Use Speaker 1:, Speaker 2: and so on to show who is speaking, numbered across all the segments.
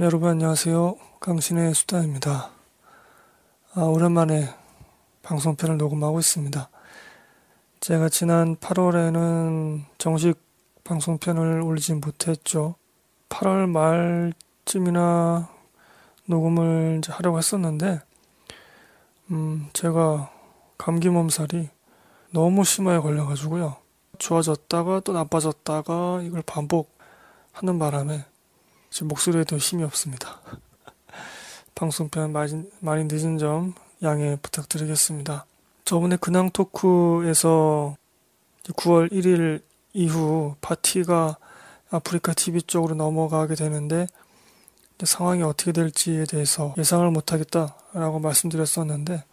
Speaker 1: 네, 여러분 안녕하세요. 강신의 수다입니다. 아, 오랜만에 방송편을 녹음하고 있습니다. 제가 지난 8월에는 정식 방송편을 올리지 못했죠. 8월 말쯤이나 녹음을 하려고 했었는데, 음, 제가 감기 몸살이 너무 심하게 걸려가지고요. 좋아졌다가 또 나빠졌다가 이걸 반복하는 바람에 제 목소리에도 힘이 없습니다. 방송편 많이 늦은 점 양해 부탁드리겠습니다. 저번에 근황 토크에서 9월 1일 이후 파티가 아프리카 TV 쪽으로 넘어가게 되는데 상황이 어떻게 될지에 대해서 예상을 못하겠다라고 말씀드렸었는데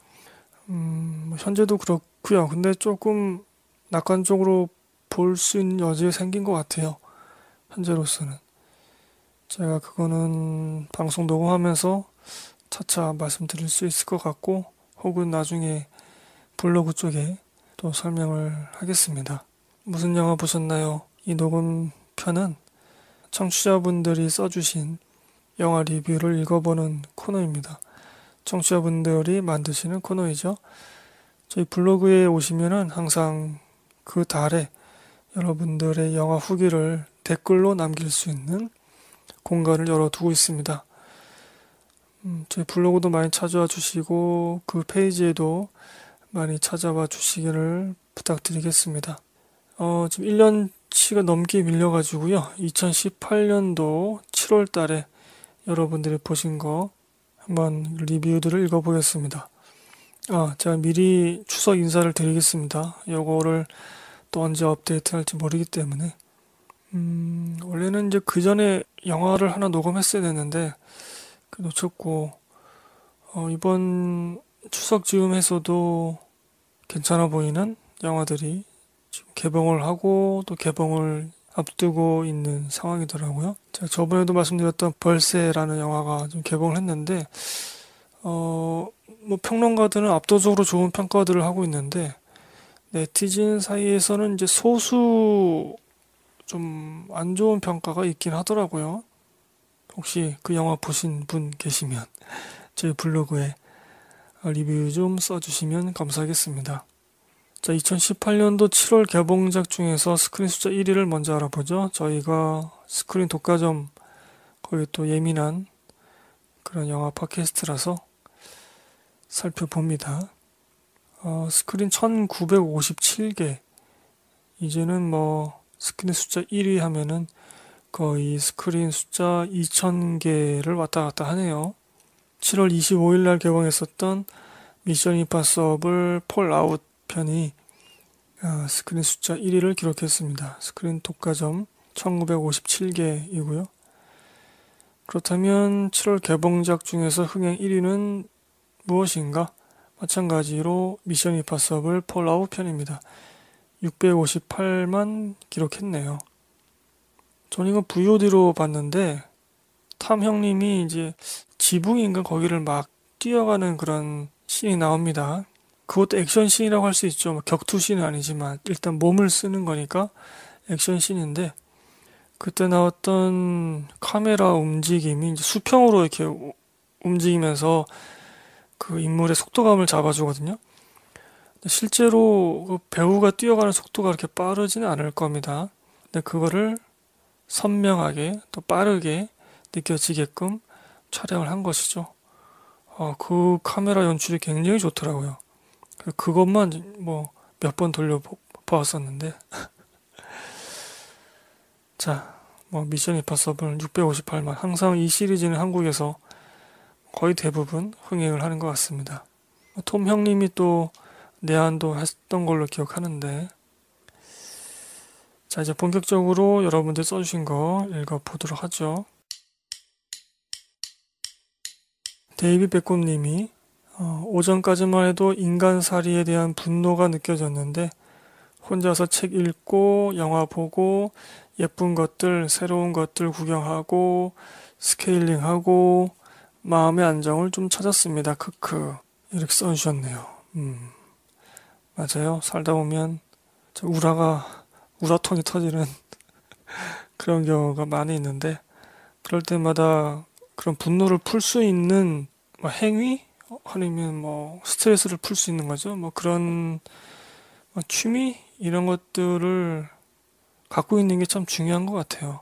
Speaker 1: 음, 현재도 그렇고요. 근데 조금 낙관적으로 볼 수 있는 여지가 생긴 것 같아요. 현재로서는. 제가 그거는 방송 녹음하면서 차차 말씀드릴 수 있을 것 같고 혹은 나중에 블로그 쪽에 또 설명을 하겠습니다. 무슨 영화 보셨나요? 이 녹음 편은 청취자분들이 써주신 영화 리뷰를 읽어보는 코너입니다. 청취자분들이 만드시는 코너이죠. 저희 블로그에 오시면은 항상 그 달에 여러분들의 영화 후기를 댓글로 남길 수 있는 공간을 열어두고 있습니다. 음, 제 블로그도 많이 찾아와 주시고 그 페이지에도 많이 찾아와 주시기를 부탁드리겠습니다. 어, 지금 1년치가 넘게 밀려가지고요. 2018년도 7월 달에 여러분들이 보신 거 한번 리뷰들을 읽어보겠습니다. 아, 제가 미리 추석 인사를 드리겠습니다. 요거를 또 언제 업데이트 할지 모르기 때문에. 음, 원래는 이제 그 전에 영화를 하나 녹음했어야 됐는데, 그 놓쳤고, 어, 이번 추석 즈음에서도 괜찮아 보이는 영화들이 지금 개봉을 하고 또 개봉을 앞두고 있는 상황이더라고요. 제가 저번에도 말씀드렸던 벌새라는 영화가 좀 개봉을 했는데, 어, 뭐 평론가들은 압도적으로 좋은 평가들을 하고 있는데, 네티즌 사이에서는 이제 소수 좀안 좋은 평가가 있긴 하더라고요. 혹시 그 영화 보신 분 계시면 제 블로그에 리뷰 좀 써주시면 감사하겠습니다. 자, 2018년도 7월 개봉작 중에서 스크린 숫자 1위를 먼저 알아보죠. 저희가 스크린 독과점 거의또 예민한 그런 영화 팟캐스트라서 살펴봅니다. 어, 스크린 1957개. 이제는 뭐 스크린 숫자 1위 하면은 거의 스크린 숫자 2000개를 왔다 갔다 하네요. 7월 25일 날 개봉했었던 미션 임파서블 폴아웃 편이 아, 스크린 숫자 1위를 기록했습니다. 스크린 독과점 1957개이고요. 그렇다면 7월 개봉작 중에서 흥행 1위는 무엇인가? 마찬가지로 미션 임파서블 폴아웃 편입니다. 658만 기록했네요. 전 이건 VOD로 봤는데 탐 형님이 이제 지붕인가 거기를 막 뛰어가는 그런 씬이 나옵니다. 그것도 액션 씬이라고 할 수 있죠. 뭐 격투 씬은 아니지만 일단 몸을 쓰는 거니까 액션 씬인데 그때 나왔던 카메라 움직임이 수평으로 이렇게 움직이면서 그 인물의 속도감을 잡아주거든요. 실제로 그 배우가 뛰어가는 속도가 그렇게 빠르지는 않을 겁니다. 근데 그거를 선명하게 또 빠르게 느껴지게끔 촬영을 한 것이죠. 어, 그 카메라 연출이 굉장히 좋더라고요. 그, 그것만 뭐 몇 번 돌려보았었는데. 자, 뭐 미션 임파서블 658만 항상 이 시리즈는 한국에서 거의 대부분 흥행을 하는 것 같습니다. 뭐 톰 형님이 또 내한도 했던 걸로 기억하는데 자 이제 본격적으로 여러분들 써주신 거 읽어보도록 하죠 데이비 백곰님이 어, 오전까지만 해도 인간살이에 대한 분노가 느껴졌는데 혼자서 책 읽고 영화 보고 예쁜 것들 새로운 것들 구경하고 스케일링하고 마음의 안정을 좀 찾았습니다 크크 이렇게 써주셨네요 음. 맞아요. 살다 보면 우라가 우라통이 터지는 그런 경우가 많이 있는데 그럴 때마다 그런 분노를 풀 수 있는 뭐 행위 아니면 뭐 스트레스를 풀 수 있는 거죠. 뭐 그런 뭐 취미 이런 것들을 갖고 있는 게 참 중요한 것 같아요.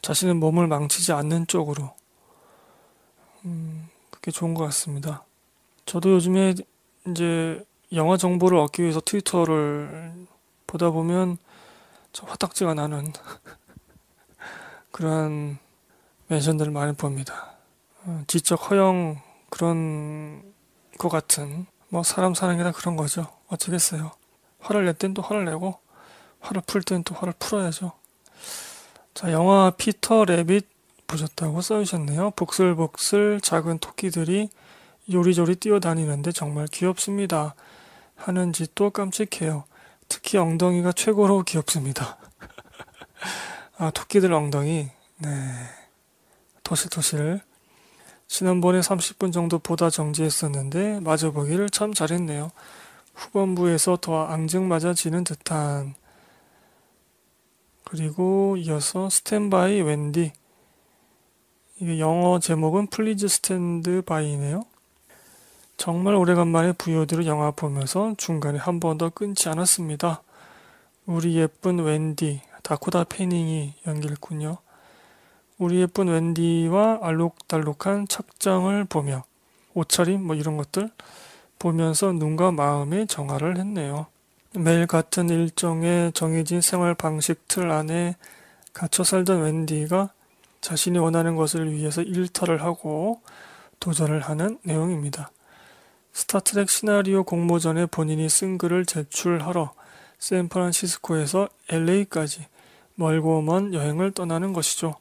Speaker 1: 자신의 몸을 망치지 않는 쪽으로 음, 그게 좋은 것 같습니다. 저도 요즘에 이제 영화 정보를 얻기 위해서 트위터를 보다 보면 저 화딱지가 나는 그런 멘션들을 많이 봅니다. 어, 지적 허영 그런 것 같은 뭐 사람 사는 게다 그런 거죠. 어쩌겠어요. 화를 낼 땐 또 화를 내고 화를 풀 땐 또 화를 풀어야죠. 자 영화 피터 레빗 보셨다고 써주셨네요. 복슬복슬 작은 토끼들이 요리조리 뛰어다니는데 정말 귀엽습니다. 하는 지또 깜찍해요. 특히 엉덩이가 최고로 귀엽습니다. 아, 토끼들 엉덩이. 네. 토실토실. 지난번에 30분 정도 보다 정지했었는데 마저 보기를 참 잘했네요. 후반부에서 더 앙증맞아지는 듯한 그리고 이어서 스탠바이 웬디 이게 영어 제목은 플리즈 스탠드 바이네요. 정말 오래간만에 VOD로 영화 보면서 중간에 한 번 더 끊지 않았습니다. 우리 예쁜 웬디, 다코다 패닝이 연기했군요. 우리 예쁜 웬디와 알록달록한 착장을 보며 옷차림 뭐 이런 것들 보면서 눈과 마음의 정화를 했네요. 매일 같은 일정에 정해진 생활 방식 틀 안에 갇혀 살던 웬디가 자신이 원하는 것을 위해서 일탈을 하고 도전을 하는 내용입니다. 스타트랙 시나리오 공모전에 본인이 쓴 글을 제출하러 샌프란시스코에서 LA까지 멀고 먼 여행을 떠나는 것이죠.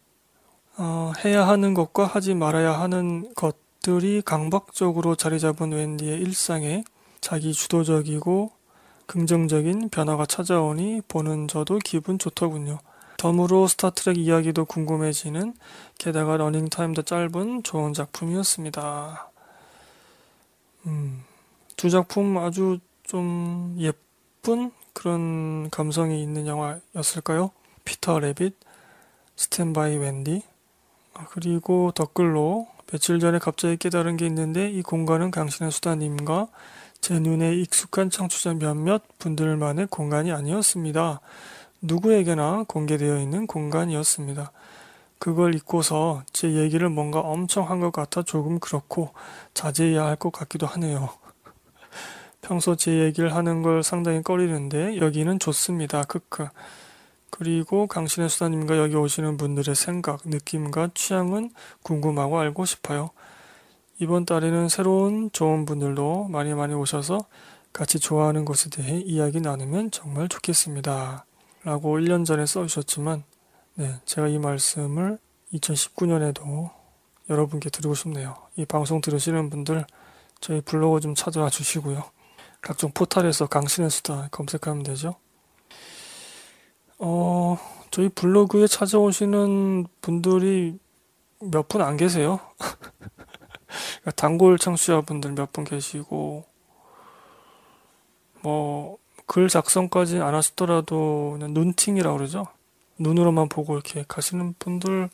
Speaker 1: 어, 해야 하는 것과 하지 말아야 하는 것들이 강박적으로 자리 잡은 웬디의 일상에 자기 주도적이고 긍정적인 변화가 찾아오니 보는 저도 기분 좋더군요. 덤으로 스타트랙 이야기도 궁금해지는 게다가 러닝타임도 짧은 좋은 작품이었습니다. 음, 두 작품 아주 좀 예쁜 그런 감성이 있는 영화였을까요? 피터 레빗, 스탠바이 웬디, 그리고 댓글로 며칠 전에 갑자기 깨달은 게 있는데 이 공간은 강신의 수다님과 제 눈에 익숙한 청취자 몇몇 분들만의 공간이 아니었습니다. 누구에게나 공개되어 있는 공간이었습니다. 그걸 잊고서 제 얘기를 뭔가 엄청 한 것 같아 조금 그렇고 자제해야 할 것 같기도 하네요. 평소 제 얘기를 하는 걸 상당히 꺼리는데 여기는 좋습니다. 크크. 그리고 강신의 수사님과 여기 오시는 분들의 생각, 느낌과 취향은 궁금하고 알고 싶어요. 이번 달에는 새로운 좋은 분들도 많이 많이 오셔서 같이 좋아하는 것에 대해 이야기 나누면 정말 좋겠습니다. 라고 1년 전에 써주셨지만 네, 제가 이 말씀을 2019년에도 여러분께 드리고 싶네요. 이 방송 들으시는 분들 저희 블로그 좀 찾아와 주시고요. 각종 포탈에서 강신의 수다 검색하면 되죠. 어, 저희 블로그에 찾아오시는 분들이 몇 분 안 계세요. 단골 청취자분들 몇 분 계시고, 뭐, 글 작성까지 안 하시더라도 눈팅이라고 그러죠. 눈으로만 보고 이렇게 가시는 분들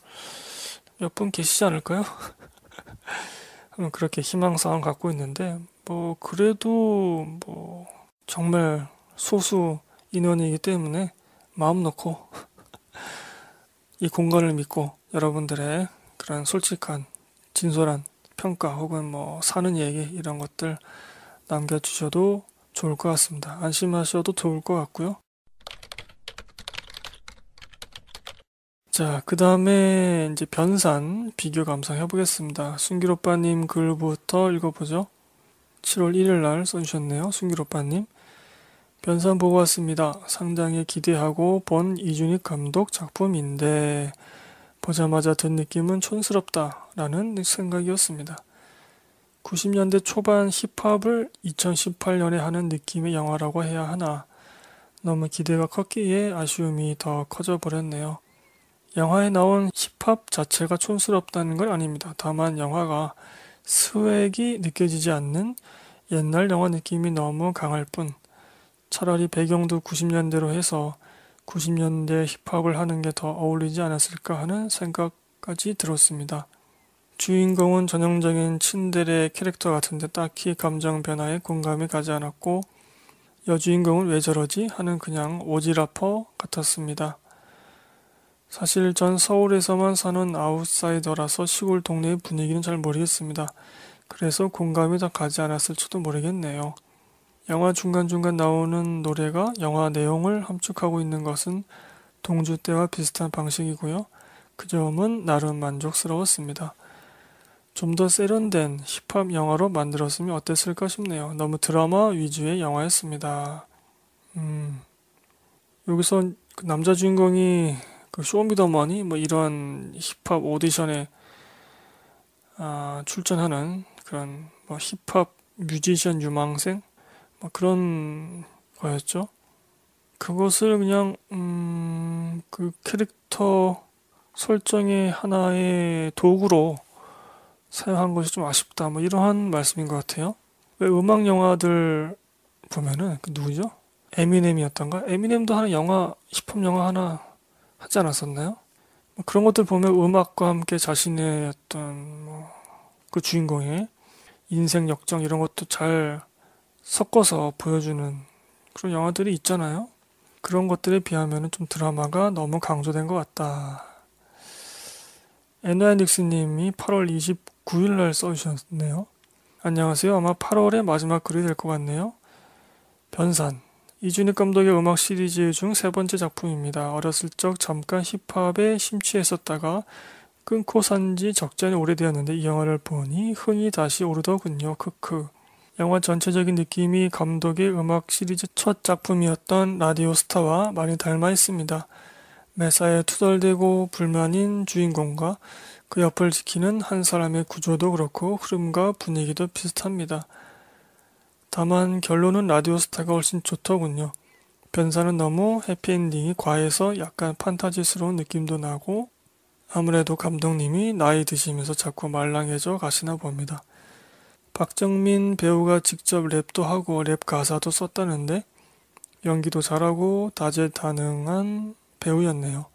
Speaker 1: 몇 분 계시지 않을까요? 그렇게 희망사항 갖고 있는데 뭐 그래도 뭐 정말 소수 인원이기 때문에 마음 놓고 이 공간을 믿고 여러분들의 그런 솔직한 진솔한 평가 혹은 뭐 사는 얘기 이런 것들 남겨주셔도 좋을 것 같습니다. 안심하셔도 좋을 것 같고요. 자, 그 다음에 이제 변산 비교 감상 해보겠습니다. 순길오빠님 글부터 읽어보죠. 7월 1일 날 써주셨네요. 순길오빠님. 변산 보고 왔습니다. 상당히 기대하고 본 이준익 감독 작품인데, 보자마자 든 느낌은 촌스럽다라는 생각이었습니다. 90년대 초반 힙합을 2018년에 하는 느낌의 영화라고 해야 하나, 너무 기대가 컸기에 아쉬움이 더 커져 버렸네요. 영화에 나온 힙합 자체가 촌스럽다는 건 아닙니다. 다만 영화가 스웩이 느껴지지 않는 옛날 영화 느낌이 너무 강할 뿐 차라리 배경도 90년대로 해서 90년대 힙합을 하는 게 더 어울리지 않았을까 하는 생각까지 들었습니다. 주인공은 전형적인 츤데의 캐릭터 같은데 딱히 감정 변화에 공감이 가지 않았고 여주인공은 왜 저러지 하는 그냥 오지라퍼 같았습니다. 사실 전 서울에서만 사는 아웃사이더라서 시골 동네의 분위기는 잘 모르겠습니다. 그래서 공감이 다 가지 않았을지도 모르겠네요. 영화 중간중간 나오는 노래가 영화 내용을 함축하고 있는 것은 동주 때와 비슷한 방식이고요. 그 점은 나름 만족스러웠습니다. 좀 더 세련된 힙합 영화로 만들었으면 어땠을까 싶네요. 너무 드라마 위주의 영화였습니다. 음, 여기서 그 남자 주인공이 그 쇼미더머니 뭐 이런 힙합 오디션에 아, 출전하는 그런 뭐 힙합 뮤지션 유망생 뭐 그런 거였죠. 그것을 그냥 음, 그 캐릭터 설정의 하나의 도구로 사용한 것이 좀 아쉽다. 뭐 이러한 말씀인 것 같아요. 왜 음악 영화들 보면은 그 누구죠? 에미넴이었던가? 에미넴도 하는 영화 힙합 영화 하나 하지 않았었나요? 뭐 그런 것들 보면 음악과 함께 자신의 어떤 뭐그 주인공의 인생 역정 이런 것도 잘 섞어서 보여주는 그런 영화들이 있잖아요. 그런 것들에 비하면 좀 드라마가 너무 강조된 것 같다. 에노앤 닉스님이 8월 29일날 써주셨네요. 안녕하세요. 아마 8월의 마지막 글이 될 것 같네요. 변산. 이준익 감독의 음악 시리즈 중 세 번째 작품입니다. 어렸을 적 잠깐 힙합에 심취했었다가 끊고 산 지 적잖이 오래되었는데 이 영화를 보니 흥이 다시 오르더군요. 크크. 영화 전체적인 느낌이 감독의 음악 시리즈 첫 작품이었던 라디오 스타와 많이 닮아 있습니다. 매사에 투덜대고 불만인 주인공과 그 옆을 지키는 한 사람의 구조도 그렇고 흐름과 분위기도 비슷합니다. 다만 결론은 라디오스타가 훨씬 좋더군요. 변사는 너무 해피엔딩이 과해서 약간 판타지스러운 느낌도 나고 아무래도 감독님이 나이 드시면서 자꾸 말랑해져 가시나 봅니다. 박정민 배우가 직접 랩도 하고 랩 가사도 썼다는데 연기도 잘하고 다재다능한 배우였네요.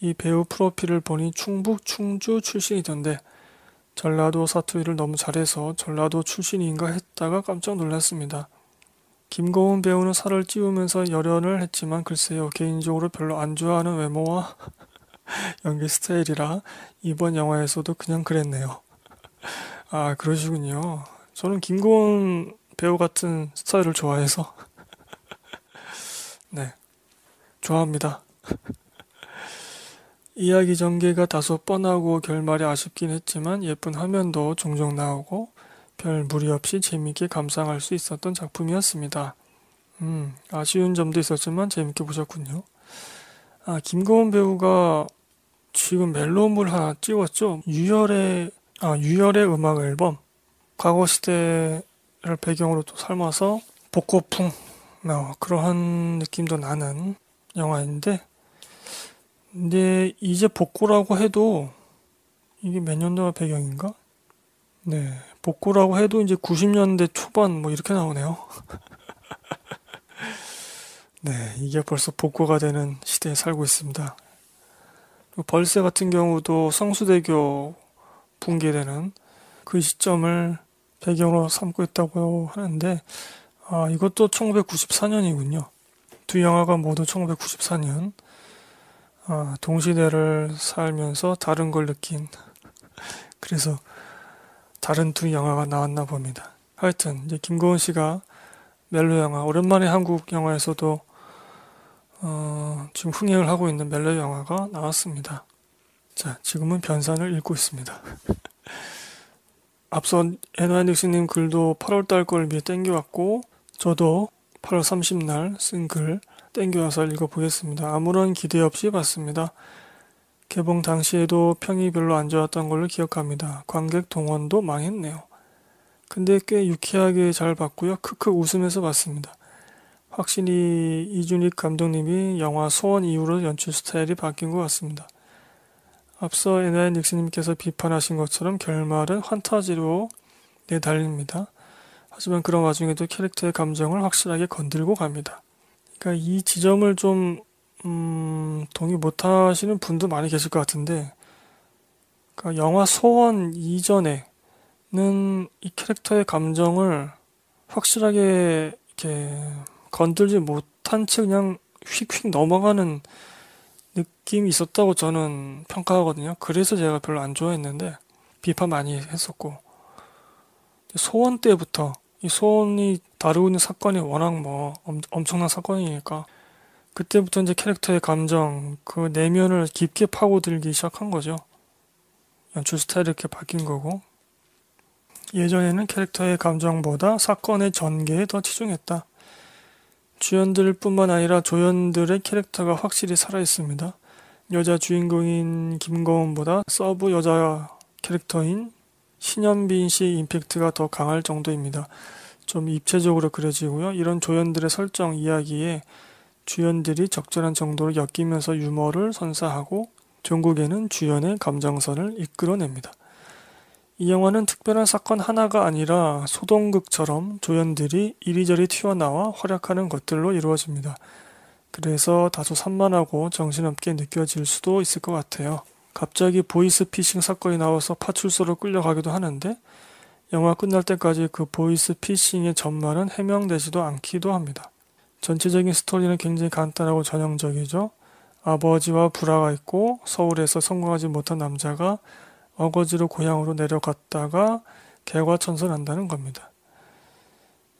Speaker 1: 이 배우 프로필을 보니 충북 충주 출신이던데 전라도 사투리를 너무 잘해서 전라도 출신인가 했다가 깜짝 놀랐습니다. 김고은 배우는 살을 찌우면서 열연을 했지만 글쎄요 개인적으로 별로 안 좋아하는 외모와 연기 스타일이라 이번 영화에서도 그냥 그랬네요. 아 그러시군요. 저는 김고은 배우 같은 스타일을 좋아해서 네 좋아합니다. 이야기 전개가 다소 뻔하고 결말이 아쉽긴 했지만 예쁜 화면도 종종 나오고 별 무리 없이 재미있게 감상할 수 있었던 작품이었습니다. 음, 아쉬운 점도 있었지만 재밌게 보셨군요. 아, 김고은 배우가 지금 멜로물 하나 찍었죠? 유열의, 아, 유열의 음악 앨범. 과거 시대를 배경으로 또 삶아서 복고풍, 어, 그러한 느낌도 나는 영화인데, 근데 이제 복구라고 해도 이게 몇 년도 배경인가? 네, 복구라고 해도 이제 90년대 초반 뭐 이렇게 나오네요. 네, 이게 벌써 복구가 되는 시대에 살고 있습니다. 벌새 같은 경우도 성수대교 붕괴되는 그 시점을 배경으로 삼고 있다고 하는데, 아, 이것도 1994년이군요. 두 영화가 모두 1994년. 어, 동시대를 살면서 다른 걸 느낀 그래서 다른 두 영화가 나왔나 봅니다. 하여튼 이제 김고은 씨가 멜로 영화 오랜만에 한국 영화에서도 어, 지금 흥행을 하고 있는 멜로 영화가 나왔습니다. 자 지금은 변산을 읽고 있습니다. 앞서 에나닉스님 글도 8월달 걸 위해 땡겨왔고 저도 8월 30날 쓴글 땡겨와서 읽어보겠습니다. 아무런 기대 없이 봤습니다. 개봉 당시에도 평이 별로 안 좋았던 걸로 기억합니다. 관객 동원도 망했네요. 근데 꽤 유쾌하게 잘 봤고요. 크크 웃으면서 봤습니다. 확실히 이준익 감독님이 영화 소원 이후로 연출 스타일이 바뀐 것 같습니다. 앞서 에나인 닉스님께서 비판하신 것처럼 결말은 환타지로 내달립니다. 하지만 그런 와중에도 캐릭터의 감정을 확실하게 건들고 갑니다. 그러니까 이 지점을 좀 음, 동의 못하시는 분도 많이 계실 것 같은데 그러니까 영화 소원 이전에는 이 캐릭터의 감정을 확실하게 이렇게 건들지 못한 채 그냥 휙휙 넘어가는 느낌이 있었다고 저는 평가하거든요. 그래서 제가 별로 안 좋아했는데 비판 많이 했었고 소원 때부터 이 소원이 다루고 있는 사건이 워낙 뭐 엄, 엄청난 사건이니까 그때부터 이제 캐릭터의 감정 그 내면을 깊게 파고들기 시작한 거죠. 연출 스타일이 이렇게 바뀐 거고 예전에는 캐릭터의 감정보다 사건의 전개에 더 치중했다. 주연들 뿐만 아니라 조연들의 캐릭터가 확실히 살아있습니다. 여자 주인공인 김거은보다 서브 여자 캐릭터인 신현빈 씨 임팩트가 더 강할 정도입니다. 좀 입체적으로 그려지고요. 이런 조연들의 설정 이야기에 주연들이 적절한 정도로 엮이면서 유머를 선사하고 종국에는 주연의 감정선을 이끌어냅니다. 이 영화는 특별한 사건 하나가 아니라 소동극처럼 조연들이 이리저리 튀어나와 활약하는 것들로 이루어집니다. 그래서 다소 산만하고 정신없게 느껴질 수도 있을 것 같아요. 갑자기 보이스피싱 사건이 나와서 파출소로 끌려가기도 하는데 영화 끝날 때까지 그 보이스피싱의 전말은 해명되지도 않기도 합니다. 전체적인 스토리는 굉장히 간단하고 전형적이죠. 아버지와 불화가 있고 서울에서 성공하지 못한 남자가 어거지로 고향으로 내려갔다가 개과천선한다는 겁니다.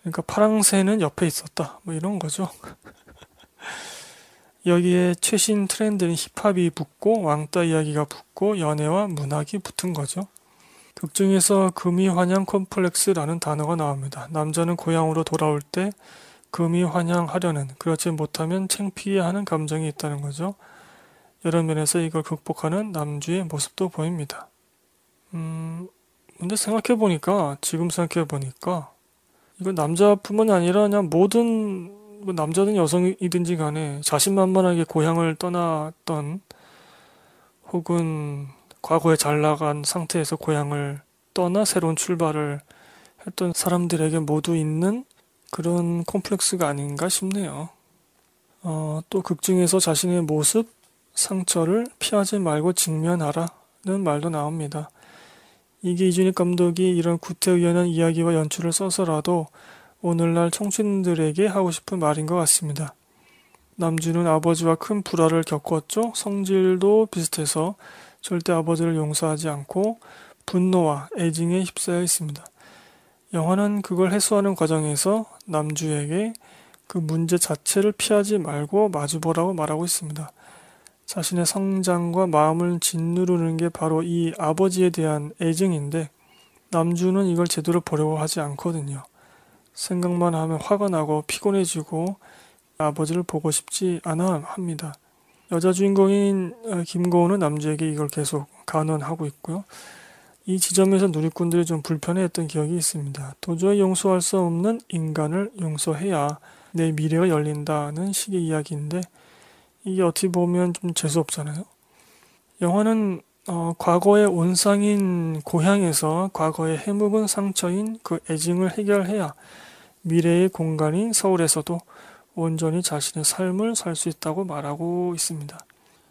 Speaker 1: 그러니까 파랑새는 옆에 있었다. 뭐 이런 거죠. 여기에 최신 트렌드인 힙합이 붙고 왕따 이야기가 붙고 연애와 문학이 붙은 거죠. 극 중에서 금이환향 콤플렉스라는 단어가 나옵니다. 남자는 고향으로 돌아올 때 금이 환향하려는 그렇지 못하면 창피해하는 감정이 있다는 거죠. 여러 면에서 이걸 극복하는 남주의 모습도 보입니다. 음, 근데 생각해보니까, 지금 생각해보니까, 이건 남자뿐만 아니라 그냥 모든 뭐 남자든 여성이든지 간에 자신만만하게 고향을 떠났던 혹은 과거에 잘 나간 상태에서 고향을 떠나 새로운 출발을 했던 사람들에게 모두 있는 그런 콤플렉스가 아닌가 싶네요. 어, 또 극중에서 자신의 모습, 상처를 피하지 말고 직면하라는 말도 나옵니다. 이게 이준익 감독이 이런 구태의연한 이야기와 연출을 써서라도 오늘날 청춘들에게 하고 싶은 말인 것 같습니다. 남주는 아버지와 큰 불화를 겪었죠. 성질도 비슷해서 절대 아버지를 용서하지 않고 분노와 애증에 휩싸여 있습니다. 영화는 그걸 해소하는 과정에서 남주에게 그 문제 자체를 피하지 말고 마주보라고 말하고 있습니다. 자신의 성장과 마음을 짓누르는 게 바로 이 아버지에 대한 애증인데 남주는 이걸 제대로 보려고 하지 않거든요. 생각만 하면 화가 나고 피곤해지고 아버지를 보고 싶지 않아 합니다. 여자 주인공인 어, 김고은은 남자에게 이걸 계속 간언하고 있고요. 이 지점에서 누리꾼들이 좀 불편해했던 기억이 있습니다. 도저히 용서할 수 없는 인간을 용서해야 내 미래가 열린다는 식의 이야기인데 이게 어떻게 보면 좀 재수 없잖아요. 영화는 어, 과거의 온상인 고향에서 과거의 해묵은 상처인 그 애증을 해결해야 미래의 공간인 서울에서도 온전히 자신의 삶을 살 수 있다고 말하고 있습니다.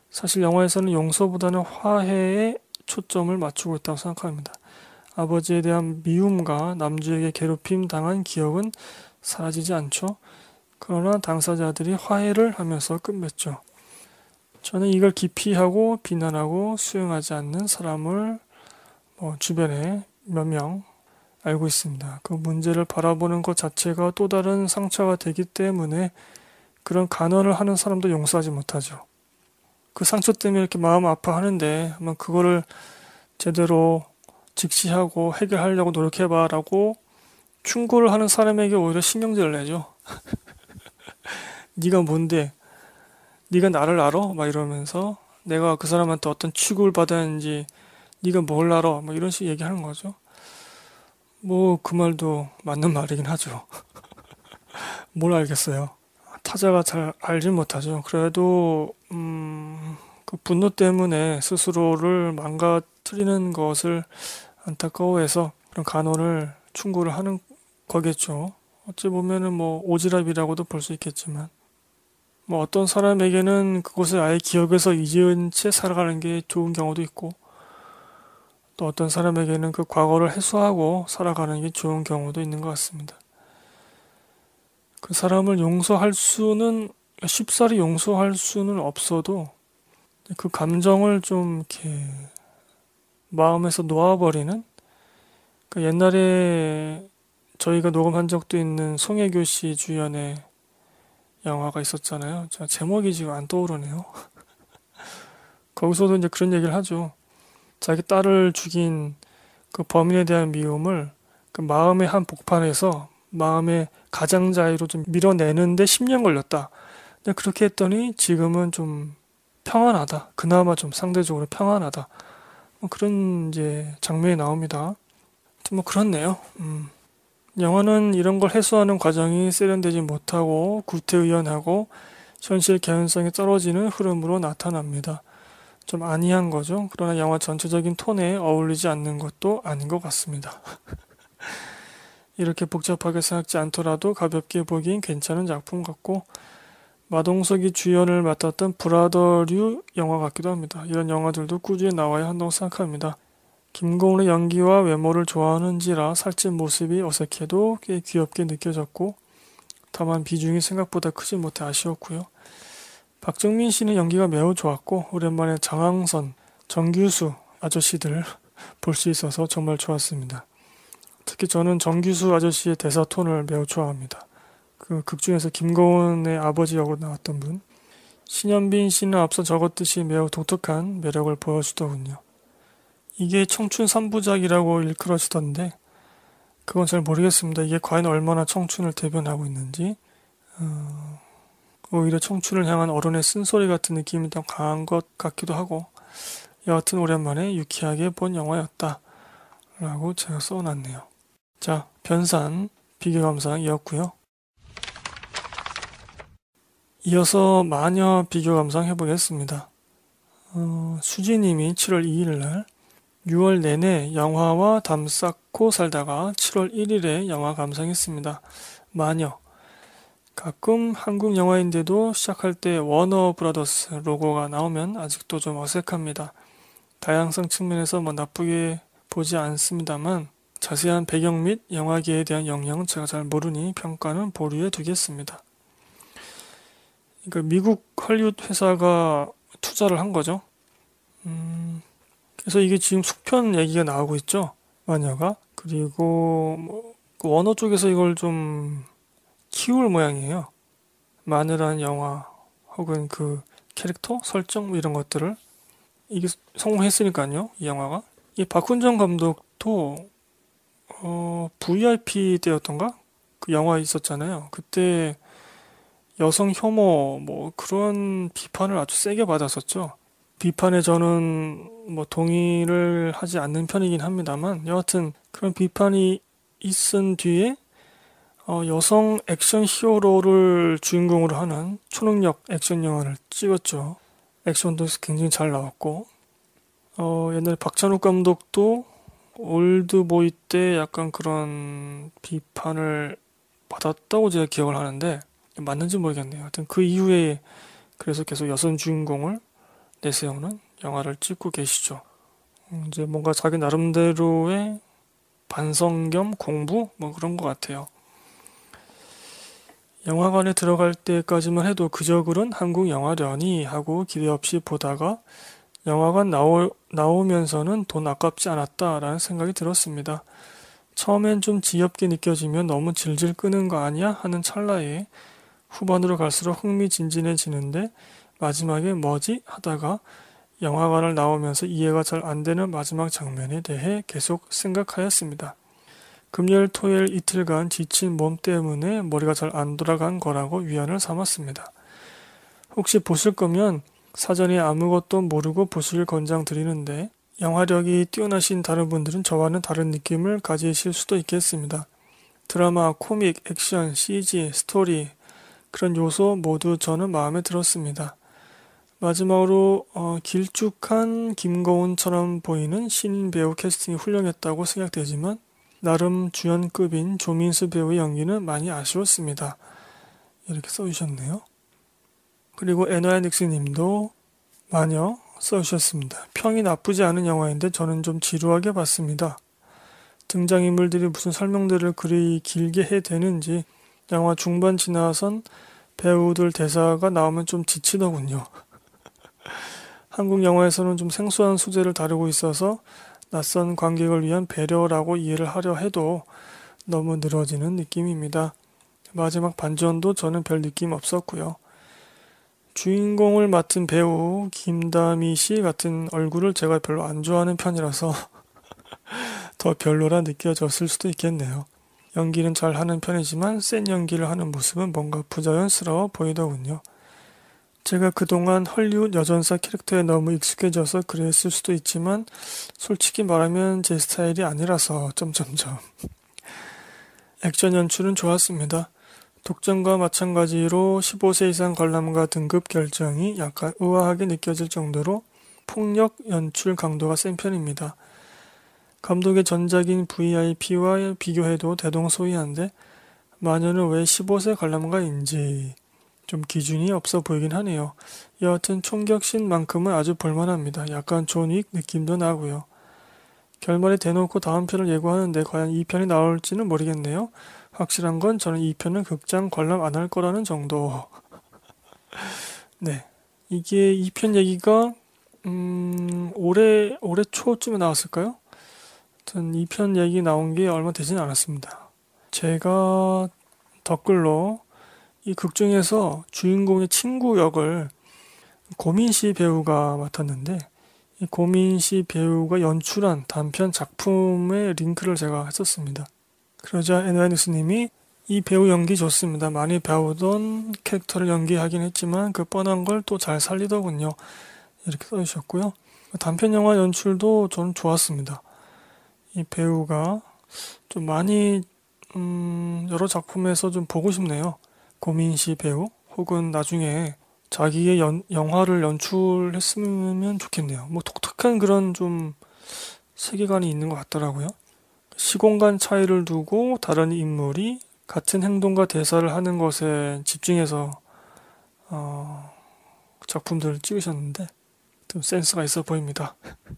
Speaker 1: 사실 영화에서는 용서보다는 화해에 초점을 맞추고 있다고 생각합니다. 아버지에 대한 미움과 남주에게 괴롭힘 당한 기억은 사라지지 않죠. 그러나 당사자들이 화해를 하면서 끝맺죠. 저는 이걸 기피하고 비난하고 수용하지 않는 사람을 뭐 주변에 몇명 알고 있습니다. 그 문제를 바라보는 것 자체가 또 다른 상처가 되기 때문에 그런 간언을 하는 사람도 용서하지 못하죠. 그 상처 때문에 이렇게 마음 아파하는데 한번 그거를 제대로 직시하고 해결하려고 노력해봐라고 충고를 하는 사람에게 오히려 신경질을 내죠. 네가 뭔데? 네가 나를 알아? 막 이러면서 내가 그 사람한테 어떤 취급을 받았는지 네가 뭘 알아? 뭐 이런 식으로 얘기하는 거죠. 뭐그 말도 맞는 말이긴 하죠. 뭘 알겠어요. 타자가 잘 알지 못하죠. 그래도 음, 그 분노 때문에 스스로를 망가뜨리는 것을 안타까워해서 그런 간호를 충고를 하는 거겠죠. 어찌 보면은 뭐 오지랖이라고도 볼 수 있겠지만 뭐 어떤 사람에게는 그것을 아예 기억에서 잊은 채 살아가는 게 좋은 경우도 있고 또 어떤 사람에게는 그 과거를 해소하고 살아가는 게 좋은 경우도 있는 것 같습니다. 그 사람을 용서할 수는 그러니까 쉽사리 용서할 수는 없어도 그 감정을 좀 이렇게 마음에서 놓아버리는 그 옛날에 저희가 녹음한 적도 있는 송혜교 씨 주연의 영화가 있었잖아요. 제목이 지금 안 떠오르네요. 거기서도 이제 그런 얘기를 하죠. 자기 딸을 죽인 그 범인에 대한 미움을 그 마음의 한 복판에서 마음의 가장자리로 좀 밀어내는데 10년 걸렸다. 근데 그렇게 했더니 지금은 좀 평안하다. 그나마 좀 상대적으로 평안하다. 뭐 그런 이제 장면이 나옵니다. 뭐 그렇네요. 음. 영화는 이런 걸 해소하는 과정이 세련되지 못하고 구태의연하고 현실 개연성이 떨어지는 흐름으로 나타납니다. 좀 아니한 거죠. 그러나 영화 전체적인 톤에 어울리지 않는 것도 아닌 것 같습니다. 이렇게 복잡하게 생각지 않더라도 가볍게 보기엔 괜찮은 작품 같고 마동석이 주연을 맡았던 브라더류 영화 같기도 합니다. 이런 영화들도 꾸준히 나와야 한다고 생각합니다. 김고은의 연기와 외모를 좋아하는지라 살찐 모습이 어색해도 꽤 귀엽게 느껴졌고 다만 비중이 생각보다 크지 못해 아쉬웠고요. 박정민 씨는 연기가 매우 좋았고 오랜만에 장항선, 정규수 아저씨들 볼 수 있어서 정말 좋았습니다. 특히 저는 정규수 아저씨의 대사 톤을 매우 좋아합니다. 그 극 중에서 김거원의 아버지 역으로 나왔던 분. 신현빈 씨는 앞서 적었듯이 매우 독특한 매력을 보여주더군요. 이게 청춘 3부작이라고 일컬어지던데 그건 잘 모르겠습니다. 이게 과연 얼마나 청춘을 대변하고 있는지. 어... 오히려 청춘을 향한 어른의 쓴소리 같은 느낌이 더 강한 것 같기도 하고 여하튼 오랜만에 유쾌하게 본 영화였다. 라고 제가 써놨네요. 자, 변산 비교감상이었고요. 이어서 마녀 비교감상 해보겠습니다. 어, 수지님이 7월 2일날 6월 내내 영화와 담 쌓고 살다가 7월 1일에 영화 감상했습니다. 마녀 가끔 한국 영화인데도 시작할 때 워너 브라더스 로고가 나오면 아직도 좀 어색합니다. 다양성 측면에서 뭐 나쁘게 보지 않습니다만 자세한 배경 및 영화계에 대한 영향은 제가 잘 모르니 평가는 보류해 두겠습니다. 그러니까 미국 헐리우드 회사가 투자를 한 거죠. 음, 그래서 이게 지금 속편 얘기가 나오고 있죠. 마녀가. 그리고 뭐, 그원 쪽에서 이걸 좀 키울 모양이에요. 마늘한 영화 혹은 그 캐릭터 설정 뭐 이런 것들을 이게 성공했으니까요. 이 영화가 이 박훈정 감독도 어, VIP 때였던가 그 영화 있었잖아요. 그때 여성 혐오 뭐 그런 비판을 아주 세게 받았었죠. 비판에 저는 뭐 동의를 하지 않는 편이긴 합니다만 여하튼 그런 비판이 있은 뒤에 어, 여성 액션 히어로를 주인공으로 하는 초능력 액션 영화를 찍었죠. 액션도 굉장히 잘 나왔고 어, 옛날 박찬욱 감독도 올드보이 때 약간 그런 비판을 받았다고 제가 기억을 하는데 맞는지 모르겠네요. 하여튼 그 이후에 그래서 계속 여성 주인공을 내세우는 영화를 찍고 계시죠. 음, 이제 뭔가 자기 나름대로의 반성 겸 공부 뭐 그런 것 같아요. 영화관에 들어갈 때까지만 해도 그저그런 한국 영화려니 하고 기대 없이 보다가 영화관 나오, 나오면서는 돈 아깝지 않았다라는 생각이 들었습니다. 처음엔 좀 지겹게 느껴지면 너무 질질 끄는 거 아니야? 하는 찰나에 후반으로 갈수록 흥미진진해지는데 마지막에 뭐지? 하다가 영화관을 나오면서 이해가 잘 안 되는 마지막 장면에 대해 계속 생각하였습니다. 금요일 토요일 이틀간 지친 몸 때문에 머리가 잘 안 돌아간 거라고 위안을 삼았습니다. 혹시 보실 거면 사전에 아무것도 모르고 보시길 권장드리는데 영화력이 뛰어나신 다른 분들은 저와는 다른 느낌을 가지실 수도 있겠습니다. 드라마, 코믹, 액션, CG, 스토리 그런 요소 모두 저는 마음에 들었습니다. 마지막으로 어, 길쭉한 김거운처럼 보이는 신인 배우 캐스팅이 훌륭했다고 생각되지만 나름 주연급인 조민수 배우의 연기는 많이 아쉬웠습니다. 이렇게 써주셨네요. 그리고 에너야 닉스님도 마녀 써주셨습니다. 평이 나쁘지 않은 영화인데 저는 좀 지루하게 봤습니다. 등장인물들이 무슨 설명들을 그리 길게 해 되는지 영화 중반 지나선 배우들 대사가 나오면 좀 지치더군요. 한국 영화에서는 좀 생소한 소재를 다루고 있어서 낯선 관객을 위한 배려라고 이해를 하려 해도 너무 늘어지는 느낌입니다. 마지막 반전도 저는 별 느낌 없었고요. 주인공을 맡은 배우 김다미 씨 같은 얼굴을 제가 별로 안 좋아하는 편이라서 더 별로라 느껴졌을 수도 있겠네요. 연기는 잘 하는 편이지만 센 연기를 하는 모습은 뭔가 부자연스러워 보이더군요. 제가 그동안 헐리우 여전사 캐릭터에 너무 익숙해져서 그랬을 수도 있지만 솔직히 말하면 제 스타일이 아니라서 점점점 액션 연출은 좋았습니다. 독점과 마찬가지로 15세 이상 관람가 등급 결정이 약간 우아하게 느껴질 정도로 폭력 연출 강도가 센 편입니다. 감독의 전작인 VIP와 비교해도 대동소이한데 마녀는 왜 15세 관람가인지 좀 기준이 없어 보이긴 하네요. 여하튼 총격신만큼은 아주 볼만합니다. 약간 존윅 느낌도 나고요. 결말에 대놓고 다음 편을 예고하는데 과연 2편이 나올지는 모르겠네요. 확실한 건 저는 2편은 극장 관람 안 할 거라는 정도. 네. 이게 2편 얘기가 음, 올해 올해 초쯤에 나왔을까요? 하여튼 2편 얘기 나온 게 얼마 되진 않았습니다. 제가 댓글로 이극 중에서 주인공의 친구 역을 고민 씨 배우가 맡았는데 이 고민 씨 배우가 연출한 단편 작품의 링크를 제가 했었습니다. 그러자 NY뉴스님이 이 배우 연기 좋습니다. 많이 배우던 캐릭터를 연기하긴 했지만 그 뻔한 걸 또 잘 살리더군요. 이렇게 써주셨고요. 단편 영화 연출도 저는 좋았습니다. 이 배우가 좀 많이 음, 여러 작품에서 좀 보고 싶네요. 고민 시 배우 혹은 나중에 자기의 연, 영화를 연출했으면 좋겠네요. 뭐 독특한 그런 좀 세계관이 있는 것 같더라고요. 시공간 차이를 두고 다른 인물이 같은 행동과 대사를 하는 것에 집중해서 어, 작품들을 찍으셨는데 좀 센스가 있어 보입니다.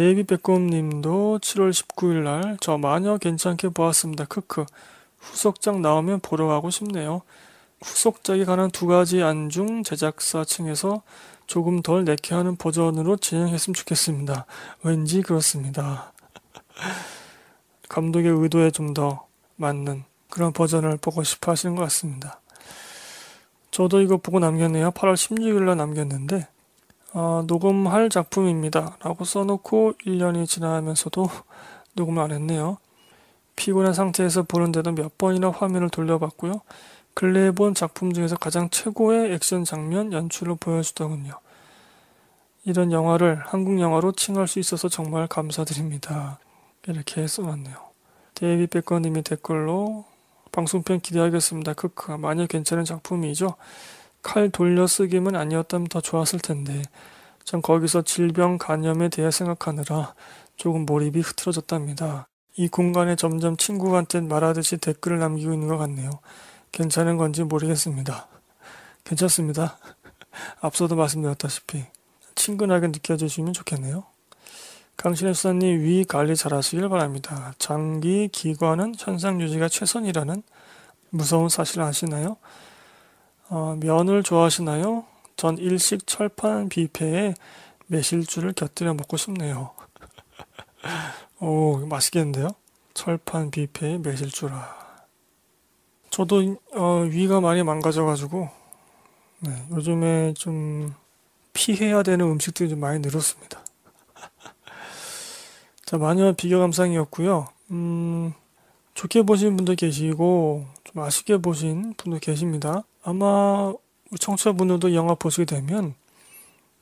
Speaker 1: 데이비 백곰님도 7월 19일 날 저 마녀 괜찮게 보았습니다. 크크. 후속작 나오면 보러 가고 싶네요. 후속작이 관한 두 가지 안중 제작사 층에서 조금 덜 내게 하는 버전으로 진행했으면 좋겠습니다. 왠지 그렇습니다. 감독의 의도에 좀 더 맞는 그런 버전을 보고 싶어 하시는 것 같습니다. 저도 이거 보고 남겼네요. 8월 16일날 남겼는데, 어, 녹음할 작품입니다. 라고 써놓고 1년이 지나면서도 녹음을 안 했네요. 피곤한 상태에서 보는데도 몇 번이나 화면을 돌려봤고요. 근래에 본 작품 중에서 가장 최고의 액션 장면 연출로 보여주더군요. 이런 영화를 한국 영화로 칭할 수 있어서 정말 감사드립니다. 이렇게 써놨네요. 데이비 백건님이 댓글로 방송편 기대하겠습니다. 크크. 만약 괜찮은 작품이죠. 칼 돌려쓰기만 아니었다면 더 좋았을 텐데. 전 거기서 질병 간염에 대해 생각하느라 조금 몰입이 흐트러졌답니다. 이 공간에 점점 친구한테 말하듯이 댓글을 남기고 있는 것 같네요. 괜찮은 건지 모르겠습니다. 괜찮습니다. 앞서도 말씀드렸다시피 친근하게 느껴지시면 좋겠네요. 강신혜 수사님 위 관리 잘하시길 바랍니다. 장기 기관은 현상 유지가 최선이라는 무서운 사실 아시나요? 어, 면을 좋아하시나요? 전 일식 철판 뷔페에 매실주를 곁들여 먹고 싶네요. 오, 맛있겠는데요? 철판 뷔페 매실주라. 저도 어, 위가 많이 망가져가지고 네, 요즘에 좀 피해야 되는 음식들이 좀 많이 늘었습니다. 자, 마녀 비교 감상이었고요. 음, 좋게 보신 분도 계시고 좀 아쉽게 보신 분도 계십니다. 아마 청취자분들도 영화 보시게 되면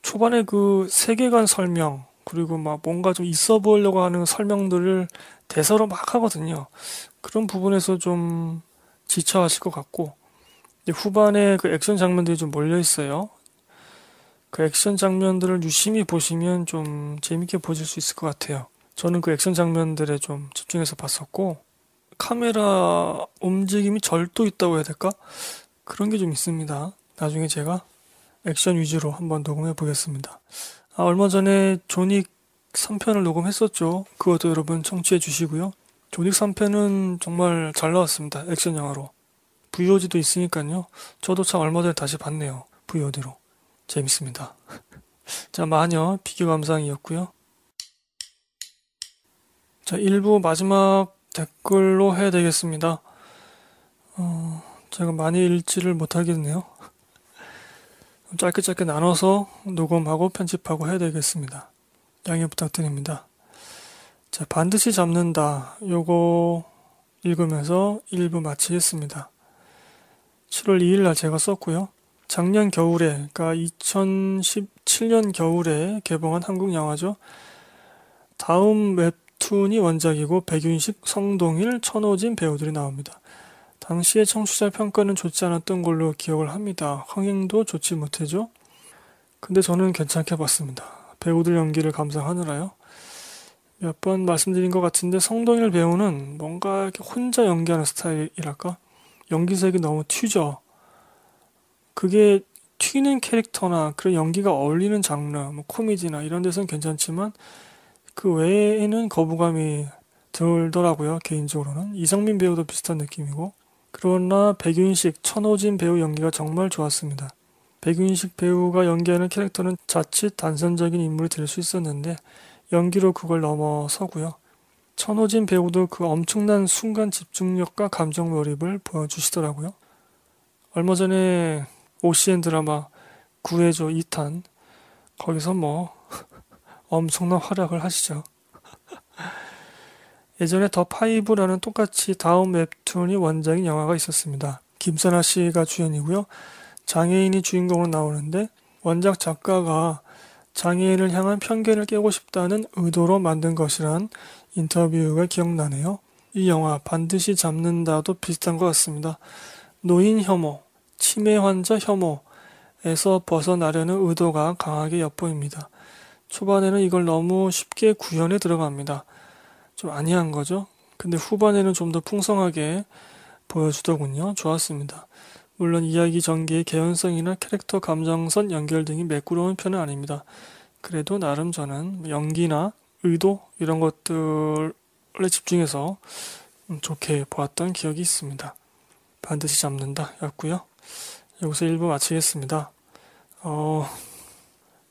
Speaker 1: 초반에 그 세계관 설명 그리고 막 뭔가 좀 있어 보이려고 하는 설명들을 대사로 막 하거든요. 그런 부분에서 좀 지쳐하실 것 같고 후반에 그 액션 장면들이 좀 몰려 있어요. 그 액션 장면들을 유심히 보시면 좀 재밌게 보실 수 있을 것 같아요. 저는 그 액션 장면들에 좀 집중해서 봤었고 카메라 움직임이 절도 있다고 해야 될까? 그런 게 좀 있습니다. 나중에 제가 액션 위주로 한번 녹음해 보겠습니다. 아, 얼마 전에 조닉 3편을 녹음했었죠. 그것도 여러분 청취해 주시고요. 조닉 3편은 정말 잘 나왔습니다. 액션 영화로. VOD도 있으니까요. 저도 참 얼마 전에 다시 봤네요. VOD로. 재밌습니다. 자, 마녀 비교 감상이었고요. 자, 1부 마지막 댓글로 해야 되겠습니다. 어, 제가 많이 읽지를 못하겠네요. 짧게 짧게 나눠서 녹음하고 편집하고 해야 되겠습니다. 양해 부탁드립니다. 자, 반드시 잡는다. 요거 읽으면서 1부 마치겠습니다. 7월 2일 날 제가 썼고요. 작년 겨울에, 그러니까 2017년 겨울에 개봉한 한국 영화죠. 다음 웹툰이 원작이고 백윤식, 성동일, 천호진 배우들이 나옵니다. 당시의 청취자 평가는 좋지 않았던 걸로 기억을 합니다. 흥행도 좋지 못해죠. 근데 저는 괜찮게 봤습니다. 배우들 연기를 감상하느라요. 몇 번 말씀드린 것 같은데 성동일 배우는 뭔가 이렇게 혼자 연기하는 스타일이랄까? 연기색이 너무 튀죠. 그게 튀는 캐릭터나 그런 연기가 어울리는 장르, 뭐 코미디나 이런 데서는 괜찮지만 그 외에는 거부감이 들더라고요, 개인적으로는. 이상민 배우도 비슷한 느낌이고. 그러나 백윤식, 천호진 배우 연기가 정말 좋았습니다. 백윤식 배우가 연기하는 캐릭터는 자칫 단선적인 인물이 될 수 있었는데 연기로 그걸 넘어서고요. 천호진 배우도 그 엄청난 순간 집중력과 감정 몰입을 보여주시더라고요. 얼마 전에 OCN 드라마 구해줘 2탄 거기서 뭐 엄청난 활약을 하시죠. 예전에 더 파이브라는 똑같이 다음 웹툰이 원작인 영화가 있었습니다. 김선아 씨가 주연이고요. 장애인이 주인공으로 나오는데 원작 작가가 장애인을 향한 편견을 깨고 싶다는 의도로 만든 것이란 인터뷰가 기억나네요. 이 영화 반드시 잡는다도 비슷한 것 같습니다. 노인 혐오, 치매 환자 혐오에서 벗어나려는 의도가 강하게 엿보입니다. 초반에는 이걸 너무 쉽게 구현에 들어갑니다. 좀 아니한 거죠. 근데 후반에는 좀 더 풍성하게 보여주더군요. 좋았습니다. 물론 이야기 전개의 개연성이나 캐릭터 감정선 연결 등이 매끄러운 편은 아닙니다. 그래도 나름 저는 연기나 의도 이런 것들에 집중해서 음, 좋게 보았던 기억이 있습니다. 반드시 잡는다 였고요. 여기서 1부 마치겠습니다. 어,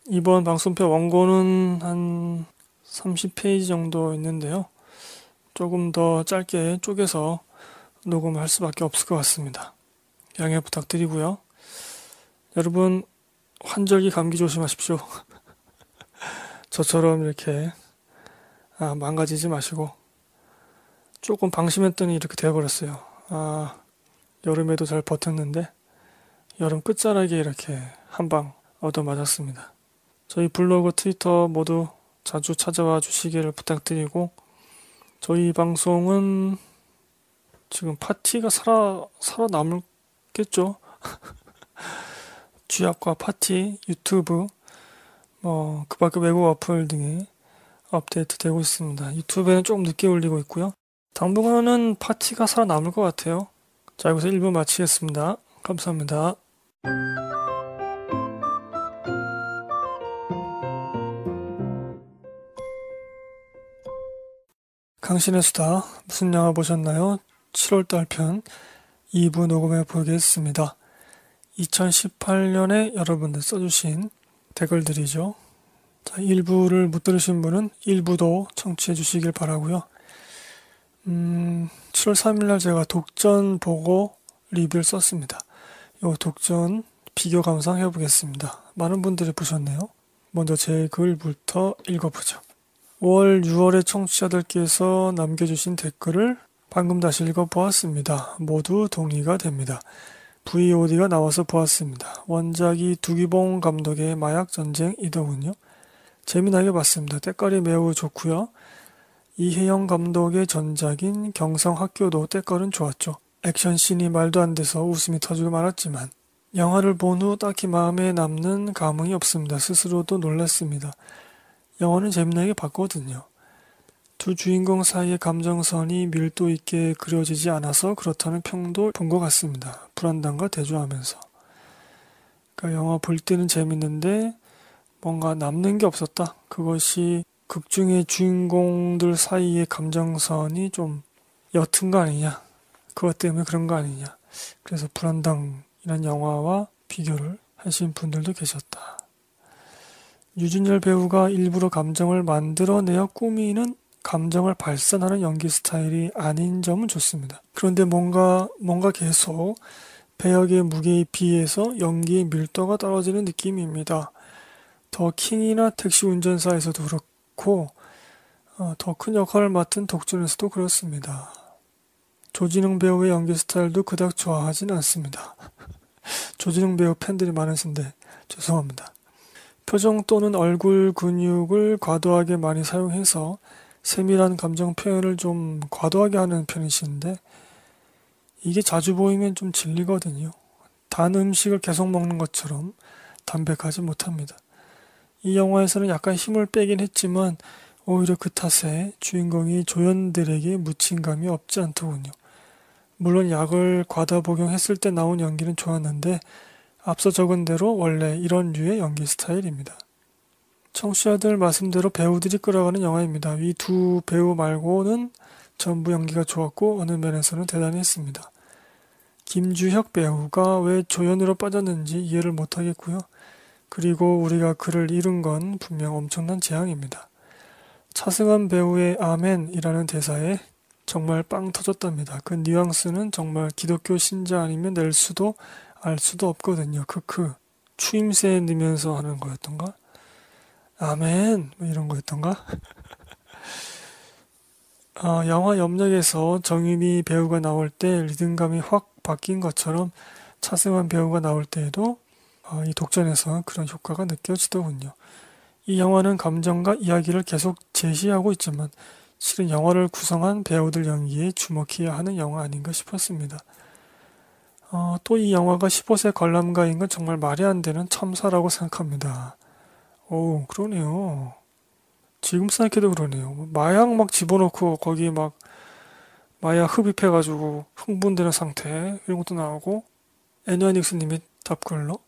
Speaker 1: 이번 방송표 원고는 한 30페이지 정도 있는데요. 조금 더 짧게 쪼개서 녹음할 수밖에 없을 것 같습니다. 양해 부탁드리고요. 여러분 환절기 감기 조심하십시오. 저처럼 이렇게 아, 망가지지 마시고 조금 방심했더니 이렇게 되어버렸어요. 아, 여름에도 잘 버텼는데 여름 끝자락에 이렇게 한 방 얻어맞았습니다. 저희 블로그 트위터 모두 자주 찾아와 주시기를 부탁드리고 저희 방송은 지금 파티가 살아, 살아남겠죠? 쥐약과 파티, 유튜브, 뭐, 그 밖에 외국 어플 등이 업데이트 되고 있습니다. 유튜브에는 조금 늦게 올리고 있고요. 당분간은 파티가 살아남을 것 같아요. 자, 여기서 1부 마치겠습니다. 감사합니다. 강신의 수다 무슨 영화 보셨나요? 7월달 편 2부 녹음해 보겠습니다. 2018년에 여러분들 써주신 댓글들이죠. 자, 1부를 못 들으신 분은 1부도 청취해 주시길 바라고요. 음, 7월 3일날 제가 독전 보고 리뷰를 썼습니다. 요 독전 비교 감상 해보겠습니다. 많은 분들이 보셨네요. 먼저 제 글부터 읽어보죠. 5월, 6월의 청취자들께서 남겨주신 댓글을 방금 다시 읽어보았습니다. 모두 동의가 됩니다. VOD가 나와서 보았습니다. 원작이 두기봉 감독의 마약 전쟁이더군요. 재미나게 봤습니다. 때깔이 매우 좋고요. 이혜영 감독의 전작인 경성학교도 때깔은 좋았죠. 액션씬이 말도 안 돼서 웃음이 터지고 말았지만 영화를 본 후 딱히 마음에 남는 감흥이 없습니다. 스스로도 놀랐습니다. 영화는 재미나게 봤거든요. 두 주인공 사이의 감정선이 밀도 있게 그려지지 않아서 그렇다는 평도 본 것 같습니다. 불안당과 대조하면서. 그러니까 영화 볼 때는 재밌는데 뭔가 남는 게 없었다. 그것이 극중의 주인공들 사이의 감정선이 좀 옅은 거 아니냐. 그것 때문에 그런 거 아니냐. 그래서 불안당이라는 영화와 비교를 하신 분들도 계셨다. 유준열 배우가 일부러 감정을 만들어내어 꾸미는 감정을 발산하는 연기 스타일이 아닌 점은 좋습니다. 그런데 뭔가 뭔가 계속 배역의 무게에 비해서 연기의 밀도가 떨어지는 느낌입니다. 더 킹이나 택시 운전사에서도 그렇고 어, 더큰 역할을 맡은 덕준에서도 그렇습니다. 조진웅 배우의 연기 스타일도 그닥 좋아하진 않습니다. 조진웅 배우 팬들이 많으신데 죄송합니다. 표정 또는 얼굴 근육을 과도하게 많이 사용해서 세밀한 감정 표현을 좀 과도하게 하는 편이신데 이게 자주 보이면 좀 질리거든요. 단 음식을 계속 먹는 것처럼 담백하지 못합니다. 이 영화에서는 약간 힘을 빼긴 했지만 오히려 그 탓에 주인공이 조연들에게 묻힌 감이 없지 않더군요. 물론 약을 과다 복용했을 때 나온 연기는 좋았는데 앞서 적은 대로 원래 이런 류의 연기 스타일입니다. 청취자들 말씀대로 배우들이 끌어가는 영화입니다. 이 두 배우 말고는 전부 연기가 좋았고 어느 면에서는 대단 했습니다. 김주혁 배우가 왜 조연으로 빠졌는지 이해를 못하겠고요. 그리고 우리가 그를 잃은 건 분명 엄청난 재앙입니다. 차승환 배우의 아멘이라는 대사에 정말 빵 터졌답니다. 그 뉘앙스는 정말 기독교 신자 아니면 낼 수도 알 수도 없거든요. 크크. 그, 그 추임새 넣으면서 하는 거였던가? 아멘! 뭐 이런 거였던가? 어, 영화 염력에서 정유미 배우가 나올 때 리듬감이 확 바뀐 것처럼 차승환 배우가 나올 때에도 어, 이 독전에서 그런 효과가 느껴지더군요. 이 영화는 감정과 이야기를 계속 제시하고 있지만 실은 영화를 구성한 배우들 연기에 주목해야 하는 영화 아닌가 싶었습니다. 어, 또이 영화가 15세 관람가인 건 정말 말이 안 되는 참사라고 생각합니다. 오, 그러네요. 지금 생각해도 그러네요. 마약 막 집어넣고 거기 막 마약 흡입해가지고 흥분되는 상태 이런 것도 나오고 애니아닉스님이 답글로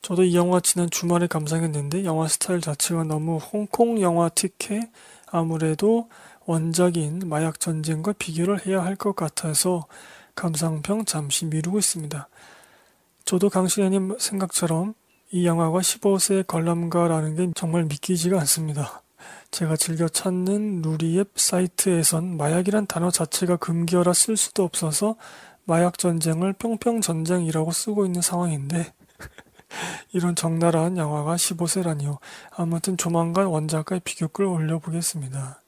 Speaker 1: 저도 이 영화 지난 주말에 감상했는데 영화 스타일 자체가 너무 홍콩 영화 티켓 아무래도 원작인 마약 전쟁과 비교를 해야 할 것 같아서 감상평 잠시 미루고 있습니다. 저도 강신혜님 생각처럼 이 영화가 15세 관람가라는 게 정말 믿기지가 않습니다. 제가 즐겨 찾는 루리앱 사이트에선 마약이란 단어 자체가 금기어라 쓸 수도 없어서 마약 전쟁을 평평 전쟁이라고 쓰고 있는 상황인데 이런 적나라한 영화가 15세라니요. 아무튼 조만간 원작과 의 비교글 올려보겠습니다.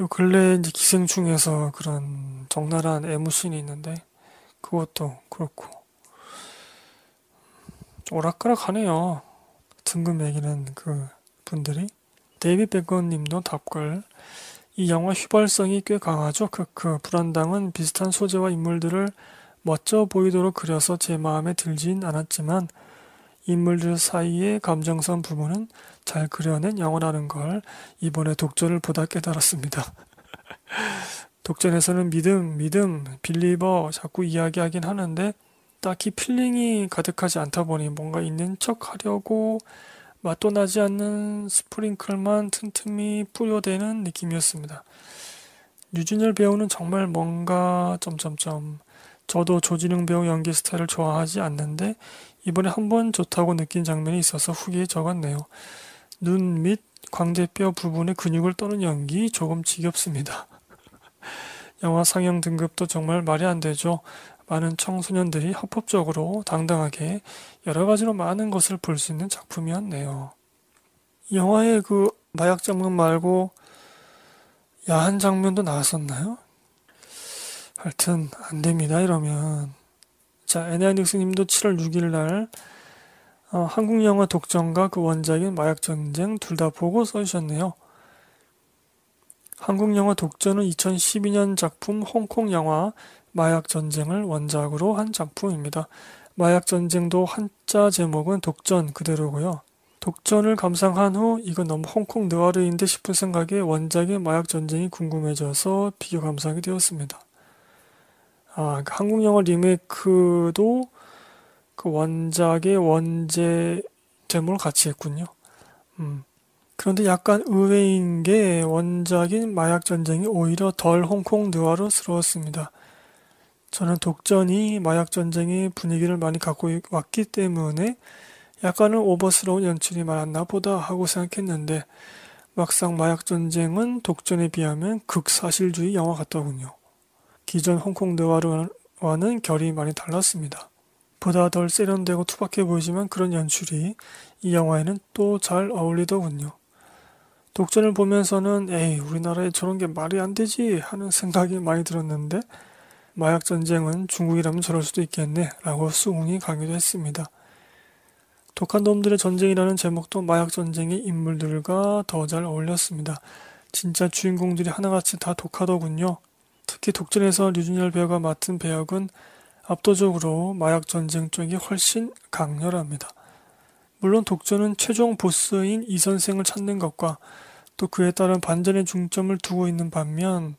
Speaker 1: 요 근래 이제 기생충에서 그런 적나라한 애무씬이 있는데 그것도 그렇고 오락가락하네요. 등급 매기는 그 분들이 데이비 백건님도 답글 이 영화 휘발성이 꽤 강하죠. 그, 크 그 불안당은 비슷한 소재와 인물들을 멋져 보이도록 그려서 제 마음에 들진 않았지만 인물들 사이의 감정선 부분은 잘 그려낸 영어라는 걸 이번에 독전을 보다 깨달았습니다. 독전에서는 믿음, 믿음, 빌리버 자꾸 이야기하긴 하는데 딱히 필링이 가득하지 않다 보니 뭔가 있는 척 하려고 맛도 나지 않는 스프링클만 틈틈이 뿌려대는 느낌이었습니다. 유준열 배우는 정말 뭔가 점점점 저도 조진웅 배우 연기 스타일을 좋아하지 않는데 이번에 한 번 좋다고 느낀 장면이 있어서 후기에 적었네요. 눈및 광대뼈 부분의 근육을 떠는 연기 조금 지겹습니다. 영화 상영 등급도 정말 말이 안 되죠. 많은 청소년들이 합법적으로 당당하게 여러 가지로 많은 것을 볼 수 있는 작품이었네요. 영화의 그 마약 장면 말고 야한 장면도 나왔었나요? 하여튼 안 됩니다 이러면 자, 에나이닉스님도 7월 6일 날 어, 한국 영화 독점과 그 원작인 마약 전쟁 둘 다 보고 써주셨네요. 한국 영화 독전은 2012년 작품 홍콩 영화 마약 전쟁을 원작으로 한 작품입니다. 마약 전쟁도 한자 제목은 독전 그대로고요. 독전을 감상한 후 이건 너무 홍콩 느와르인데 싶은 생각에 원작의 마약 전쟁이 궁금해져서 비교 감상이 되었습니다. 아, 그러니까 한국 영화 리메이크도 그 원작의 원제 제목을 같이 했군요. 음. 그런데 약간 의외인 게 원작인 마약 전쟁이 오히려 덜 홍콩 느와르스러웠습니다. 저는 독전이 마약 전쟁의 분위기를 많이 갖고 왔기 때문에 약간은 오버스러운 연출이 많았나 보다 하고 생각했는데 막상 마약 전쟁은 독전에 비하면 극사실주의 영화 같더군요. 기존 홍콩 느와르와는 결이 많이 달랐습니다. 보다 덜 세련되고 투박해 보이지만 그런 연출이 이 영화에는 또 잘 어울리더군요. 독전을 보면서는 에이 우리나라에 저런 게 말이 안 되지 하는 생각이 많이 들었는데 마약 전쟁은 중국이라면 저럴 수도 있겠네 라고 수긍이 가기도 했습니다. 독한 놈들의 전쟁이라는 제목도 마약 전쟁의 인물들과 더 잘 어울렸습니다. 진짜 주인공들이 하나같이 다 독하더군요. 특히 독전에서 류준열 배우가 맡은 배역은 압도적으로 마약 전쟁 쪽이 훨씬 강렬합니다. 물론 독전은 최종 보스인 이 선생을 찾는 것과 또 그에 따른 반전의 중점을 두고 있는 반면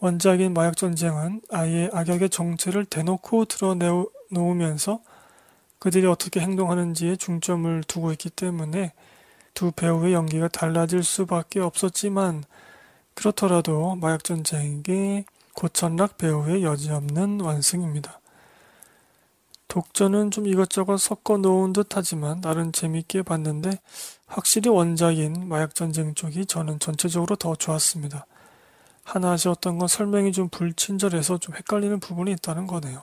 Speaker 1: 원작인 마약 전쟁은 아예 악역의 정체를 대놓고 드러내놓으면서 그들이 어떻게 행동하는지에 중점을 두고 있기 때문에 두 배우의 연기가 달라질 수밖에 없었지만 그렇더라도 마약 전쟁이 고천락 배우의 여지없는 완승입니다. 독전은 좀 이것저것 섞어 놓은 듯 하지만 나름 재밌게 봤는데 확실히 원작인 마약전쟁 쪽이 저는 전체적으로 더 좋았습니다. 하나 아쉬웠던 건 설명이 좀 불친절해서 좀 헷갈리는 부분이 있다는 거네요.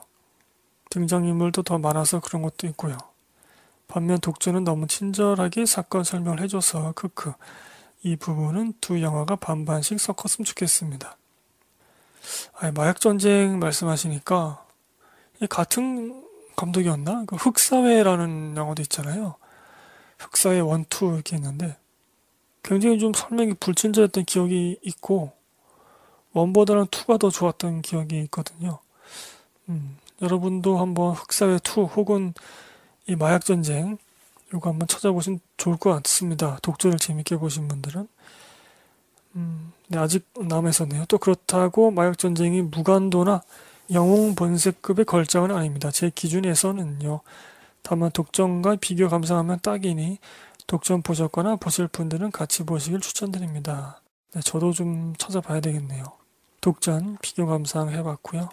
Speaker 1: 등장인물도 더 많아서 그런 것도 있고요. 반면 독전은 너무 친절하게 사건 설명을 해줘서 크크 이 부분은 두 영화가 반반씩 섞었으면 좋겠습니다. 아니, 마약 전쟁 말씀하시니까 같은 감독이었나? 그 흑사회라는 영화도 있잖아요. 흑사회 1, 2 이렇게 있는데 굉장히 좀 설명이 불친절했던 기억이 있고 원보다는 2가더 좋았던 기억이 있거든요. 음, 여러분도 한번 흑사회 2 혹은 이 마약 전쟁 이거 한번 찾아보시면 좋을 것 같습니다. 독자를 재밌게 보신 분들은. 음, 네, 아직 남아있었네요. 또 그렇다고 마약전쟁이 무간도나 영웅 본색급의 걸작은 아닙니다. 제 기준에서는요. 다만 독점과 비교 감상하면 딱이니 독점 보셨거나 보실 분들은 같이 보시길 추천드립니다. 네, 저도 좀 찾아봐야 되겠네요. 독전 비교 감상 해봤고요.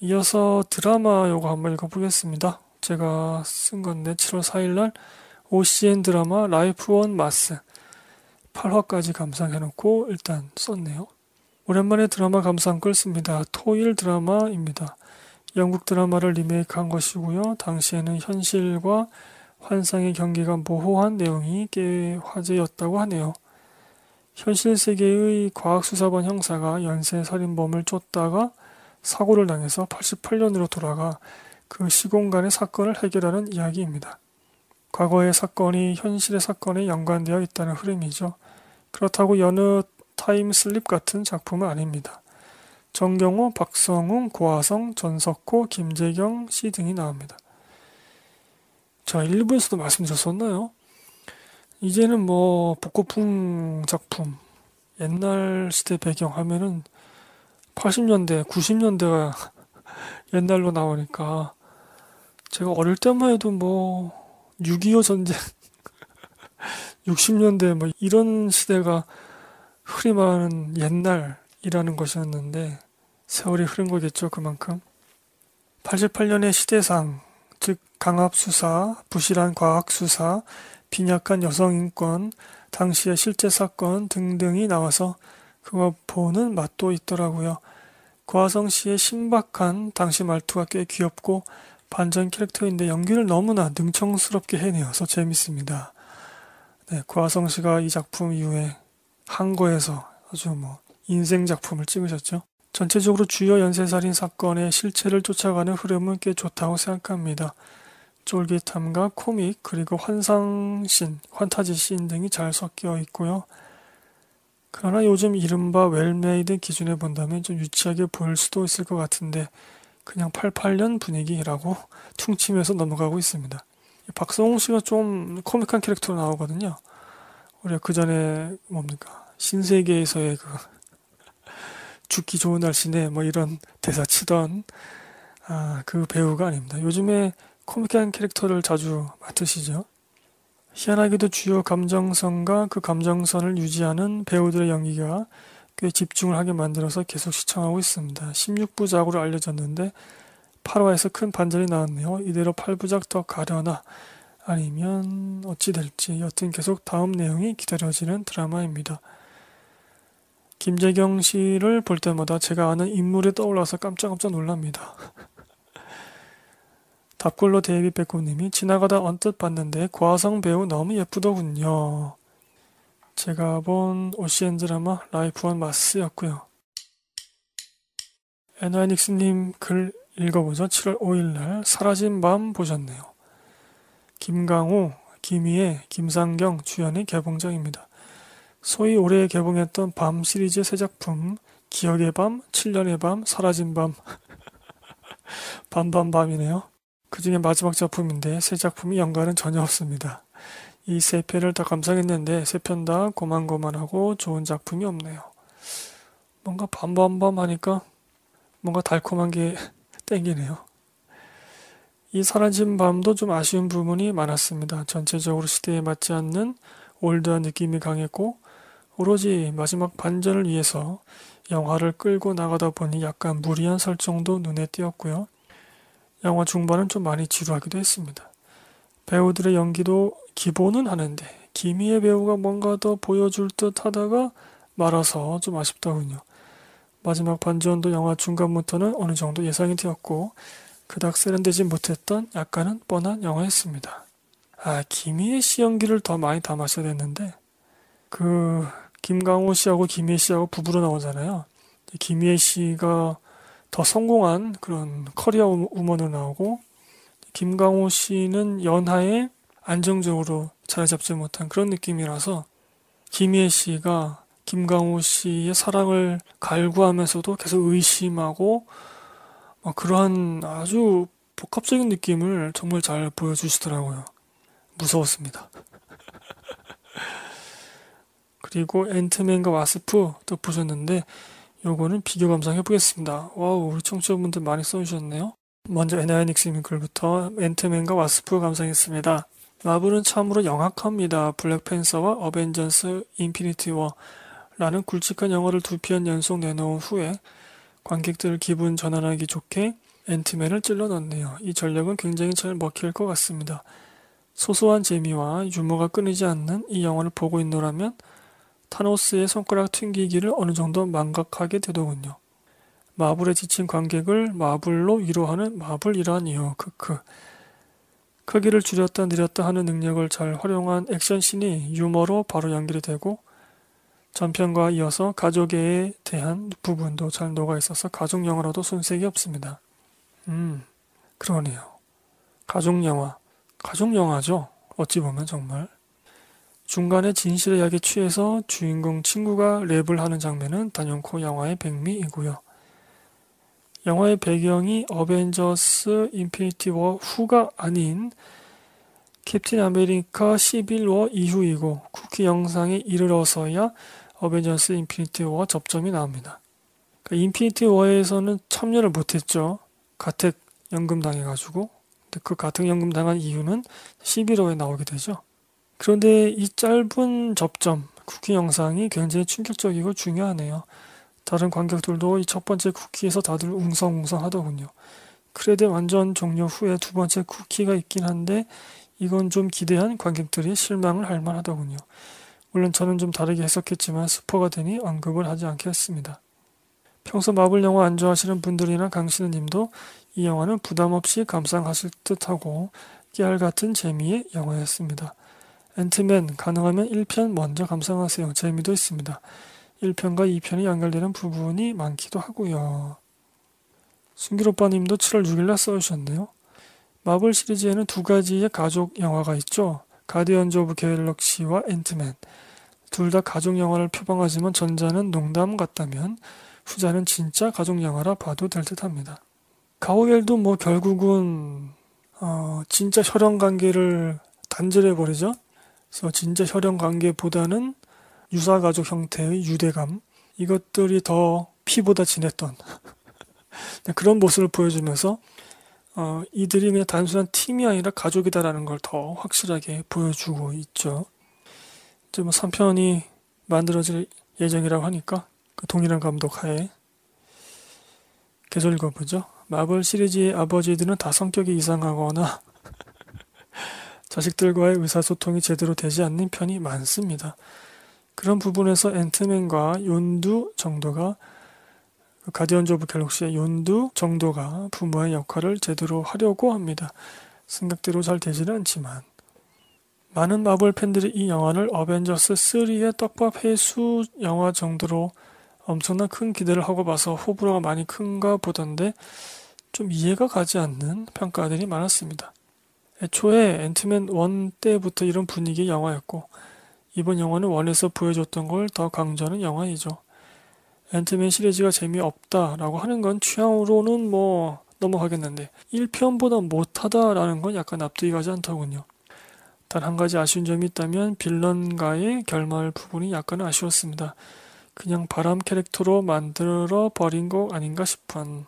Speaker 1: 이어서 드라마 요거 한번 읽어보겠습니다. 제가 쓴 건데 7월 4일날 OCN 드라마 라이프 원 마스 8화까지 감상해놓고 일단 썼네요. 오랜만에 드라마 감상글 습니다 토일 드라마입니다. 영국 드라마를 리메이크한 것이고요. 당시에는 현실과 환상의 경계가 모호한 내용이 꽤 화제였다고 하네요. 현실 세계의 과학수사반 형사가 연쇄 살인범을 쫓다가 사고를 당해서 88년으로 돌아가 그 시공간의 사건을 해결하는 이야기입니다. 과거의 사건이 현실의 사건에 연관되어 있다는 흐름이죠. 그렇다고 여느 타임슬립 같은 작품은 아닙니다. 정경호, 박성웅, 고아성, 전석호, 김재경 씨 등이 나옵니다. 자, 일부에서도 말씀드렸었나요? 이제는 뭐 복고풍 작품, 옛날 시대 배경 하면은 80년대, 90년대가 옛날로 나오니까 제가 어릴 때만 해도 뭐6.25 전쟁, 60년대 뭐 이런 시대가 흐히 말하는 옛날이라는 것이었는데 세월이 흐른 거겠죠 그만큼 88년의 시대상 즉 강압수사, 부실한 과학수사, 빈약한 여성인권, 당시의 실제 사건 등등이 나와서 그거 보는 맛도 있더라고요. 과성 씨의 신박한 당시 말투가 꽤 귀엽고 반전 캐릭터인데 연기를 너무나 능청스럽게 해내어서 재밌습니다. 네, 고아성 씨가 이 작품 이후에 한거에서 아주 뭐 인생 작품을 찍으셨죠. 전체적으로 주요 연쇄살인 사건의 실체를 쫓아가는 흐름은 꽤 좋다고 생각합니다. 쫄깃함과 코믹 그리고 환상신, 환타지신 등이 잘 섞여 있고요. 그러나 요즘 이른바 웰메이드 기준에 본다면 좀 유치하게 보일 수도 있을 것 같은데 그냥 88년 분위기라고 퉁치면서 넘어가고 있습니다. 박성웅 씨가 좀 코믹한 캐릭터로 나오거든요. 우리가 그 전에 뭡니까 신세계에서의 그 죽기 좋은 날씨네 뭐 이런 대사 치던 아, 그 배우가 아닙니다. 요즘에 코믹한 캐릭터를 자주 맡으시죠. 희한하게도 주요 감정선과 그 감정선을 유지하는 배우들의 연기가 꽤 집중을 하게 만들어서 계속 시청하고 있습니다. 16부작으로 알려졌는데 8화에서 큰 반전이 나왔네요. 이대로 8부작 더 가려나 아니면 어찌 될지 여튼 계속 다음 내용이 기다려지는 드라마입니다. 김재경 씨를 볼 때마다 제가 아는 인물이 떠올라서 깜짝깜짝 놀랍니다. 답글로 데이비 백호님이 지나가다 언뜻 봤는데 과성 배우 너무 예쁘더군요. 제가 본 OCN 드라마 라이프 원 마스였고요. 에너닉스님 글 읽어보죠. 7월 5일날 사라진 밤 보셨네요. 김강호, 김희애, 김상경 주연의 개봉작입니다. 소위 올해 개봉했던 밤 시리즈 새 작품 기억의 밤, 7년의 밤, 사라진 밤 밤밤밤이네요. 그 중에 마지막 작품인데 새 작품이 연관은 전혀 없습니다. 이세 편을 다 감상했는데 세 편 다 고만고만하고 좋은 작품이 없네요. 뭔가 밤밤밤 하니까 뭔가 달콤한 게 땡기네요. 이 사라진 밤도 좀 아쉬운 부분이 많았습니다. 전체적으로 시대에 맞지 않는 올드한 느낌이 강했고 오로지 마지막 반전을 위해서 영화를 끌고 나가다 보니 약간 무리한 설정도 눈에 띄었고요. 영화 중반은 좀 많이 지루하기도 했습니다. 배우들의 연기도 기본은 하는데 김희애 배우가 뭔가 더 보여줄 듯 하다가 말아서 좀 아쉽다군요. 마지막 반전도 영화 중간부터는 어느 정도 예상이 되었고 그닥 세련되지 못했던 약간은 뻔한 영화였습니다. 아 김희애 씨 연기를 더 많이 담았어야 됐는데 그 김강호 씨하고 김희애 씨하고 부부로 나오잖아요. 김희애 씨가 더 성공한 그런 커리어 우먼으로 나오고 김강호 씨는 연하에 안정적으로 자리 잡지 못한 그런 느낌이라서 김희애 씨가 김강호 씨의 사랑을 갈구하면서도 계속 의심하고 그러한 아주 복합적인 느낌을 정말 잘 보여주시더라고요. 무서웠습니다. 그리고 앤트맨과 와스프 또 보셨는데 요거는 비교 감상 해보겠습니다. 와우 우리 청취자분들 많이 써주셨네요. 먼저 에나이닉스 윙클부터 앤트맨과 와스프 감상했습니다. 마블은 참으로 영악합니다. 블랙팬서와 어벤져스 인피니티 워 라는 굵직한 영화를 두 편 연속 내놓은 후에 관객들 기분 전환하기 좋게 앤트맨을 찔러넣네요. 이 전략은 굉장히 잘 먹힐 것 같습니다. 소소한 재미와 유머가 끊이지 않는 이 영화를 보고 있노라면 타노스의 손가락 튕기기를 어느 정도 망각하게 되더군요. 마블에 지친 관객을 마블로 위로하는 마블이라니요. 크크. 크기를 줄였다 늘렸다 하는 능력을 잘 활용한 액션씬이 유머로 바로 연결이 되고 전편과 이어서 가족에 대한 부분도 잘 녹아 있어서 가족 영화라도 손색이 없습니다. 음, 그러네요. 가족 영화. 가족 영화죠. 어찌 보면 정말. 중간에 진실의 약에 취해서 주인공 친구가 랩을 하는 장면은 단연코 영화의 백미이고요. 영화의 배경이 어벤져스 인피니티 워 후가 아닌 캡틴 아메리카 11워 이후이고 쿠키 영상에 이르러서야 어벤져스 인피니티 워 접점이 나옵니다. 그러니까 인피니티 워에서는 참여를 못했죠. 가택 연금 당해가지고 그 가택 연금 당한 이유는 11호에 나오게 되죠. 그런데 이 짧은 접점 쿠키 영상이 굉장히 충격적이고 중요하네요. 다른 관객들도 이 첫 번째 쿠키에서 다들 웅성웅성 하더군요. 크레드 완전 종료 후에 두 번째 쿠키가 있긴 한데 이건 좀 기대한 관객들이 실망을 할 만하더군요. 물론 저는 좀 다르게 해석했지만 스포가 되니 언급을 하지 않겠습니다. 평소 마블 영화 안 좋아하시는 분들이나 강신우 님도 이 영화는 부담 없이 감상하실 듯하고 깨알 같은 재미의 영화였습니다. 앤트맨 가능하면 1편 먼저 감상하세요. 재미도 있습니다. 1편과 2편이 연결되는 부분이 많기도 하고요. 승기로빠님도 7월 6일날 써주셨네요. 마블 시리즈에는 두 가지의 가족 영화가 있죠. 가디언즈 오브 갤럭시와 앤트맨. 둘 다 가족 영화를 표방하지만 전자는 농담 같다면 후자는 진짜 가족 영화라 봐도 될 듯합니다. 가오웰도 뭐 결국은 어, 진짜 혈연 관계를 단절해 버리죠. 그래서 진짜 혈연 관계보다는 유사가족 형태의 유대감 이것들이 더 피보다 진했던 네, 그런 모습을 보여주면서 어, 이들이 그냥 단순한 팀이 아니라 가족이다라는 걸 더 확실하게 보여주고 있죠. 이제 뭐 3편이 만들어질 예정이라고 하니까 그 동일한 감독 하에 계속 읽어보죠. 마블 시리즈의 아버지들은 다 성격이 이상하거나 자식들과의 의사소통이 제대로 되지 않는 편이 많습니다. 그런 부분에서 앤트맨과 욘두 정도가 가디언즈 오브 갤럭시의 욘두 정도가 부모의 역할을 제대로 하려고 합니다. 생각대로 잘 되지는 않지만 많은 마블 팬들이 이 영화를 어벤져스 3의 떡밥 회수 영화 정도로 엄청난 큰 기대를 하고 봐서 호불호가 많이 큰가 보던데 좀 이해가 가지 않는 평가들이 많았습니다. 애초에 앤트맨 1 때부터 이런 분위기의 영화였고 이번 영화는 원에서 보여줬던 걸 더 강조하는 영화이죠. 앤트맨 시리즈가 재미없다 라고 하는 건 취향으로는 뭐 넘어가겠는데 1편보다 못하다라는 건 약간 납득이 가지 않더군요. 단 한 가지 아쉬운 점이 있다면 빌런과의 결말 부분이 약간 아쉬웠습니다. 그냥 바람 캐릭터로 만들어 버린 거 아닌가 싶은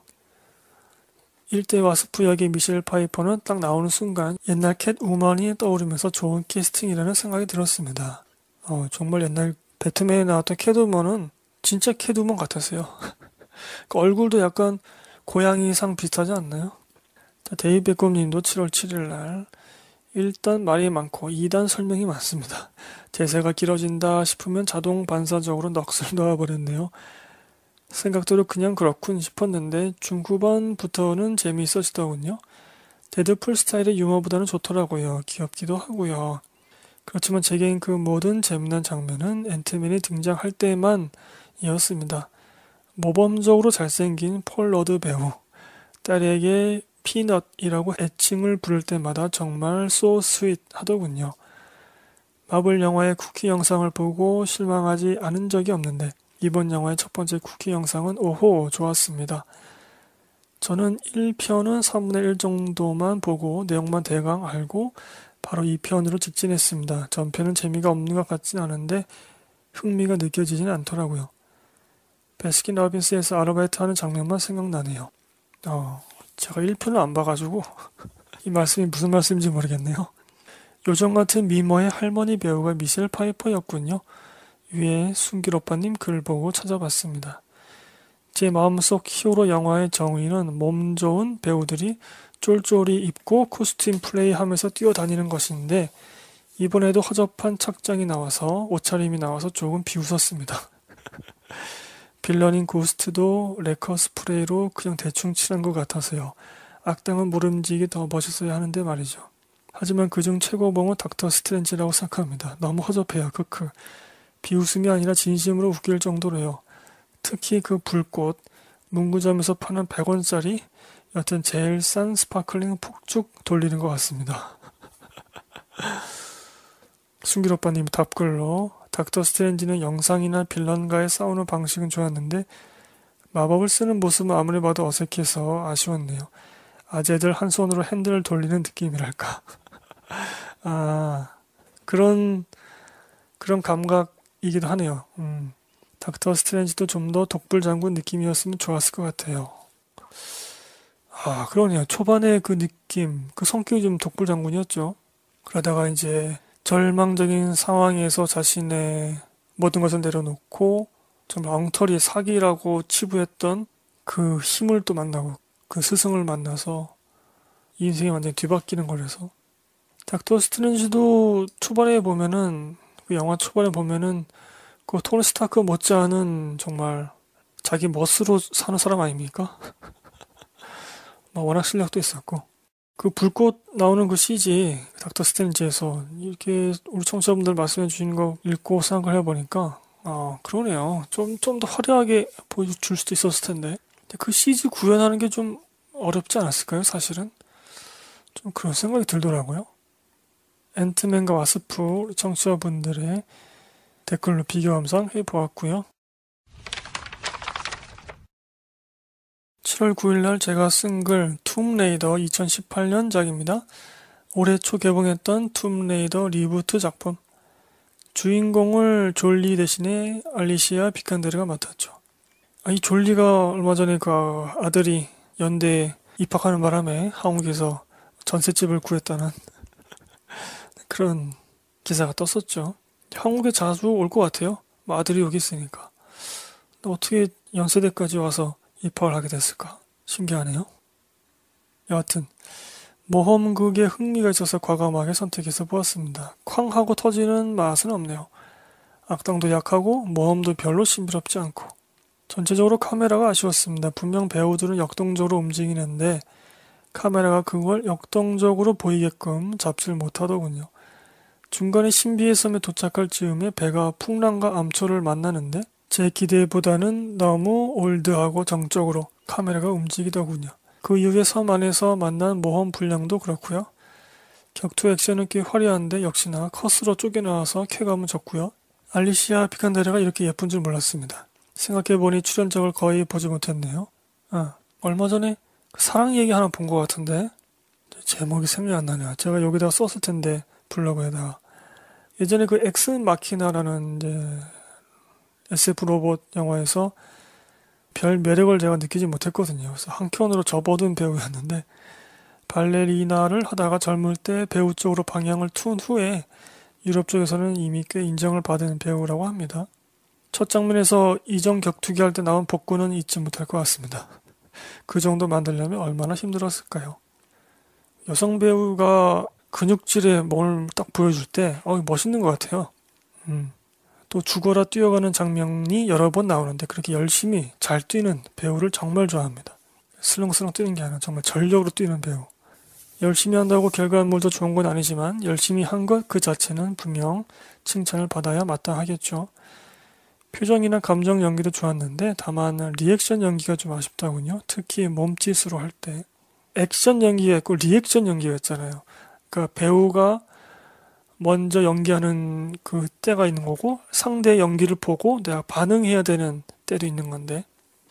Speaker 1: 1대 와스프 역의 미셸 파이퍼는 딱 나오는 순간 옛날 캣 우먼이 떠오르면서 좋은 캐스팅이라는 생각이 들었습니다. 어, 정말 옛날 배트맨에 나왔던 캐드먼은 진짜 캐드먼 같았어요. 그 얼굴도 약간 고양이상 비슷하지 않나요? 데이백곰님도 7월 7일 날 1단 말이 많고 2단 설명이 많습니다. 대세가 길어진다 싶으면 자동 반사적으로 넋을 놓아버렸네요. 생각대로 그냥 그렇군 싶었는데 중후반부터는 재미있어지더군요. 데드풀 스타일의 유머보다는 좋더라고요. 귀엽기도 하고요. 그렇지만 제게인 그 모든 재미난 장면은 앤트맨이 등장할 때만 이었습니다. 모범적으로 잘생긴 폴 러드 배우, 딸에게 피넛이라고 애칭을 부를 때마다 정말 so sweet 하더군요. 마블 영화의 쿠키 영상을 보고 실망하지 않은 적이 없는데 이번 영화의 첫 번째 쿠키 영상은 오호 좋았습니다. 저는 1편은 3분의 1 정도만 보고 내용만 대강 알고 바로 이 편으로 직진했습니다. 전편은 재미가 없는 것 같진 않은데 흥미가 느껴지진 않더라고요. 베스킨 라빈스에서 아르바이트하는 장면만 생각나네요. 어, 제가 1편을 안 봐가지고 이 말씀이 무슨 말씀인지 모르겠네요. 요정 같은 미모의 할머니 배우가 미셸 파이퍼였군요. 위에 순길 오빠님 글 보고 찾아봤습니다. 제 마음속 히어로 영화의 정의는 몸 좋은 배우들이 쫄쫄이 입고 코스튬 플레이하면서 뛰어다니는 것인데 이번에도 허접한 착장이 나와서 옷차림이 나와서 조금 비웃었습니다. 빌런인 고스트도 레커 스프레이로 그냥 대충 칠한 것 같아서요. 악당은 모름지기 더 멋있어야 하는데 말이죠. 하지만 그 중 최고봉은 닥터 스트렌지라고 생각합니다. 너무 허접해요. 크크. 비웃음이 아니라 진심으로 웃길 정도로요. 특히 그 불꽃, 문구점에서 파는 100원짜리 여튼 제일 싼 스파클링 폭죽 돌리는 것 같습니다. 순길 오빠님 답글로 닥터 스트렌지는 영상이나 빌런과의 싸우는 방식은 좋았는데 마법을 쓰는 모습은 아무리 봐도 어색해서 아쉬웠네요. 아재들 한 손으로 핸들을 돌리는 느낌이랄까. 아 그런 그런 감각이기도 하네요. 음, 닥터 스트렌지도 좀 더 독불장군 느낌이었으면 좋았을 것 같아요. 아, 그러네요. 초반에 그 느낌, 그 성격이 좀 독불장군이었죠. 그러다가 이제 절망적인 상황에서 자신의 모든 것을 내려놓고 정말 엉터리 사기라고 치부했던 그 힘을 또 만나고 그 스승을 만나서 인생이 완전히 뒤바뀌는 거라서 닥터 스트렌인지도 초반에 보면은 그 영화 초반에 보면은 그토 스타크 못지않은 정말 자기 멋으로 사는 사람 아닙니까? 어, 워낙 실력도 있었고 그 불꽃 나오는 그 CG 닥터 스탠지에서 이렇게 우리 청취자분들 말씀해 주신 거 읽고 생각을 해보니까 아 그러네요 좀 좀 더 화려하게 보여줄 수도 있었을 텐데 그 CG 구현하는 게 좀 어렵지 않았을까요 사실은 좀 그런 생각이 들더라고요 앤트맨과 와스프 청취자분들의 댓글로 비교 감상 해보았고요 7월 9일날 제가 쓴 글 툼레이더 2018년작입니다. 올해 초 개봉했던 툼레이더 리부트 작품. 주인공을 졸리 대신에 알리시아 비칸데르가 맡았죠. 아, 이 졸리가 얼마 전에 그 아들이 연대에 입학하는 바람에 한국에서 전셋집을 구했다는 그런 기사가 떴었죠. 한국에 자주 올 것 같아요. 뭐 아들이 여기 있으니까. 어떻게 연세대까지 와서 입학을 하게 됐을까? 신기하네요. 여하튼 모험극에 흥미가 있어서 과감하게 선택해서 보았습니다. 쾅 하고 터지는 맛은 없네요. 악당도 약하고 모험도 별로 신비롭지 않고 전체적으로 카메라가 아쉬웠습니다. 분명 배우들은 역동적으로 움직이는데 카메라가 그걸 역동적으로 보이게끔 잡질 못하더군요. 중간에 신비의 섬에 도착할 즈음에 배가 풍랑과 암초를 만나는데 제 기대보다는 너무 올드하고 정적으로 카메라가 움직이더군요. 그 이후에 섬 안에서 만난 모험 분량도 그렇고요. 격투 액션은 꽤 화려한데 역시나 컷으로 쪼개나와서 쾌감은 적고요. 알리시아 피칸데레가 이렇게 예쁜 줄 몰랐습니다. 생각해보니 출연작을 거의 보지 못했네요. 아, 얼마 전에 그 사랑 얘기 하나 본 것 같은데 제목이 생각이 안 나네요. 제가 여기다가 썼을 텐데 블로그에다가 예전에 그 엑스 마키나라는 이제 SF 로봇 영화에서 별 매력을 제가 느끼지 못했거든요. 그래서 한켠으로 접어둔 배우였는데 발레리나를 하다가 젊을 때 배우 쪽으로 방향을 툰 후에 유럽 쪽에서는 이미 꽤 인정을 받은 배우라고 합니다. 첫 장면에서 이정 격투기 할 때 나온 복근은 잊지 못할 것 같습니다. 그 정도 만들려면 얼마나 힘들었을까요? 여성 배우가 근육질에 몸을 딱 보여줄 때, 어, 멋있는 것 같아요. 음. 또 죽어라 뛰어가는 장면이 여러 번 나오는데 그렇게 열심히 잘 뛰는 배우를 정말 좋아합니다. 슬렁슬렁 뛰는 게 아니라 정말 전력으로 뛰는 배우. 열심히 한다고 결과물도 뭐 좋은 건 아니지만 열심히 한 것 그 자체는 분명 칭찬을 받아야 마땅하겠죠. 표정이나 감정 연기도 좋았는데 다만 리액션 연기가 좀 아쉽다군요. 특히 몸짓으로 할 때 액션 연기가 고 리액션 연기였잖아요 그러니까 배우가 먼저 연기하는 그 때가 있는 거고 상대 연기를 보고 내가 반응해야 되는 때도 있는 건데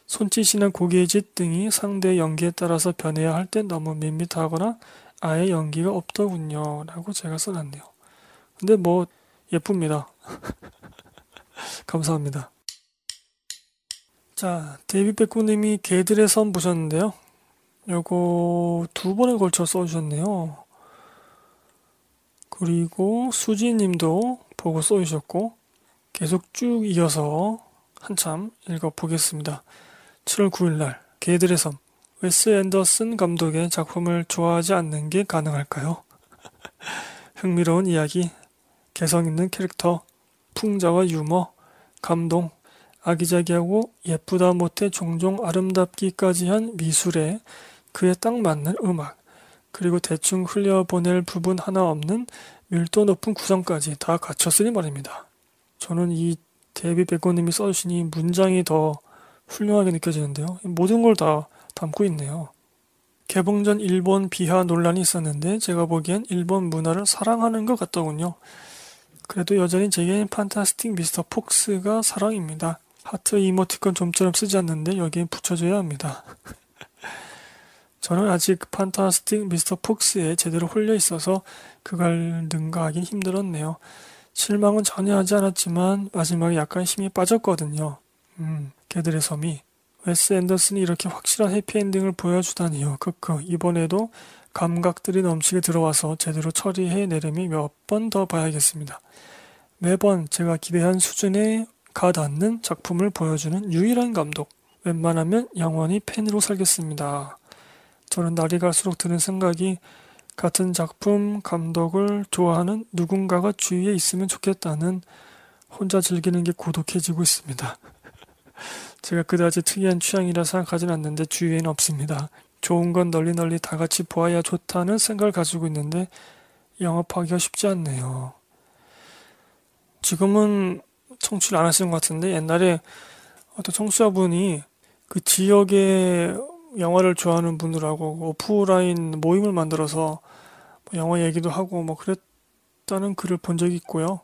Speaker 1: 손짓이나 고개의 짓 등이 상대 연기에 따라서 변해야 할 때 너무 밋밋하거나 아예 연기가 없더군요 라고 제가 써놨네요 근데 뭐 예쁩니다 감사합니다 자데뷔 백구님이 개들의 선 보셨는데요 요거 두 번에 걸쳐 써주셨네요 그리고 수지님도 보고 써주셨고 계속 쭉 이어서 한참 읽어보겠습니다. 7월 9일날 개들의 섬 웨스 앤더슨 감독의 작품을 좋아하지 않는 게 가능할까요? 흥미로운 이야기, 개성 있는 캐릭터, 풍자와 유머, 감동, 아기자기하고 예쁘다 못해 종종 아름답기까지 한 미술에 그에 딱 맞는 음악, 그리고 대충 흘려보낼 부분 하나 없는 밀도 높은 구성까지 다 갖췄으니 말입니다. 저는 이 데뷔 백고님이 써주시니 문장이 더 훌륭하게 느껴지는데요. 모든 걸 다 담고 있네요. 개봉 전 일본 비하 논란이 있었는데 제가 보기엔 일본 문화를 사랑하는 것 같더군요. 그래도 여전히 제겐 판타스틱 미스터 폭스가 사랑입니다. 하트 이모티콘 좀처럼 쓰지 않는데 여기에 붙여줘야 합니다. 저는 아직 판타스틱 미스터 폭스에 제대로 홀려 있어서 그걸 능가하긴 힘들었네요. 실망은 전혀 하지 않았지만 마지막에 약간 힘이 빠졌거든요. 음, 개들의 섬이. 웨스 앤더슨이 이렇게 확실한 해피엔딩을 보여주다니요. 크크. 이번에도 감각들이 넘치게 들어와서 제대로 처리해내려면 몇 번 더 봐야겠습니다. 매번 제가 기대한 수준에 가닿는 작품을 보여주는 유일한 감독. 웬만하면 영원히 팬으로 살겠습니다. 저는 날이 갈수록 드는 생각이 같은 작품, 감독을 좋아하는 누군가가 주위에 있으면 좋겠다는 혼자 즐기는 게 고독해지고 있습니다. 제가 그다지 특이한 취향이라 생각하진 않는데 주위에는 없습니다. 좋은 건 널리 널리 다 같이 보아야 좋다는 생각을 가지고 있는데 영업하기가 쉽지 않네요. 지금은 청취를 안 하시는 것 같은데 옛날에 어떤 청취자분이 그지역에 영화를 좋아하는 분들하고 오프라인 모임을 만들어서 뭐 영화 얘기도 하고 뭐 그랬다는 글을 본 적이 있고요.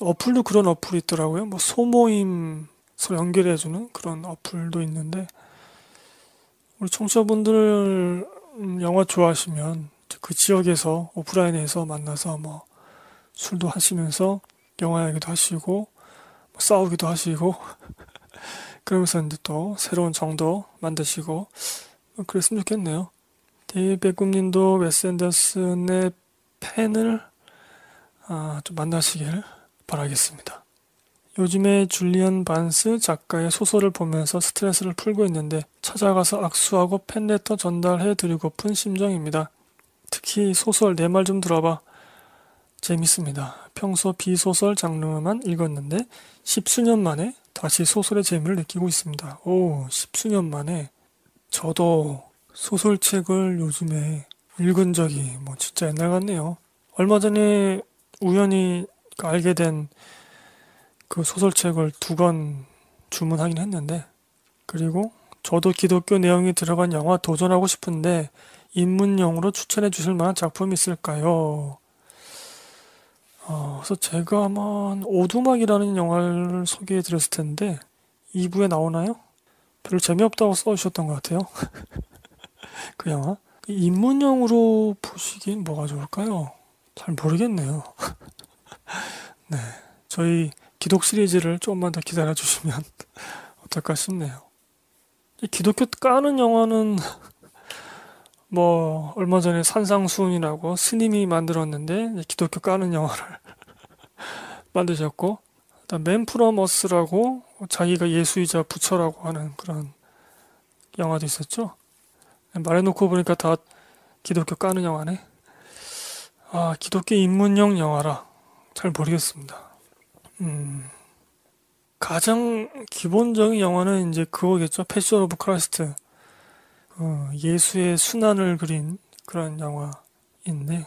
Speaker 1: 어플도 그런 어플이 있더라고요. 뭐 소모임 서 연결해주는 그런 어플도 있는데 우리 청취자분들 음, 영화 좋아하시면 그 지역에서 오프라인에서 만나서 뭐 술도 하시면서 영화 얘기도 하시고 뭐 싸우기도 하시고 그러면서 이제 또 새로운 정도 만드시고 그랬으면 좋겠네요. 데이백꿈님도 웨스 앤더슨의 팬을 아, 좀 만나시길 바라겠습니다. 요즘에 줄리언 반스 작가의 소설을 보면서 스트레스를 풀고 있는데 찾아가서 악수하고 팬레터 전달해드리고픈 심정입니다. 특히 소설 내 말좀 네 들어봐. 재밌습니다. 평소 비소설 장르만 읽었는데 십수년 만에 다시 소설의 재미를 느끼고 있습니다. 오, 십수년 만에 저도 소설책을 요즘에 읽은 적이 뭐 진짜 옛날 같네요. 얼마 전에 우연히 그 알게 된 그 소설책을 두 권 주문하긴 했는데 그리고 저도 기독교 내용이 들어간 영화 도전하고 싶은데 인문용으로 추천해 주실 만한 작품이 있을까요? 어, 그래서 제가 아마 오두막이라는 영화를 소개해 드렸을 텐데 2부에 나오나요? 별로 재미없다고 써주셨던 것 같아요. 그 영화. 입문용으로 보시긴 뭐가 좋을까요? 잘 모르겠네요. 네. 저희 기독 시리즈를 조금만 더 기다려주시면 어떨까 싶네요. 기독교 까는 영화는 뭐 얼마 전에 산상수훈이라고 스님이 만들었는데 기독교 까는 영화를 만드셨고 맨프로머스라고 자기가 예수이자 부처라고 하는 그런 영화도 있었죠. 말해놓고 보니까 다 기독교 까는 영화네. 아 기독교 인문형 영화라 잘 모르겠습니다. 음 가장 기본적인 영화는 이제 그거겠죠. 패션 오브 크라스트 이 어, 예수의 순환을 그린 그런 영화인데,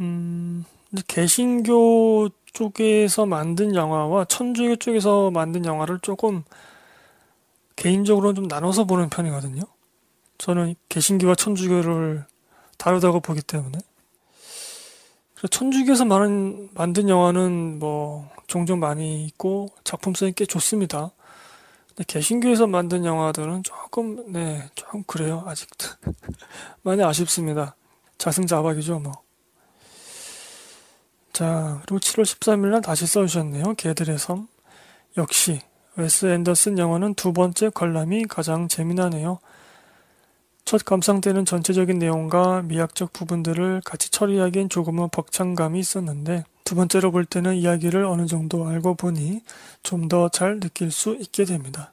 Speaker 1: 음, 개신교 쪽에서 만든 영화와 천주교 쪽에서 만든 영화를 조금 개인적으로는 좀 나눠서 보는 편이거든요. 저는 개신교와 천주교를 다르다고 보기 때문에. 천주교에서 만든 영화는 뭐 종종 많이 있고 작품성이 꽤 좋습니다. 근데 개신교에서 만든 영화들은 조금 네, 좀 그래요. 아직도 많이 아쉽습니다. 자승자박이죠, 뭐. 자, 그리고 7월 13일 날 다시 써주셨네요. 개들의 섬. 역시 웨스 앤더슨 영화는 두 번째 관람이 가장 재미나네요. 첫 감상 때는 전체적인 내용과 미학적 부분들을 같이 처리하기엔 조금은 벅찬감이 있었는데 두 번째로 볼 때는 이야기를 어느 정도 알고 보니 좀 더 잘 느낄 수 있게 됩니다.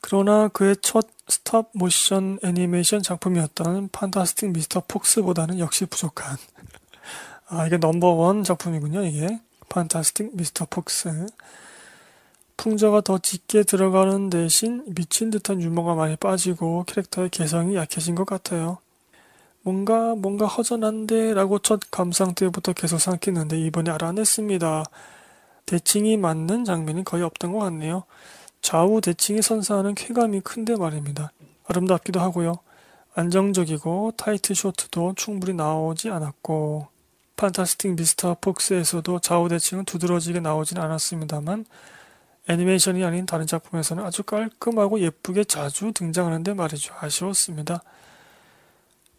Speaker 1: 그러나 그의 첫 스톱 모션 애니메이션 작품이었던 판타스틱 미스터 폭스보다는 역시 부족한 아 이게 넘버원 작품이군요 이게 판타스틱 미스터 폭스 풍자가 더 짙게 들어가는 대신 미친 듯한 유머가 많이 빠지고 캐릭터의 개성이 약해진 것 같아요. 뭔가 뭔가 허전한데 라고 첫 감상 때부터 계속 삼각는데 이번에 알아냈습니다. 대칭이 맞는 장면이 거의 없던 것 같네요. 좌우 대칭이 선사하는 쾌감이 큰데 말입니다. 아름답기도 하고요. 안정적이고 타이트 쇼트도 충분히 나오지 않았고 판타스틱 미스터 폭스에서도 좌우 대칭은 두드러지게 나오진 않았습니다만 애니메이션이 아닌 다른 작품에서는 아주 깔끔하고 예쁘게 자주 등장하는데 말이죠. 아쉬웠습니다.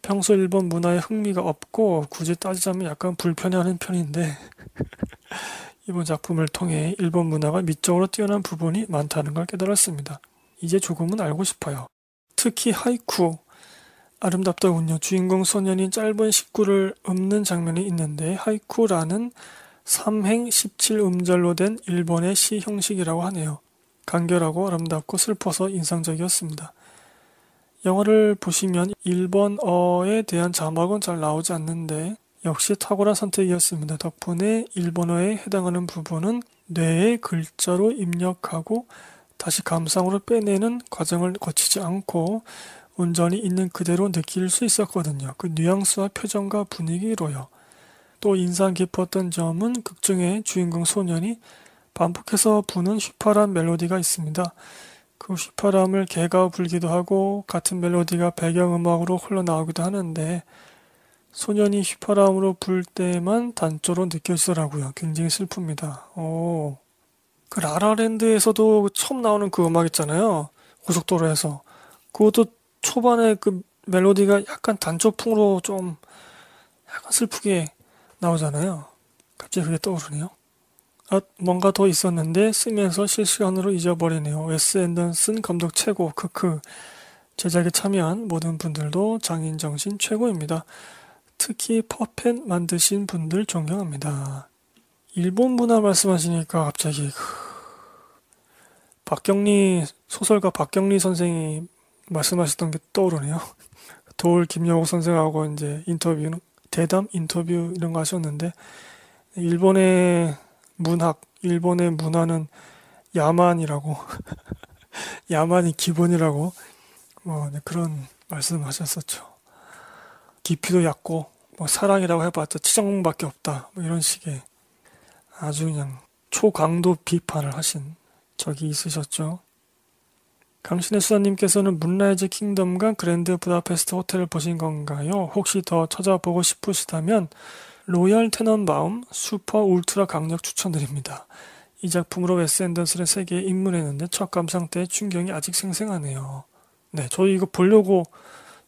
Speaker 1: 평소 일본 문화에 흥미가 없고 굳이 따지자면 약간 불편해하는 편인데 이번 작품을 통해 일본 문화가 미적으로 뛰어난 부분이 많다는 걸 깨달았습니다. 이제 조금은 알고 싶어요. 특히 하이쿠. 아름답더군요. 주인공 소년이 짧은 식구를 읊는 장면이 있는데 하이쿠라는 3행 17음절로 된 일본의 시 형식이라고 하네요. 간결하고 아름답고 슬퍼서 인상적이었습니다. 영화를 보시면 일본어에 대한 자막은 잘 나오지 않는데 역시 탁월한 선택이었습니다. 덕분에 일본어에 해당하는 부분은 뇌에 글자로 입력하고 다시 감상으로 빼내는 과정을 거치지 않고 온전히 있는 그대로 느낄 수 있었거든요. 그 뉘앙스와 표정과 분위기로요. 또 인상 깊었던 점은 극중의 주인공 소년이 반복해서 부는 휘파란 멜로디가 있습니다. 그 휘파람을 개가 불기도 하고 같은 멜로디가 배경음악으로 흘러나오기도 하는데 소년이 휘파람으로 불 때만 단조로 느껴지더라고요. 굉장히 슬픕니다. 오. 그 라라랜드에서도 처음 나오는 그 음악 있잖아요. 고속도로에서. 그것도 초반에 그 멜로디가 약간 단조풍으로 좀 약간 슬프게 나오잖아요. 갑자기 그게 떠오르네요. 아, 뭔가 더 있었는데 쓰면서 실시간으로 잊어버리네요. 웨스 앤던슨 감독 최고 크크 제작에 참여한 모든 분들도 장인정신 최고입니다. 특히 퍼펜 만드신 분들 존경합니다. 일본 문화 말씀하시니까 갑자기 박경리 소설가 박경리 선생이 말씀하셨던 게 떠오르네요. 도울 김여옥 선생하고 이제 인터뷰 대담 인터뷰 이런 거 하셨는데 일본의 문학, 일본의 문화는 야만이라고, 야만이 기본이라고, 뭐, 네, 그런 말씀 하셨었죠. 깊이도 얕고, 뭐, 사랑이라고 해봤자 치정밖에 없다. 뭐, 이런 식의 아주 그냥 초강도 비판을 하신 적이 있으셨죠. 강신의 수사님께서는 문라이즈 킹덤과 그랜드 부다페스트 호텔을 보신 건가요? 혹시 더 찾아보고 싶으시다면 로열 테넌바움 슈퍼 울트라 강력 추천드립니다. 이 작품으로 웨스 앤더슨의 세계에 입문했는데 첫 감상 때의 충격이 아직 생생하네요. 네, 저희 이거 보려고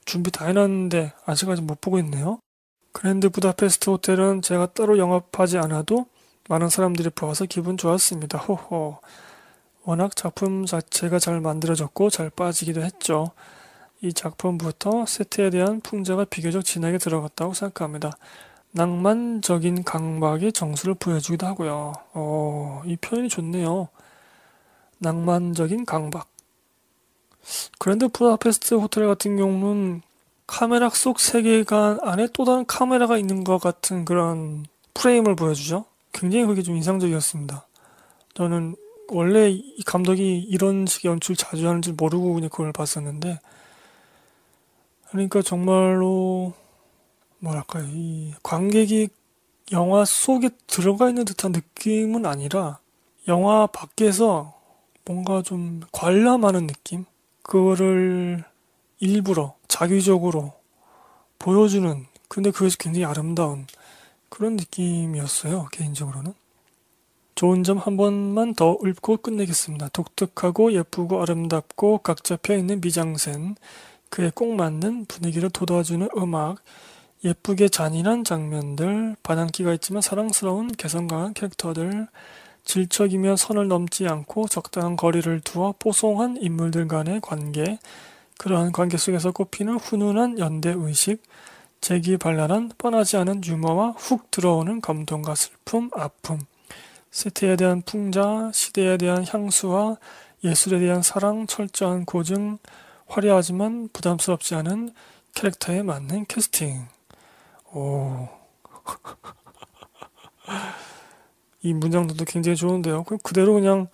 Speaker 1: 준비 다 해놨는데 아직까지 못 보고 있네요. 그랜드 부다페스트 호텔은 제가 따로 영업하지 않아도 많은 사람들이 보아서 기분 좋았습니다. 호호. 워낙 작품 자체가 잘 만들어졌고 잘 빠지기도 했죠. 이 작품부터 세트에 대한 풍자가 비교적 진하게 들어갔다고 생각합니다. 낭만적인 강박의 정수를 보여주기도 하고요. 어, 이 표현이 좋네요. 낭만적인 강박. 그랜드 부다페스트 호텔 같은 경우는 카메라 속 세계관 안에 또 다른 카메라가 있는 것 같은 그런 프레임을 보여주죠. 굉장히 그게 좀 인상적이었습니다. 저는 원래 이 감독이 이런 식의 연출 자주 하는지 모르고 그냥 그걸 봤었는데, 그러니까 정말로 뭐랄까 요이 관객이 영화 속에 들어가 있는 듯한 느낌은 아니라 영화 밖에서 뭔가 좀 관람하는 느낌 그거를 일부러 자기적으로 보여주는 근데 그것이 굉장히 아름다운 그런 느낌이었어요 개인적으로는 좋은 점 한 번만 더 읊고 끝내겠습니다 독특하고 예쁘고 아름답고 각 잡혀 있는 미장센 그에 꼭 맞는 분위기를 돋아주는 음악 예쁘게 잔인한 장면들, 반항기가 있지만 사랑스러운 개성 강한 캐릭터들, 질척이며 선을 넘지 않고 적당한 거리를 두어 포송한 인물들 간의 관계, 그러한 관계 속에서 꼽히는 훈훈한 연대 의식, 재기발랄한 뻔하지 않은 유머와 훅 들어오는 감동과 슬픔, 아픔, 세태에 대한 풍자, 시대에 대한 향수와 예술에 대한 사랑, 철저한 고증, 화려하지만 부담스럽지 않은 캐릭터에 맞는 캐스팅. 오. 이 문장들도 굉장히 좋은데요. 그대로 그냥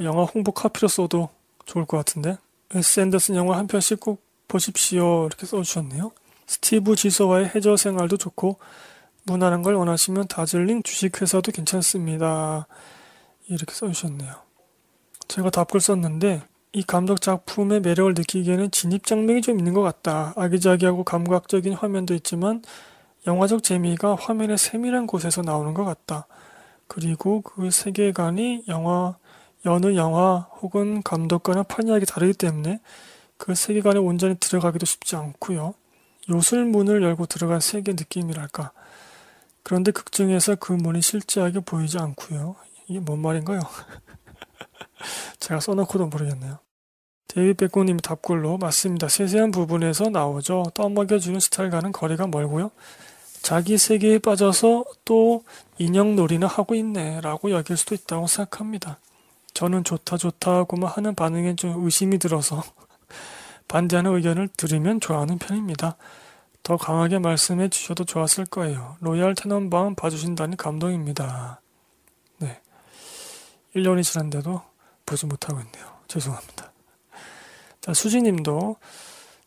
Speaker 1: 영화 홍보 카피로 써도 좋을 것 같은데. 웨스 앤더슨 영화 한 편씩 꼭 보십시오. 이렇게 써주셨네요. 스티브 지서와의 해저 생활도 좋고, 무난한 걸 원하시면 다즐링 주식회사도 괜찮습니다. 이렇게 써주셨네요. 제가 답글 썼는데, 이 감독 작품의 매력을 느끼기에는 진입 장면이 좀 있는 것 같다. 아기자기하고 감각적인 화면도 있지만 영화적 재미가 화면의 세밀한 곳에서 나오는 것 같다. 그리고 그 세계관이 영화 여느 영화 혹은 감독과는 판이하게 다르기 때문에 그 세계관에 온전히 들어가기도 쉽지 않고요. 요술문을 열고 들어간 세계 느낌이랄까. 그런데 극 중에서 그 문이 실제하게 보이지 않고요. 이게 뭔 말인가요? 제가 써놓고도 모르겠네요. 데이비 백고님이 답글로 맞습니다. 세세한 부분에서 나오죠. 떠먹여주는 스타일과는 거리가 멀고요. 자기 세계에 빠져서 또 인형놀이나 하고 있네 라고 여길 수도 있다고 생각합니다. 저는 좋다 좋다 하고만 하는 반응에 좀 의심이 들어서 반대하는 의견을 들으면 좋아하는 편입니다. 더 강하게 말씀해 주셔도 좋았을 거예요. 로얄 테넌방 봐주신다니 감동입니다. 네. 1년이 지난데도 보지 못하고 있네요. 죄송합니다. 자, 수지님도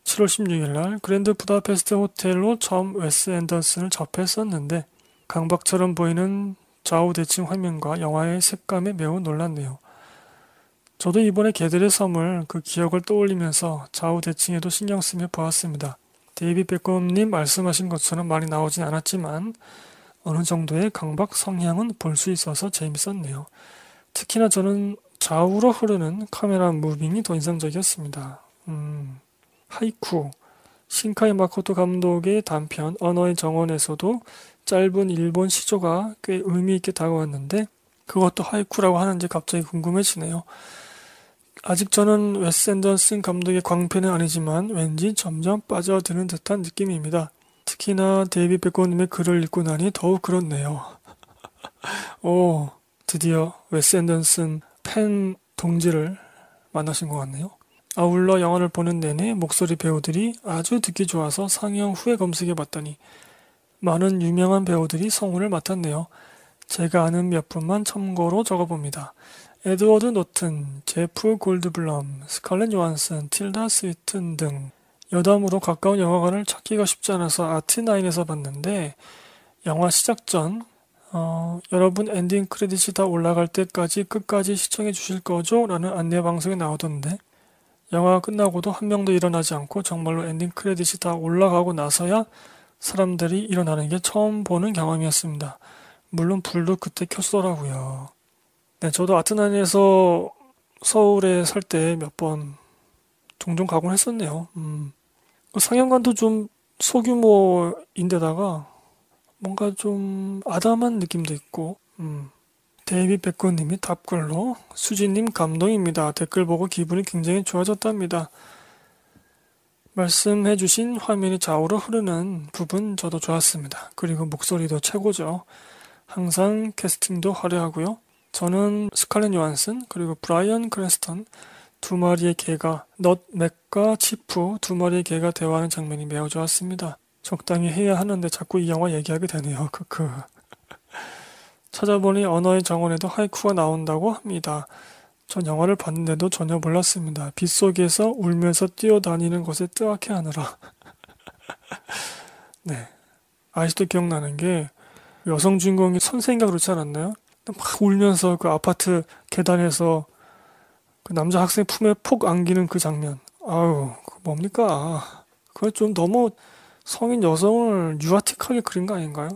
Speaker 1: 7월 16일 날 그랜드 부다페스트 호텔로 처음 웨스 앤더슨을 접했었는데 강박처럼 보이는 좌우 대칭 화면과 영화의 색감에 매우 놀랐네요. 저도 이번에 개들의 섬을 그 기억을 떠올리면서 좌우 대칭에도 신경 쓰며 보았습니다. 데이비 백검님 말씀하신 것처럼 많이 나오진 않았지만 어느 정도의 강박 성향은 볼 수 있어서 재밌었네요. 특히나 저는 좌우로 흐르는 카메라 무빙이 더 인상적이었습니다. 음, 하이쿠 신카이 마코토 감독의 단편 언어의 정원에서도 짧은 일본 시조가 꽤 의미 있게 다가왔는데 그것도 하이쿠라고 하는지 갑자기 궁금해지네요. 아직 저는 웨스 앤더슨 감독의 광팬은 아니지만 왠지 점점 빠져드는 듯한 느낌입니다. 특히나 데이비 백고님의 글을 읽고 나니 더욱 그렇네요. 오, 드디어 웨스 앤더슨 팬 동지를 만나신 것 같네요. 아울러 영화를 보는 내내 목소리 배우들이 아주 듣기 좋아서 상영 후에 검색해 봤더니 많은 유명한 배우들이 성우를 맡았네요. 제가 아는 몇 분만 참고로 적어봅니다. 에드워드 노튼, 제프 골드블럼, 스칼렛 요한슨, 틸다 스위튼 등 여담으로 가까운 영화관을 찾기가 쉽지 않아서 아트나인에서 봤는데 영화 시작 전 어, 여러분 엔딩 크레딧이 다 올라갈 때까지 끝까지 시청해 주실 거죠? 라는 안내 방송이 나오던데 영화가 끝나고도 한 명도 일어나지 않고 정말로 엔딩 크레딧이 다 올라가고 나서야 사람들이 일어나는 게 처음 보는 경험이었습니다. 물론 불도 그때 켰더라고요. 네, 저도 아트니에서 서울에 살 때 몇 번 종종 가곤 했었네요. 음. 그 상영관도 좀 소규모인데다가 뭔가 좀 아담한 느낌도 있고 음. 데이비 백건님이 답글로 수진님 감동입니다. 댓글 보고 기분이 굉장히 좋아졌답니다. 말씀해주신 화면이 좌우로 흐르는 부분 저도 좋았습니다. 그리고 목소리도 최고죠. 항상 캐스팅도 화려하고요. 저는 스칼렛 요한슨 그리고 브라이언 크레스턴 두 마리의 개가 넛 맥과 치프 두 마리의 개가 대화하는 장면이 매우 좋았습니다. 적당히 해야 하는데 자꾸 이 영화 얘기하게 되네요. 크크. 찾아보니 언어의 정원에도 하이쿠가 나온다고 합니다. 전 영화를 봤는데도 전혀 몰랐습니다. 빗속에서 울면서 뛰어다니는 것에 뜨악해 하느라. 네. 아직도 기억나는 게 여성 주인공이 선생인가 그렇지 않았나요? 막 울면서 그 아파트 계단에서 그 남자 학생 품에 폭 안기는 그 장면. 아우, 그 뭡니까? 그걸 좀 너무 성인 여성을 유아틱하게 그린 거 아닌가요?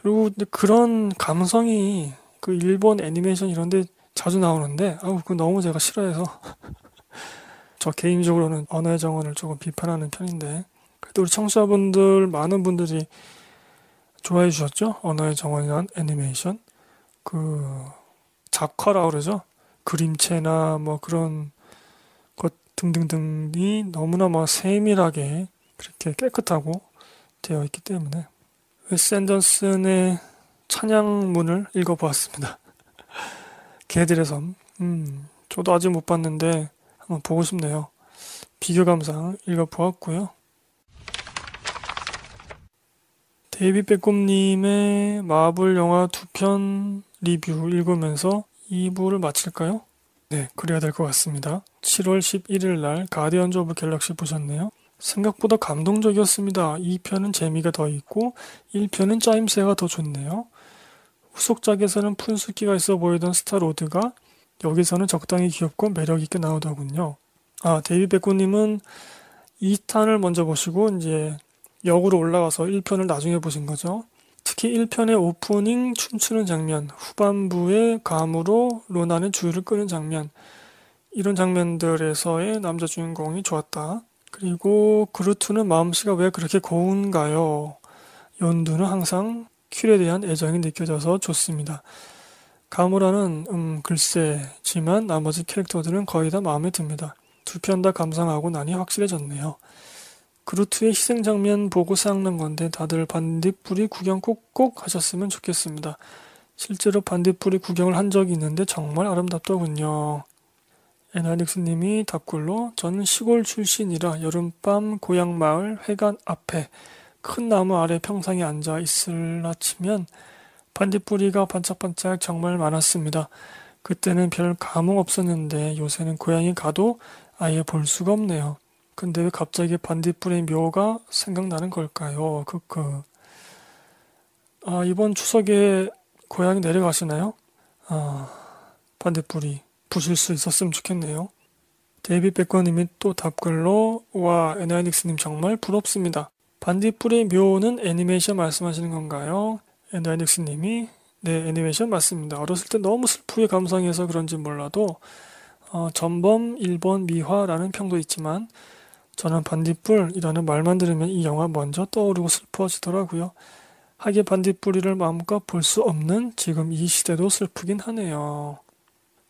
Speaker 1: 그리고 그런 감성이 그 일본 애니메이션 이런데 자주 나오는데 아우 그 너무 제가 싫어해서 저 개인적으로는 언어의 정원을 조금 비판하는 편인데 그래도 우리 청취자분들 많은 분들이 좋아해 주셨죠? 언어의 정원이란 애니메이션 그 작화라고 그러죠? 그림체나 뭐 그런 것 등등등이 너무나 뭐 세밀하게 그렇게 깨끗하고 되어 있기 때문에 웨스 앤더슨의 찬양문을 읽어보았습니다. 개들의 섬. 음, 저도 아직 못 봤는데 한번 보고 싶네요. 비교 감상 읽어보았고요. 데이비 빼꼼님의 마블 영화 두 편 리뷰 읽으면서 2부를 마칠까요? 네, 그래야 될 것 같습니다. 7월 11일 날 가디언즈 오브 갤럭시 보셨네요. 생각보다 감동적이었습니다. 2편은 재미가 더 있고 1편은 짜임새가 더 좋네요. 후속작에서는 푼수기가 있어 보이던 스타로드가 여기서는 적당히 귀엽고 매력있게 나오더군요. 아, 데뷔비 백구님은 2탄을 먼저 보시고 이제 역으로 올라가서 1편을 나중에 보신 거죠. 특히 1편의 오프닝 춤추는 장면, 후반부의 감으로 로나는 주유를 끄는 장면, 이런 장면들에서의 남자 주인공이 좋았다. 그리고 그루트는 마음씨가 왜 그렇게 고운가요? 연두는 항상 퀼에 대한 애정이 느껴져서 좋습니다. 가무라는 음, 글쎄지만 나머지 캐릭터들은 거의 다 마음에 듭니다. 두 편 다 감상하고 나니 확실해졌네요. 그루트의 희생 장면 보고 쌓는 건데 다들 반딧불이 구경 꼭꼭 하셨으면 좋겠습니다. 실제로 반딧불이 구경을 한 적이 있는데 정말 아름답더군요. 에나닉스님이 답글로 전 시골 출신이라 여름밤 고향마을 회관 앞에 큰 나무 아래 평상에 앉아 있을라 치면 반딧불이가 반짝반짝 정말 많았습니다. 그때는 별 감흥 없었는데 요새는 고향에 가도 아예 볼 수가 없네요. 근데 왜 갑자기 반딧불의 묘가 생각나는 걸까요? 크크. 아, 이번 추석에 고향에 내려가시나요? 아, 반딧불이. 푸실 수 있었으면 좋겠네요. 데이비 백과님이 또 답글로 와 에나이닉스님 정말 부럽습니다. 반딧불의 묘는 애니메이션 말씀하시는 건가요? 에나이닉스님이 네 애니메이션 맞습니다. 어렸을 때 너무 슬프게 감상해서 그런지 몰라도 어, 전범 일본 미화라는 평도 있지만 저는 반딧불이라는 말만 들으면 이 영화 먼저 떠오르고 슬퍼지더라고요. 하기에 반딧불이를 마음껏 볼 수 없는 지금 이 시대도 슬프긴 하네요.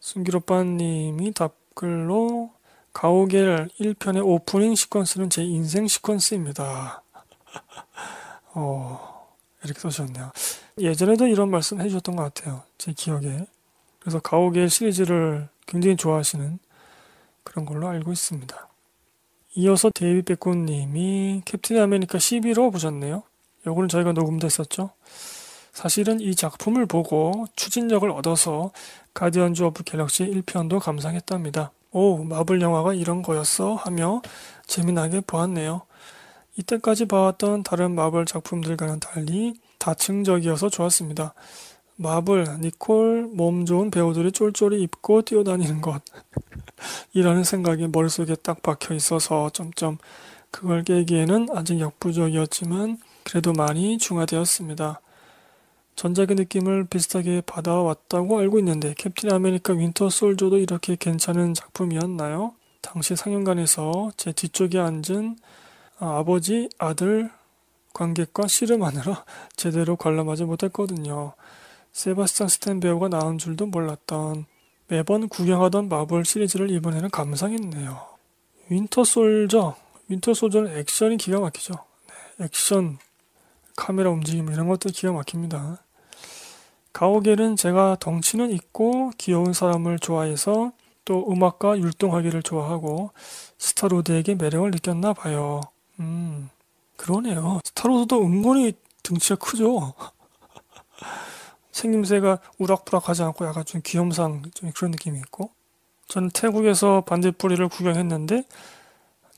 Speaker 1: 순기로빠님이 답글로 가오겔 1편의 오프닝 시퀀스는 제 인생 시퀀스입니다. 어, 이렇게 써주셨네요. 예전에도 이런 말씀 해주셨던 것 같아요. 제 기억에. 그래서 가오겔 시리즈를 굉장히 좋아하시는 그런 걸로 알고 있습니다. 이어서 데이비 백군님이 캡틴 아메리카 11호 보셨네요. 요거는 저희가 녹음됐었죠. 사실은 이 작품을 보고 추진력을 얻어서 가디언즈 오브 갤럭시 1편도 감상했답니다. 오, 마블 영화가 이런 거였어? 하며 재미나게 보았네요. 이때까지 봐왔던 다른 마블 작품들과는 달리 다층적이어서 좋았습니다. 마블, 니콜, 몸 좋은 배우들이 쫄쫄이 입고 뛰어다니는 것. 이라는 생각이 머릿속에 딱 박혀 있어서 점점 그걸 깨기에는 아직 역부족이었지만 그래도 많이 중화되었습니다. 전작의 느낌을 비슷하게 받아왔다고 알고 있는데 캡틴 아메리카 윈터 솔저도 이렇게 괜찮은 작품이었나요? 당시 상영관에서 제 뒤쪽에 앉은 아, 아버지, 아들 관객과 씨름하느라 제대로 관람하지 못했거든요. 세바스찬 스탠 배우가 나온 줄도 몰랐던 매번 구경하던 마블 시리즈를 이번에는 감상했네요. 윈터 솔저, 윈터 솔저는 액션이 기가 막히죠. 네, 액션, 카메라 움직임 이런 것도 기가 막힙니다. 가오겔은 제가 덩치는 있고 귀여운 사람을 좋아해서 또 음악과 율동하기를 좋아하고 스타로드에게 매력을 느꼈나 봐요. 음, 그러네요. 스타로드도 은근히 등치가 크죠. 생김새가 우락부락하지 않고 약간 좀 귀염상 좀 그런 느낌이 있고. 저는 태국에서 반딧불이를 구경했는데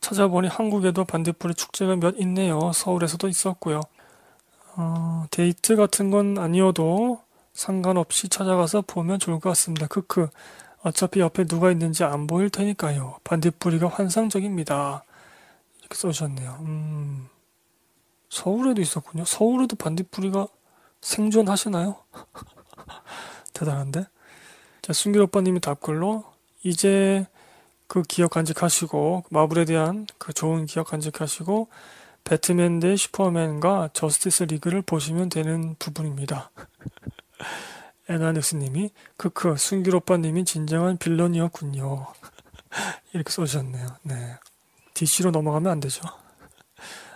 Speaker 1: 찾아보니 한국에도 반딧불이 축제가 몇 있네요. 서울에서도 있었고요. 어, 데이트 같은 건 아니어도 상관없이 찾아가서 보면 좋을 것 같습니다. 크크. 어차피 옆에 누가 있는지 안 보일 테니까요. 반딧불이가 환상적입니다. 이렇게 써주셨네요. 음. 서울에도 있었군요. 서울에도 반딧불이가 생존하시나요? 대단한데? 자, 순길 오빠님이 답글로 이제 그 기억 간직하시고 마블에 대한 그 좋은 기억 간직하시고 배트맨 대 슈퍼맨과 저스티스 리그를 보시면 되는 부분입니다. 에나넥스님이 크크 순길 오빠님이 진정한 빌런이었군요. 이렇게 써주셨네요. 네, DC로 넘어가면 안 되죠.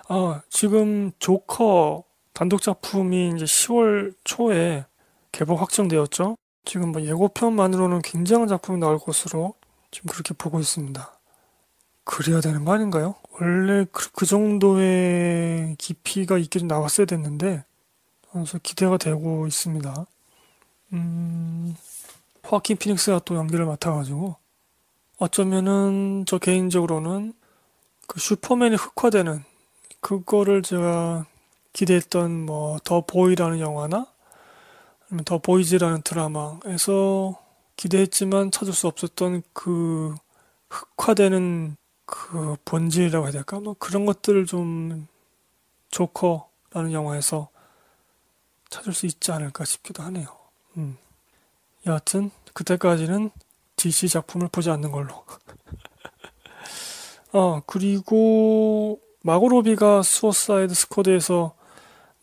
Speaker 1: 아 지금 조커 단독 작품이 이제 10월 초에 개봉 확정되었죠. 지금 뭐 예고편만으로는 굉장한 작품이 나올 것으로 지금 그렇게 보고 있습니다. 그래야 되는 거 아닌가요? 원래 그, 그 정도의 깊이가 있긴 나왔어야 됐는데 그래서 기대가 되고 있습니다. 음, 화킨 피닉스가 또 연기를 맡아가지고 어쩌면은 저 개인적으로는 그 슈퍼맨이 흑화되는 그거를 제가 기대했던 뭐 더 보이라는 영화나 아니면 더 보이즈라는 드라마에서 기대했지만 찾을 수 없었던 그 흑화되는 그 본질이라고 해야 될까? 뭐 그런 것들을 좀 조커라는 영화에서 찾을 수 있지 않을까 싶기도 하네요. 음. 여하튼 그때까지는 DC 작품을 보지 않는 걸로. 아 그리고 마고로비가 수어사이드 스쿼드에서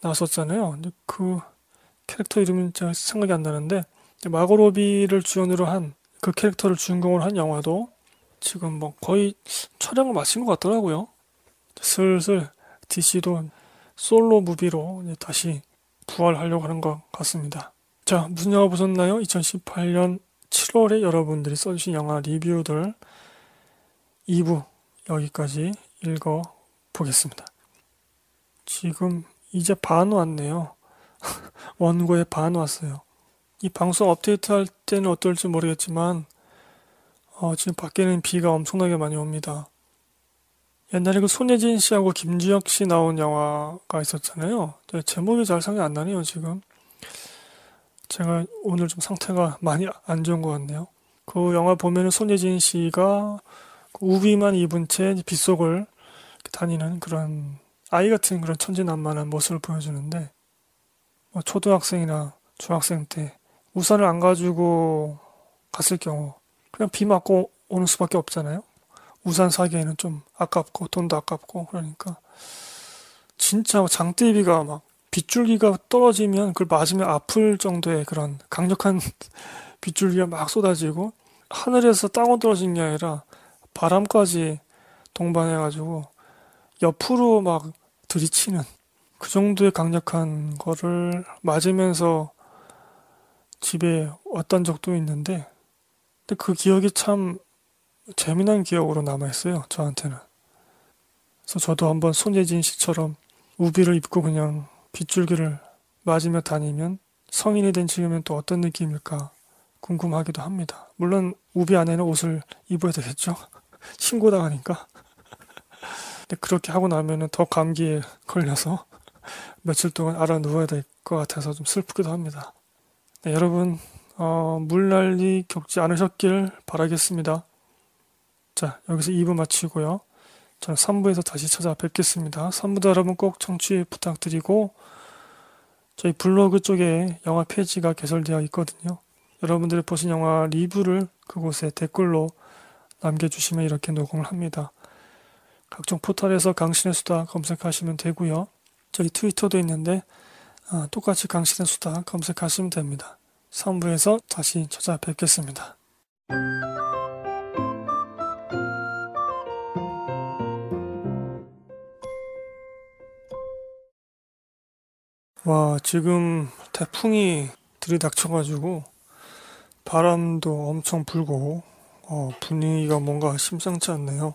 Speaker 1: 나왔었잖아요. 근데 그 캐릭터 이름은 제 생각이 안 나는데 마고로비를 주연으로 한 그 캐릭터를 주인공으로 한 영화도 지금 뭐 거의 촬영을 마친 것 같더라고요. 슬슬 DC도 솔로 무비로 다시 부활하려고 하는 것 같습니다. 자, 무슨 영화 보셨나요? 2018년 7월에 여러분들이 써주신 영화 리뷰들 2부 여기까지 읽어 보겠습니다. 지금 이제 반 왔네요. 원고에 반 왔어요. 이 방송 업데이트 할 때는 어떨지 모르겠지만, 어, 지금 밖에는 비가 엄청나게 많이 옵니다. 옛날에 그 손예진 씨하고 김주혁 씨 나온 영화가 있었잖아요. 제목이 잘 생각이 안 나네요, 지금. 제가 오늘 좀 상태가 많이 안 좋은 것 같네요. 그 영화 보면은 손예진 씨가 그 우비만 입은 채 빗속을 다니는 그런 아이 같은 그런 천진난만한 모습을 보여주는데 뭐 초등학생이나 중학생 때 우산을 안 가지고 갔을 경우 그냥 비 맞고 오는 수밖에 없잖아요. 우산 사기에는 좀 아깝고 돈도 아깝고 그러니까 진짜 장대비가 막 빗줄기가 떨어지면 그걸 맞으면 아플 정도의 그런 강력한 빗줄기가 막 쏟아지고 하늘에서 땅으로 떨어진 게 아니라 바람까지 동반해가지고 옆으로 막 들이치는 그 정도의 강력한 거를 맞으면서 집에 왔던 적도 있는데 근데 그 기억이 참 재미난 기억으로 남아있어요. 저한테는. 그래서 저도 한번 손예진 씨처럼 우비를 입고 그냥 빗줄기를 맞으며 다니면 성인이 된 지금은 또 어떤 느낌일까 궁금하기도 합니다. 물론 우비 안에는 옷을 입어야 되겠죠. 신고 당하니까. 근데 그렇게 하고 나면은 더 감기에 걸려서 며칠 동안 알아 누워야 될 것 같아서 좀 슬프기도 합니다. 네, 여러분 어, 물난리 겪지 않으셨길 바라겠습니다. 자, 여기서 2부 마치고요. 저는 3부에서 다시 찾아뵙겠습니다. 3부도 여러분 꼭 청취 부탁드리고 저희 블로그 쪽에 영화 페이지가 개설되어 있거든요. 여러분들이 보신 영화 리뷰를 그곳에 댓글로 남겨주시면 이렇게 녹음을 합니다. 각종 포털에서 강신의 수다 검색하시면 되고요. 저희 트위터도 있는데 아, 똑같이 강신의 수다 검색하시면 됩니다. 3부에서 다시 찾아뵙겠습니다. 와, 지금 태풍이 들이닥쳐가지고 바람도 엄청 불고 어, 분위기가 뭔가 심상치 않네요.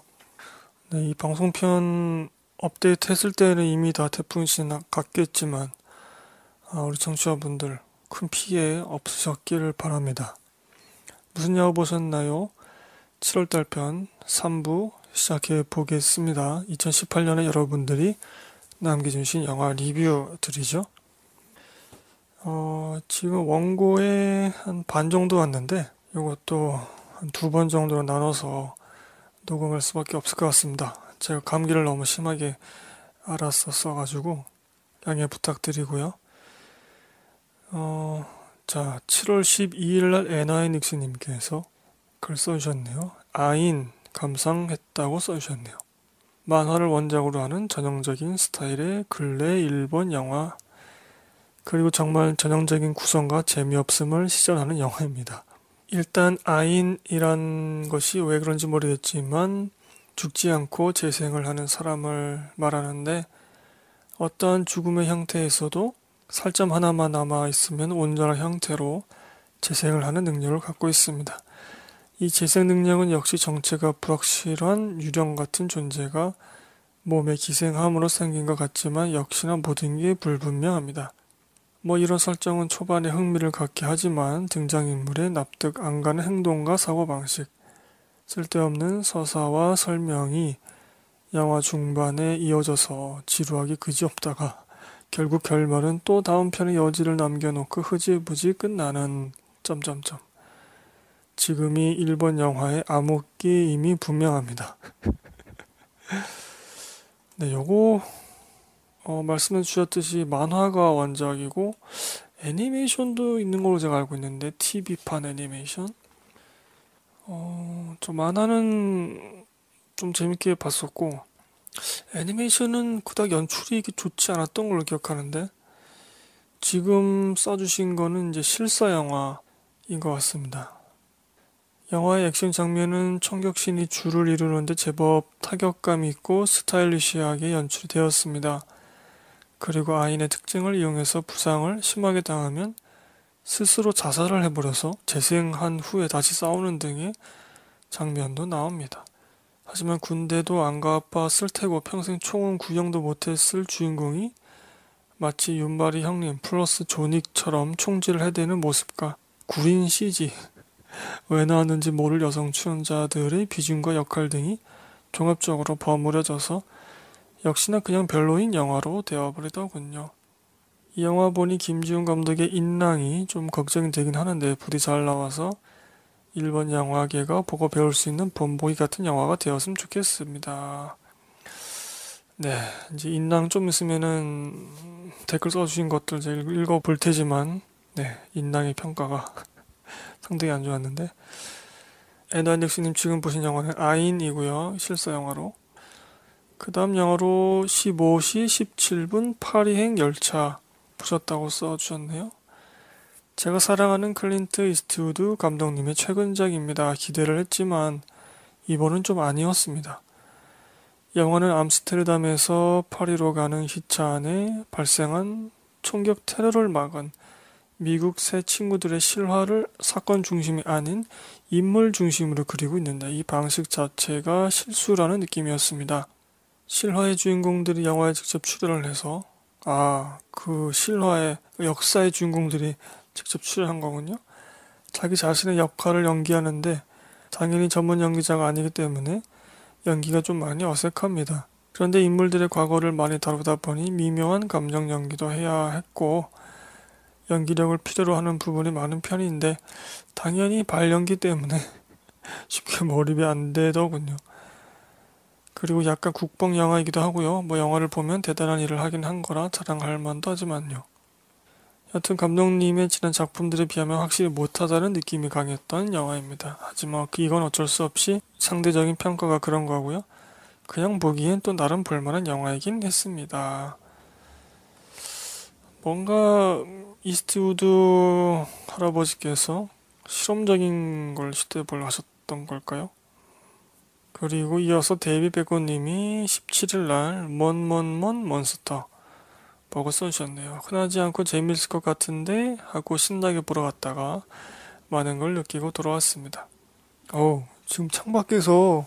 Speaker 1: 네, 이 방송편 업데이트 했을 때는 이미 다 태풍이 지나갔겠지만 아, 우리 청취자분들 큰 피해 없으셨기를 바랍니다. 무슨 야구 보셨나요? 7월달 편 3부 시작해 보겠습니다. 2018년에 여러분들이 남겨주신 영화 리뷰 드리죠. 어, 지금 원고에 한반 정도 왔는데 이것도 두 번 정도로 나눠서 녹음할 수밖에 없을 것 같습니다. 제가 감기를 너무 심하게 알았었어 가지고 양해 부탁드리고요. 어, 자, 7월 12일 날에나이 닉스님께서 글 써주셨네요. 아인 감상했다고 써주셨네요. 만화를 원작으로 하는 전형적인 스타일의 근래 일본 영화 그리고 정말 전형적인 구성과 재미없음을 시전하는 영화입니다. 일단 아인이란 것이 왜 그런지 모르겠지만 죽지 않고 재생을 하는 사람을 말하는데 어떠한 죽음의 형태에서도 살점 하나만 남아 있으면 온전한 형태로 재생을 하는 능력을 갖고 있습니다. 이 재생 능력은 역시 정체가 불확실한 유령 같은 존재가 몸에 기생함으로 생긴 것 같지만 역시나 모든 게 불분명합니다. 뭐 이런 설정은 초반에 흥미를 갖게 하지만 등장인물의 납득 안 가는 행동과 사고방식, 쓸데없는 서사와 설명이 영화 중반에 이어져서 지루하기 그지없다가 결국 결말은 또 다음 편의 여지를 남겨놓고 흐지부지 끝나는 점점점. 지금이 일본 영화의 암흑기임이 분명합니다. 네, 요거 어, 말씀해 주셨듯이 만화가 원작이고 애니메이션도 있는 걸로 제가 알고 있는데 TV판 애니메이션 어, 저 만화는 좀 재밌게 봤었고 애니메이션은 그닥 연출이 좋지 않았던 걸로 기억하는데 지금 써주신 거는 이제 실사 영화인 것 같습니다. 영화의 액션 장면은 청격신이 줄을 이루는데 제법 타격감이 있고 스타일리시하게 연출되었습니다. 그리고 아인의 특징을 이용해서 부상을 심하게 당하면 스스로 자살을 해버려서 재생한 후에 다시 싸우는 등의 장면도 나옵니다. 하지만 군대도 안 가봤을 테고 평생 총은 구경도 못했을 주인공이 마치 윤발이 형님 플러스 조닉처럼 총질을 해대는 모습과 구린 CG, 왜 나왔는지 모를 여성 출연자들의 비중과 역할 등이 종합적으로 버무려져서 역시나 그냥 별로인 영화로 되어버리더군요. 이 영화 보니 김지훈 감독의 인랑이 좀 걱정이 되긴 하는데 부디 잘 나와서 일본 영화계가 보고 배울 수 있는 본보기 같은 영화가 되었으면 좋겠습니다. 네, 이제 인랑 좀 있으면은 댓글 써주신 것들 제가 읽어볼 테지만 네, 인랑의 평가가 상당히 안 좋았는데 에드완 닉스님 지금 보신 영화는 아인이고요. 실사 영화로 그 다음 영어로 15시 17분 파리행 열차 보셨다고 써주셨네요. 제가 사랑하는 클린트 이스트우드 감독님의 최근작입니다. 기대를 했지만 이번은 좀 아니었습니다. 영화는 암스테르담에서 파리로 가는 희차 안에 발생한 총격 테러를 막은 미국 새 친구들의 실화를 사건 중심이 아닌 인물 중심으로 그리고 있는데 이 방식 자체가 실수라는 느낌이었습니다. 실화의 주인공들이 영화에 직접 출연을 해서 아그 실화의 역사의 주인공들이 직접 출연한 거군요. 자기 자신의 역할을 연기하는데 당연히 전문 연기자가 아니기 때문에 연기가 좀 많이 어색합니다. 그런데 인물들의 과거를 많이 다루다 보니 미묘한 감정 연기도 해야 했고 연기력을 필요로 하는 부분이 많은 편인데 당연히 발연기 때문에 쉽게 몰입이 안 되더군요. 그리고 약간 국뽕 영화이기도 하고요. 뭐 영화를 보면 대단한 일을 하긴 한 거라 자랑할 만도 하지만요. 여튼 감독님의 지난 작품들에 비하면 확실히 못하다는 느낌이 강했던 영화입니다. 하지만 뭐 이건 어쩔 수 없이 상대적인 평가가 그런 거고요. 그냥 보기엔 또 나름 볼만한 영화이긴 했습니다. 뭔가 이스트우드 할아버지께서 실험적인 걸 시도해보려 하셨던 걸까요? 그리고 이어서 데이비 백고님이 17일날 먼 먼먼 먼스터 버거 써주셨네요. 흔하지 않고 재미있을 것 같은데 하고 신나게 보러 갔다가 많은 걸 느끼고 돌아왔습니다. 어우 지금 창밖에서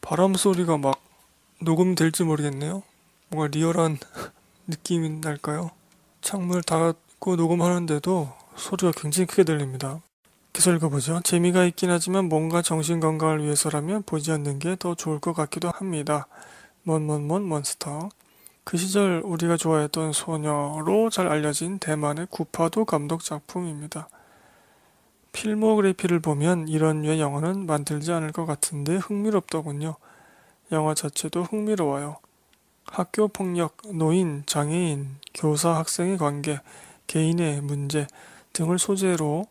Speaker 1: 바람 소리가 막 녹음이 될지 모르겠네요. 뭔가 리얼한 느낌이 날까요? 창문을 닫고 녹음하는데도 소리가 굉장히 크게 들립니다. 계속 읽어보죠. 재미가 있긴 하지만 뭔가 정신건강을 위해서라면 보지 않는 게 더 좋을 것 같기도 합니다. 먼 먼먼 몬스터 그 시절 우리가 좋아했던 소녀로 잘 알려진 대만의 구파도 감독 작품입니다. 필모그래피를 보면 이런 류의 영화는 만들지 않을 것 같은데 흥미롭더군요. 영화 자체도 흥미로워요. 학교 폭력, 노인, 장애인, 교사, 학생의 관계, 개인의 문제 등을 소재로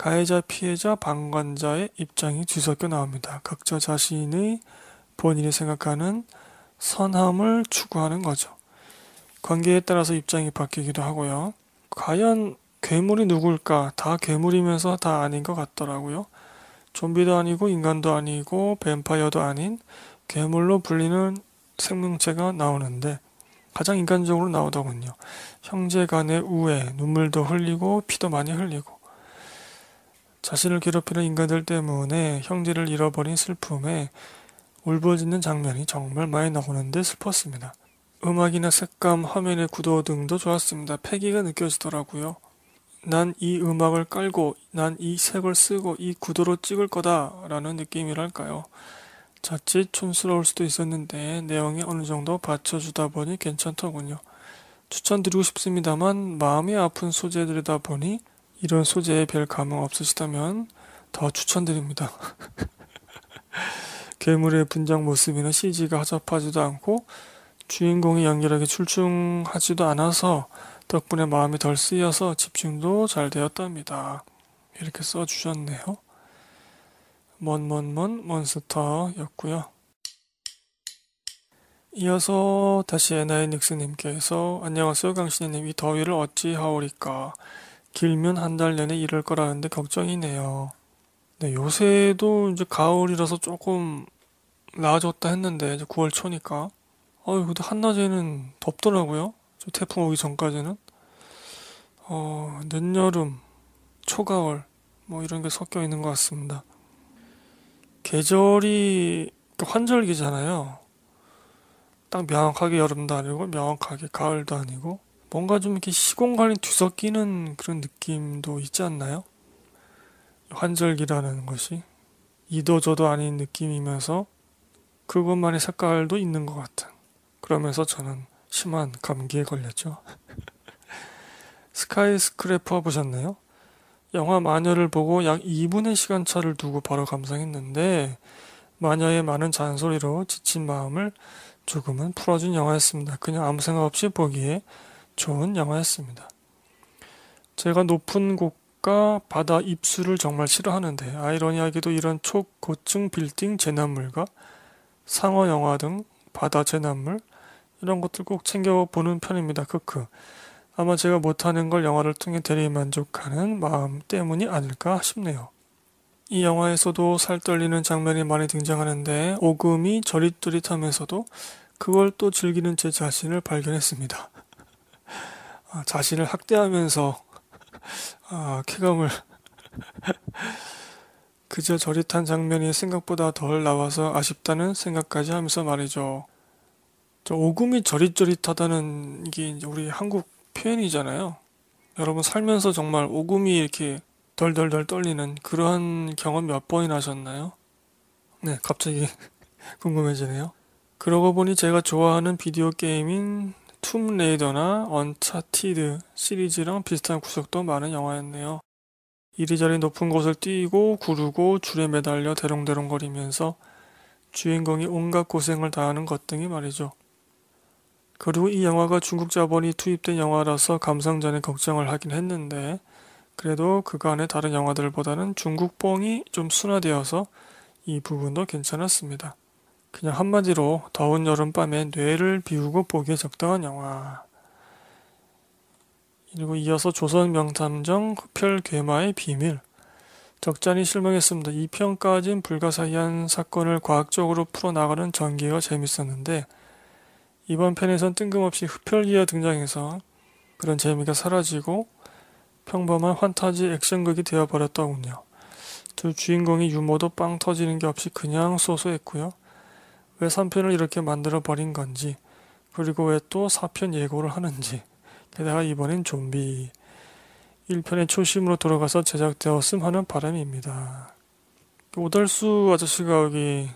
Speaker 1: 가해자, 피해자, 방관자의 입장이 뒤섞여 나옵니다. 각자 자신의 본인이 생각하는 선함을 추구하는 거죠. 관계에 따라서 입장이 바뀌기도 하고요. 과연 괴물이 누굴까? 다 괴물이면서 다 아닌 것 같더라고요. 좀비도 아니고 인간도 아니고 뱀파이어도 아닌 괴물로 불리는 생명체가 나오는데 가장 인간적으로 나오더군요. 형제 간의 우애, 눈물도 흘리고 피도 많이 흘리고 자신을 괴롭히는 인간들 때문에 형제를 잃어버린 슬픔에 울부짖는 장면이 정말 많이 나오는데 슬펐습니다. 음악이나 색감, 화면의 구도 등도 좋았습니다. 패기가 느껴지더라고요. 난 이 음악을 깔고, 난 이 색을 쓰고, 이 구도로 찍을 거다라는 느낌이랄까요. 자칫 촌스러울 수도 있었는데 내용이 어느 정도 받쳐주다 보니 괜찮더군요. 추천드리고 싶습니다만 마음이 아픈 소재들이다 보니 이런 소재에 별 감흥 없으시다면 더 추천드립니다. 괴물의 분장 모습이나 CG가 허접하지도 않고 주인공이 연기력이 출중하지도 않아서 덕분에 마음이 덜 쓰여서 집중도 잘 되었답니다. 이렇게 써주셨네요. 먼먼먼 몬스터였고요. 이어서 다시 에나이 닉스님께서 안녕하세요 강신혜님 이 더위를 어찌 하오리까 길면 한 달 내내 이럴 거라는데 걱정이네요. 네, 요새도 이제 가을이라서 조금 나아졌다 했는데 이제 9월 초니까. 아유, 근데 한낮에는 덥더라고요. 저 태풍 오기 전까지는. 어, 늦여름, 초가을, 뭐 이런 게 섞여 있는 것 같습니다. 계절이 그러니까 환절기잖아요. 딱 명확하게 여름도 아니고 명확하게 가을도 아니고 뭔가 좀 이렇게 시공간이 뒤섞이는 그런 느낌도 있지 않나요? 환절기라는 것이 이도저도 아닌 느낌이면서 그것만의 색깔도 있는 것 같은 그러면서 저는 심한 감기에 걸렸죠. 스카이스크래퍼 보셨나요? 영화 마녀를 보고 약 2분의 시간차를 두고 바로 감상했는데 마녀의 많은 잔소리로 지친 마음을 조금은 풀어준 영화였습니다. 그냥 아무 생각 없이 보기에 좋은 영화였습니다. 제가 높은 곳과 바다 입수를 정말 싫어하는데 아이러니하게도 이런 초고층 빌딩 재난물과 상어 영화 등 바다 재난물 이런 것들 꼭 챙겨보는 편입니다. 크크. 아마 제가 못하는 걸 영화를 통해 대리만족하는 마음 때문이 아닐까 싶네요. 이 영화에서도 살떨리는 장면이 많이 등장하는데 오금이 저릿저릿하면서도 그걸 또 즐기는 제 자신을 발견했습니다. 아, 자신을 학대하면서 아, 쾌감을 그저 저릿한 장면이 생각보다 덜 나와서 아쉽다는 생각까지 하면서 말이죠. 저 오금이 저릿저릿하다는 게 이제 우리 한국 표현이잖아요. 여러분 살면서 정말 오금이 이렇게 덜덜덜 떨리는 그러한 경험 몇 번이나 하셨나요? 네, 갑자기 궁금해지네요. 그러고 보니 제가 좋아하는 비디오 게임인 툼레이더나 언차티드 시리즈랑 비슷한 구석도 많은 영화였네요. 이리저리 높은 곳을 뛰고 구르고 줄에 매달려 대롱대롱거리면서 주인공이 온갖 고생을 다하는 것 등이 말이죠. 그리고 이 영화가 중국 자본이 투입된 영화라서 감상전에 걱정을 하긴 했는데 그래도 그간의 다른 영화들보다는 중국 뽕이 좀 순화되어서 이 부분도 괜찮았습니다. 그냥 한마디로 더운 여름밤에 뇌를 비우고 보기에 적당한 영화. 그리고 이어서 조선 명탐정 흡혈 괴마의 비밀. 적잖이 실망했습니다. 2편까진 불가사의한 사건을 과학적으로 풀어나가는 전개가 재밌었는데 이번 편에선 뜬금없이 흡혈기가 등장해서 그런 재미가 사라지고 평범한 환타지 액션극이 되어버렸더군요. 두주인공이 유머도 빵 터지는 게 없이 그냥 소소했고요. 왜 3편을 이렇게 만들어 버린 건지, 그리고 왜 또 4편 예고를 하는지, 게다가 이번엔 좀비 1편의 초심으로 돌아가서 제작되었음 하는 바람입니다. 오달수 아저씨가 여기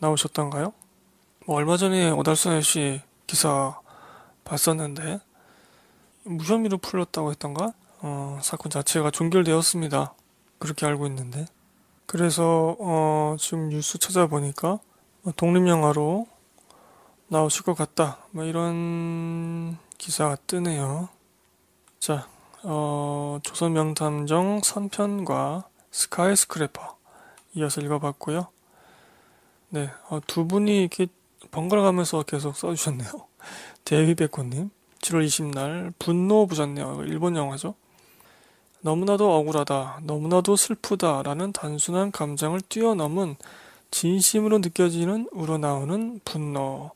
Speaker 1: 나오셨던가요? 뭐 얼마 전에 오달수 아저씨 기사 봤었는데 무혐의로 풀렸다고 했던가? 어, 사건 자체가 종결되었습니다. 그렇게 알고 있는데. 그래서 어, 지금 뉴스 찾아보니까 뭐 독립영화로 나오실 것 같다. 뭐 이런 기사가 뜨네요. 자, 어, 조선명탐정 선편과 스카이스크래퍼 이어서 읽어봤고요. 네, 어, 두 분이 이렇게 번갈아가면서 계속 써주셨네요. 데이비백호님, 7월 20날 분노 부셨네요. 일본 영화죠. 너무나도 억울하다, 너무나도 슬프다라는 단순한 감정을 뛰어넘은 진심으로 느껴지는 우러나오는 분노.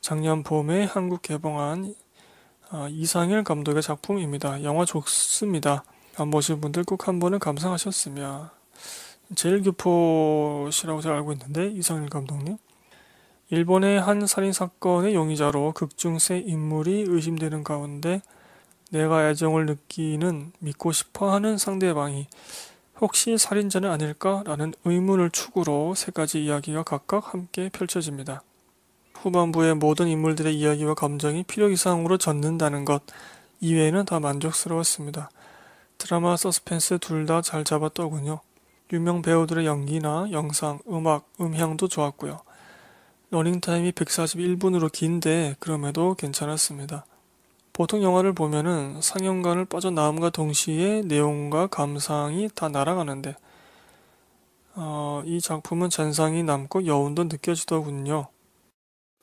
Speaker 1: 작년 봄에 한국 개봉한 어, 이상일 감독의 작품입니다. 영화 좋습니다. 안 보신 분들 꼭 한번은 감상하셨으면. 제일 교포시라고 제가 알고 있는데 이상일 감독님. 일본의 한 살인 사건의 용의자로 극중 세 인물이 의심되는 가운데 내가 애정을 느끼는 믿고 싶어하는 상대방이 혹시 살인자는 아닐까라는 의문을 축으로 세 가지 이야기가 각각 함께 펼쳐집니다. 후반부의 모든 인물들의 이야기와 감정이 필요 이상으로 젖는다는 것 이외에는 다 만족스러웠습니다. 드라마 서스펜스 둘 다 잘 잡았더군요. 유명 배우들의 연기나 영상, 음악, 음향도 좋았고요. 러닝타임이 141분으로 긴데 그럼에도 괜찮았습니다. 보통 영화를 보면은 상영관을 빠져나옴과 동시에 내용과 감상이 다 날아가는데 어, 이 작품은 전상이 남고 여운도 느껴지더군요.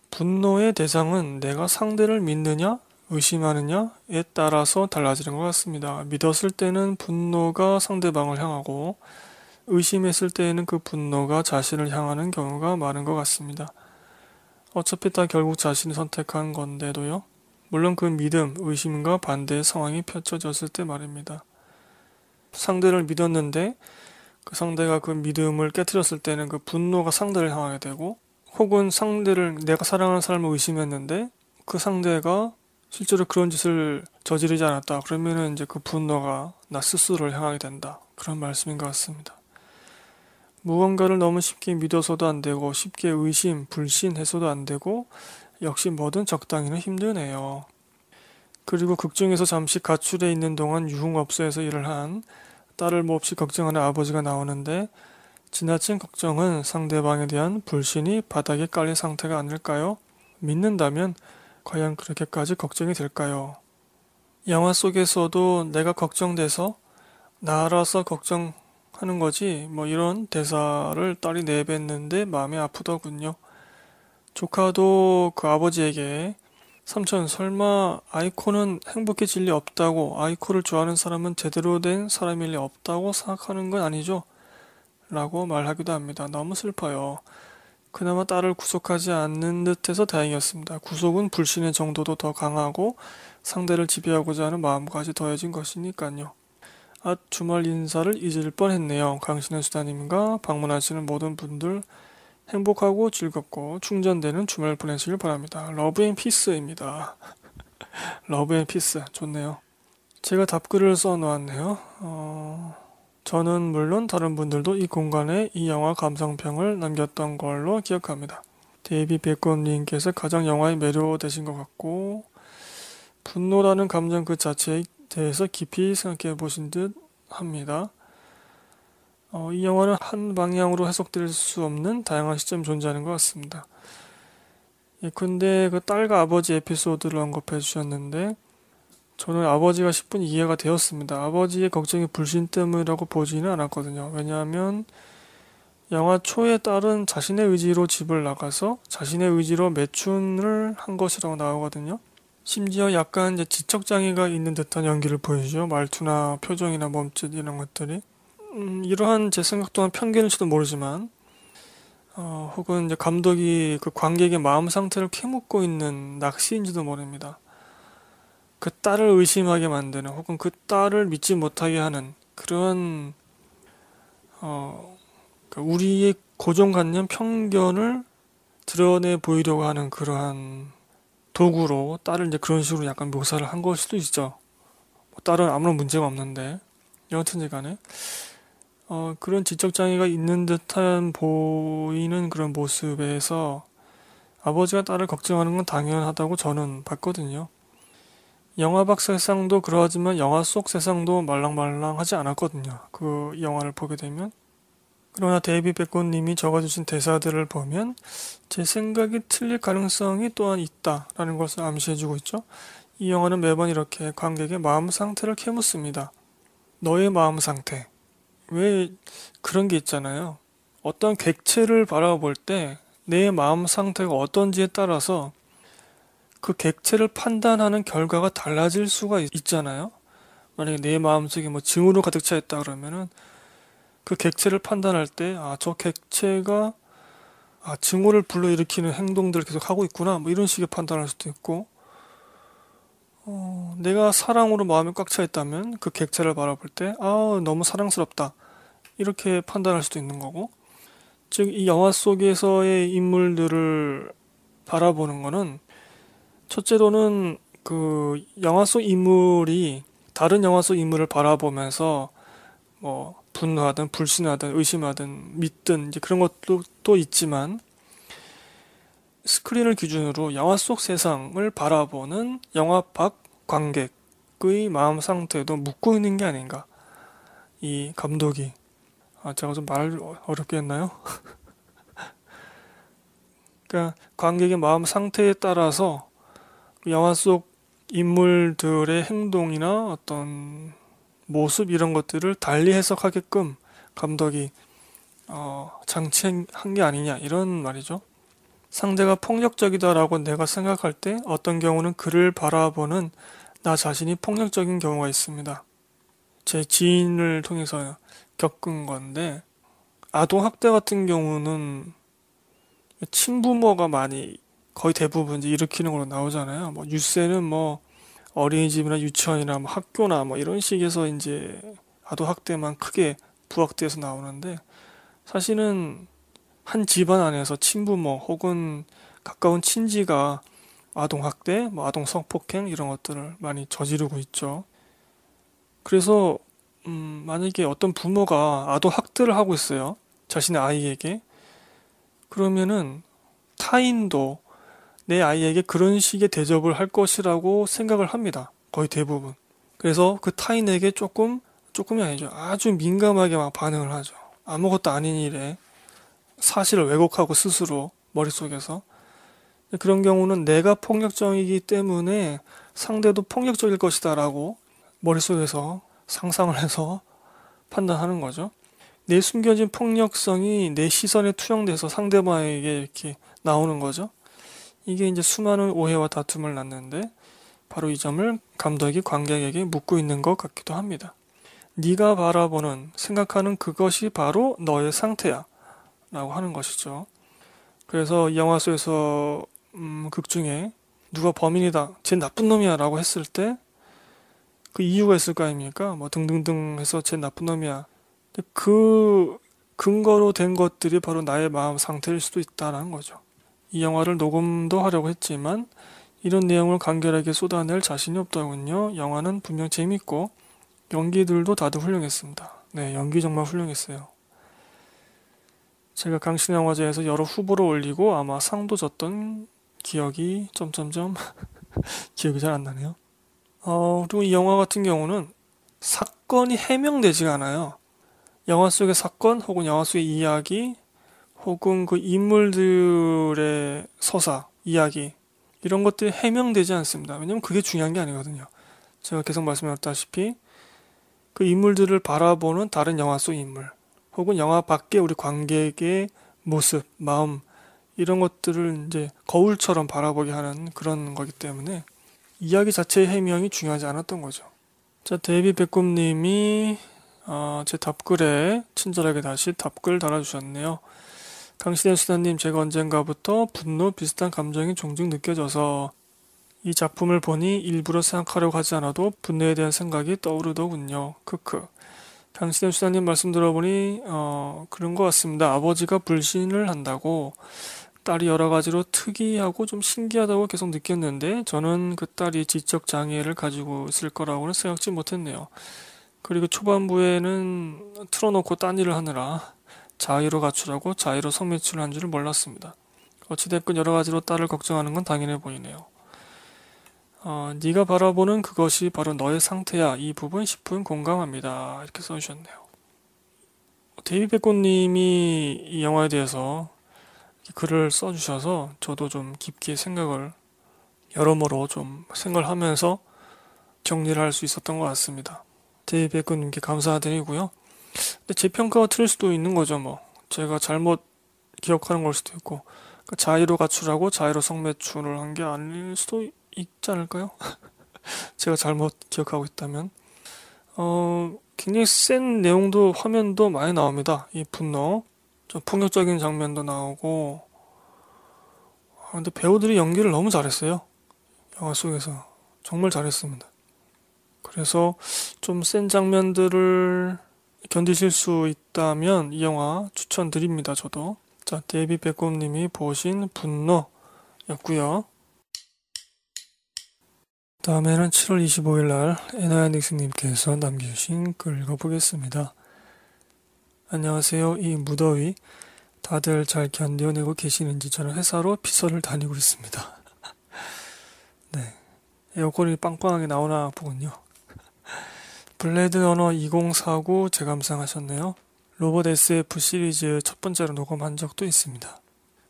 Speaker 1: 분노의 대상은 내가 상대를 믿느냐 의심하느냐에 따라서 달라지는 것 같습니다. 믿었을 때는 분노가 상대방을 향하고 의심했을 때에는 그 분노가 자신을 향하는 경우가 많은 것 같습니다. 어차피 다 결국 자신이 선택한 건데도요. 물론 그 믿음, 의심과 반대의 상황이 펼쳐졌을 때 말입니다. 상대를 믿었는데 그 상대가 그 믿음을 깨뜨렸을 때는 그 분노가 상대를 향하게 되고 혹은 상대를 내가 사랑하는 사람을 의심했는데 그 상대가 실제로 그런 짓을 저지르지 않았다. 그러면은 이제 그 분노가 나 스스로를 향하게 된다. 그런 말씀인 것 같습니다. 무언가를 너무 쉽게 믿어서도 안 되고 쉽게 의심, 불신해서도 안 되고 역시 뭐든 적당히는 힘드네요. 그리고 극중에서 잠시 가출해 있는 동안 유흥업소에서 일을 한 딸을 몹시 뭐 걱정하는 아버지가 나오는데 지나친 걱정은 상대방에 대한 불신이 바닥에 깔린 상태가 아닐까요? 믿는다면 과연 그렇게까지 걱정이 될까요? 영화 속에서도 내가 걱정돼서 나 알아서 걱정하는 거지 뭐 이런 대사를 딸이 내뱉는데 마음이 아프더군요. 조카도 그 아버지에게 삼촌 설마 아이코는 행복해질 리 없다고 아이코를 좋아하는 사람은 제대로 된 사람일 리 없다고 생각하는 건 아니죠? 라고 말하기도 합니다. 너무 슬퍼요. 그나마 딸을 구속하지 않는 듯해서 다행이었습니다. 구속은 불신의 정도도 더 강하고 상대를 지배하고자 하는 마음까지 더해진 것이니까요. 아 주말 인사를 잊을 뻔했네요. 강신의 수다님과 방문하시는 모든 분들 행복하고 즐겁고 충전되는 주말 보내시길 바랍니다. 러브 앤 피스입니다. 러브 앤 피스 좋네요. 제가 답글을 써놓았네요. 어... 저는 물론 다른 분들도 이 공간에 이 영화 감상평을 남겼던 걸로 기억합니다. 데이비 백건님께서 가장 영화의 매료되신 것 같고 분노라는 감정 그 자체에 대해서 깊이 생각해 보신 듯 합니다. 어, 이 영화는 한 방향으로 해석될 수 없는 다양한 시점이 존재하는 것 같습니다. 예컨대 그 딸과 아버지 에피소드를 언급해 주셨는데 저는 아버지가 10분 이해가 되었습니다. 아버지의 걱정이 불신 때문이라고 보지는 않았거든요. 왜냐하면 영화 초에 딸은 자신의 의지로 집을 나가서 자신의 의지로 매춘을 한 것이라고 나오거든요. 심지어 약간 이제 지적 장애가 있는 듯한 연기를 보여주죠. 말투나 표정이나 몸짓 이런 것들이. 음, 이러한 제 생각 또한 편견일지도 모르지만 어, 혹은 이제 감독이 그 관객의 마음 상태를 캐묻고 있는 낚시인지도 모릅니다. 그 딸을 의심하게 만드는 혹은 그 딸을 믿지 못하게 하는 그런 어, 그 우리의 고정관념 편견을 드러내 보이려고 하는 그러한 도구로 딸을 이제 그런 식으로 약간 묘사를 한 걸 수도 있죠. 뭐 딸은 아무런 문제가 없는데 여하튼 간에 어, 그런 지적장애가 있는 듯한 보이는 그런 모습에서 아버지가 딸을 걱정하는 건 당연하다고 저는 봤거든요. 영화 밖 세상도 그러하지만 영화 속 세상도 말랑말랑하지 않았거든요. 그 영화를 보게 되면. 그러나 데이비 백곤님이 적어주신 대사들을 보면 제 생각이 틀릴 가능성이 또한 있다라는 것을 암시해주고 있죠. 이 영화는 매번 이렇게 관객의 마음 상태를 캐묻습니다. 너의 마음 상태, 왜 그런 게 있잖아요. 어떤 객체를 바라볼 때 내 마음 상태가 어떤지에 따라서 그 객체를 판단하는 결과가 달라질 수가 있, 잖아요 만약에 내 마음속에 뭐 증오로 가득 차 있다 그러면은 그 객체를 판단할 때 아 저 객체가 아 증오를 불러일으키는 행동들을 계속 하고 있구나 뭐 이런 식의 판단할 수도 있고 어, 내가 사랑으로 마음이 꽉차 있다면 그 객체를 바라볼 때, 아, 너무 사랑스럽다. 이렇게 판단할 수도 있는 거고. 즉, 이 영화 속에서의 인물들을 바라보는 거는, 첫째로는 그 영화 속 인물이 다른 영화 속 인물을 바라보면서 뭐 분노하든 불신하든 의심하든 믿든 이제 그런 것도 또 있지만 스크린을 기준으로 영화 속 세상을 바라보는 영화 밖 관객의 마음 상태도 묻고 있는 게 아닌가. 이 감독이. 아, 제가 좀 말을 어렵게 했나요? 그러니까 관객의 마음 상태에 따라서 영화 속 인물들의 행동이나 어떤 모습 이런 것들을 달리 해석하게끔 감독이 어, 장치한 게 아니냐 이런 말이죠. 상대가 폭력적이다라고 내가 생각할 때 어떤 경우는 그를 바라보는 나 자신이 폭력적인 경우가 있습니다. 제 지인을 통해서 겪은 건데 아동학대 같은 경우는 친부모가 많이 거의 대부분 이제 일으키는 걸로 나오잖아요. 뭐뉴스에는뭐 뭐 어린이집이나 유치원이나 뭐 학교나 뭐 이런 식에서 이제 아동학대만 크게 부각돼서 나오는데 사실은 한 집안 안에서 친부모 뭐 혹은 가까운 친지가 아동학대, 뭐 아동성폭행 이런 것들을 많이 저지르고 있죠. 그래서 음, 만약에 어떤 부모가 아동학대를 하고 있어요. 자신의 아이에게. 그러면은 타인도 내 아이에게 그런 식의 대접을 할 것이라고 생각을 합니다. 거의 대부분. 그래서 그 타인에게 조금, 조금이 아니죠. 아주 민감하게 막 반응을 하죠. 아무것도 아닌 일에 사실을 왜곡하고 스스로 머릿속에서 그런 경우는 내가 폭력적이기 때문에 상대도 폭력적일 것이다라고 머릿속에서 상상을 해서 판단하는 거죠. 내 숨겨진 폭력성이 내 시선에 투영돼서 상대방에게 이렇게 나오는 거죠. 이게 이제 수많은 오해와 다툼을 낳는데 바로 이 점을 감독이 관객에게 묻고 있는 것 같기도 합니다. 네가 바라보는 생각하는 그것이 바로 너의 상태야. 라고 하는 것이죠. 그래서 이 영화 속에서 음, 극 중에 누가 범인이다, 쟤 나쁜 놈이야 라고 했을 때 그 이유가 있을 거 아닙니까? 뭐 등등등 해서 쟤 나쁜 놈이야. 그 근거로 된 것들이 바로 나의 마음 상태일 수도 있다라는 거죠. 이 영화를 녹음도 하려고 했지만 이런 내용을 간결하게 쏟아낼 자신이 없더군요. 영화는 분명 재밌고 연기들도 다들 훌륭했습니다. 네, 연기 정말 훌륭했어요. 제가 강신영화제에서 여러 후보를 올리고 아마 상도 졌던 기억이 점점점 기억이 잘 안 나네요. 어, 그리고 이 영화 같은 경우는 사건이 해명되지가 않아요. 영화 속의 사건 혹은 영화 속의 이야기 혹은 그 인물들의 서사, 이야기 이런 것들이 해명되지 않습니다. 왜냐면 그게 중요한 게 아니거든요. 제가 계속 말씀드렸다시피 그 인물들을 바라보는 다른 영화 속 인물 혹은 영화 밖에 우리 관객의 모습, 마음 이런 것들을 이제 거울처럼 바라보게 하는 그런 거기 때문에 이야기 자체의 해명이 중요하지 않았던 거죠. 자, 데이비 백곰님이 어, 제 답글에 친절하게 다시 답글 달아주셨네요. 강시대 수다님, 제가 언젠가부터 분노 비슷한 감정이 종종 느껴져서 이 작품을 보니 일부러 생각하려고 하지 않아도 분노에 대한 생각이 떠오르더군요. 크크. 당시는 수사님 말씀 들어보니 어, 그런 것 같습니다. 아버지가 불신을 한다고 딸이 여러 가지로 특이하고 좀 신기하다고 계속 느꼈는데 저는 그 딸이 지적 장애를 가지고 있을 거라고는 생각지 못했네요. 그리고 초반부에는 틀어놓고 딴 일을 하느라 자의로 가출하고 자의로 성매출을 한 줄을 몰랐습니다. 어찌됐건 여러 가지로 딸을 걱정하는 건 당연해 보이네요. 어, 네가 바라보는 그것이 바로 너의 상태야. 이 부분 10분 공감합니다. 이렇게 써주셨네요. 데이베꼬님이 이 영화에 대해서 글을 써주셔서 저도 좀 깊게 생각을 여러모로 좀 생각을 하면서 정리를 할 수 있었던 것 같습니다. 데이베꼬님께 감사드리고요. 근데 제 평가가 틀릴 수도 있는 거죠, 뭐. 제가 잘못 기억하는 걸 수도 있고, 그러니까 자의로 가출하고 자의로 성매출을 한 게 아닐 수도 있지 않을까요? 제가 잘못 기억하고 있다면 어, 굉장히 센 내용도 화면도 많이 나옵니다. 이 분노 좀 폭력적인 장면도 나오고 아, 근데 배우들이 연기를 너무 잘했어요. 영화 속에서 정말 잘했습니다. 그래서 좀 센 장면들을 견디실 수 있다면 이 영화 추천드립니다. 저도 자 데이비 백곰님이 보신 분노였고요. 다음에는 7월 25일 날에나야 닉스님께서 남겨주신 글 읽어보겠습니다. 안녕하세요. 이 무더위 다들 잘 견뎌내고 계시는지 저는 회사로 피서를 다니고 있습니다. 네, 에어컨이 빵빵하게 나오나 보군요. 블레드 언어 2049 재감상하셨네요. 로봇 SF 시리즈 첫 번째로 녹음한 적도 있습니다.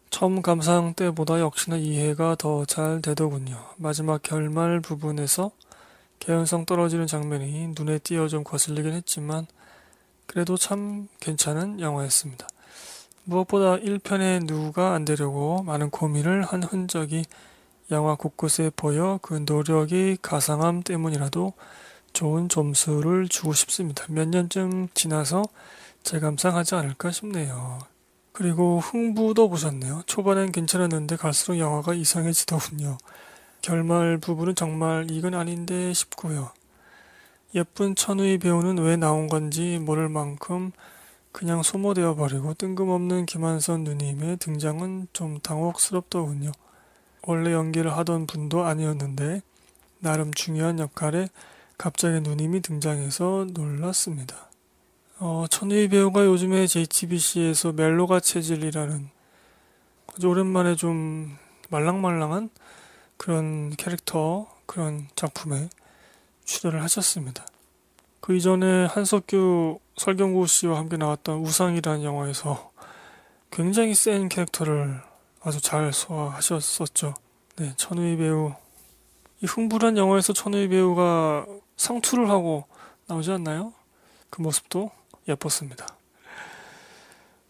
Speaker 1: 처음 감상 때보다 역시나 이해가 더 잘 되더군요. 마지막 결말 부분에서 개연성 떨어지는 장면이 눈에 띄어 좀 거슬리긴 했지만 그래도 참 괜찮은 영화였습니다. 무엇보다 1편에 누가 안 되려고 많은 고민을 한 흔적이 영화 곳곳에 보여 그 노력이 가상함 때문이라도 좋은 점수를 주고 싶습니다. 몇 년쯤 지나서 재감상하지 않을까 싶네요. 그리고 흥부도 보셨네요. 초반엔 괜찮았는데 갈수록 영화가 이상해지더군요. 결말 부분은 정말 이건 아닌데 싶고요. 예쁜 천우의 배우는 왜 나온 건지 모를 만큼 그냥 소모되어 버리고 뜬금없는 김한선 누님의 등장은 좀 당혹스럽더군요. 원래 연기를 하던 분도 아니었는데 나름 중요한 역할에 갑자기 누님이 등장해서 놀랐습니다. 어, 천희 배우가 요즘에 JTBC에서 멜로가 체질이라는 아주 오랜만에 좀 말랑말랑한 그런 캐릭터, 그런 작품에 출연을 하셨습니다. 그 이전에 한석규, 설경구 씨와 함께 나왔던 우상이라는 영화에서 굉장히 센 캐릭터를 아주 잘 소화하셨었죠. 네, 천우희 배우. 이 흥분한 영화에서 천우희 배우가 상투를 하고 나오지 않나요? 그 모습도 예뻤습니다.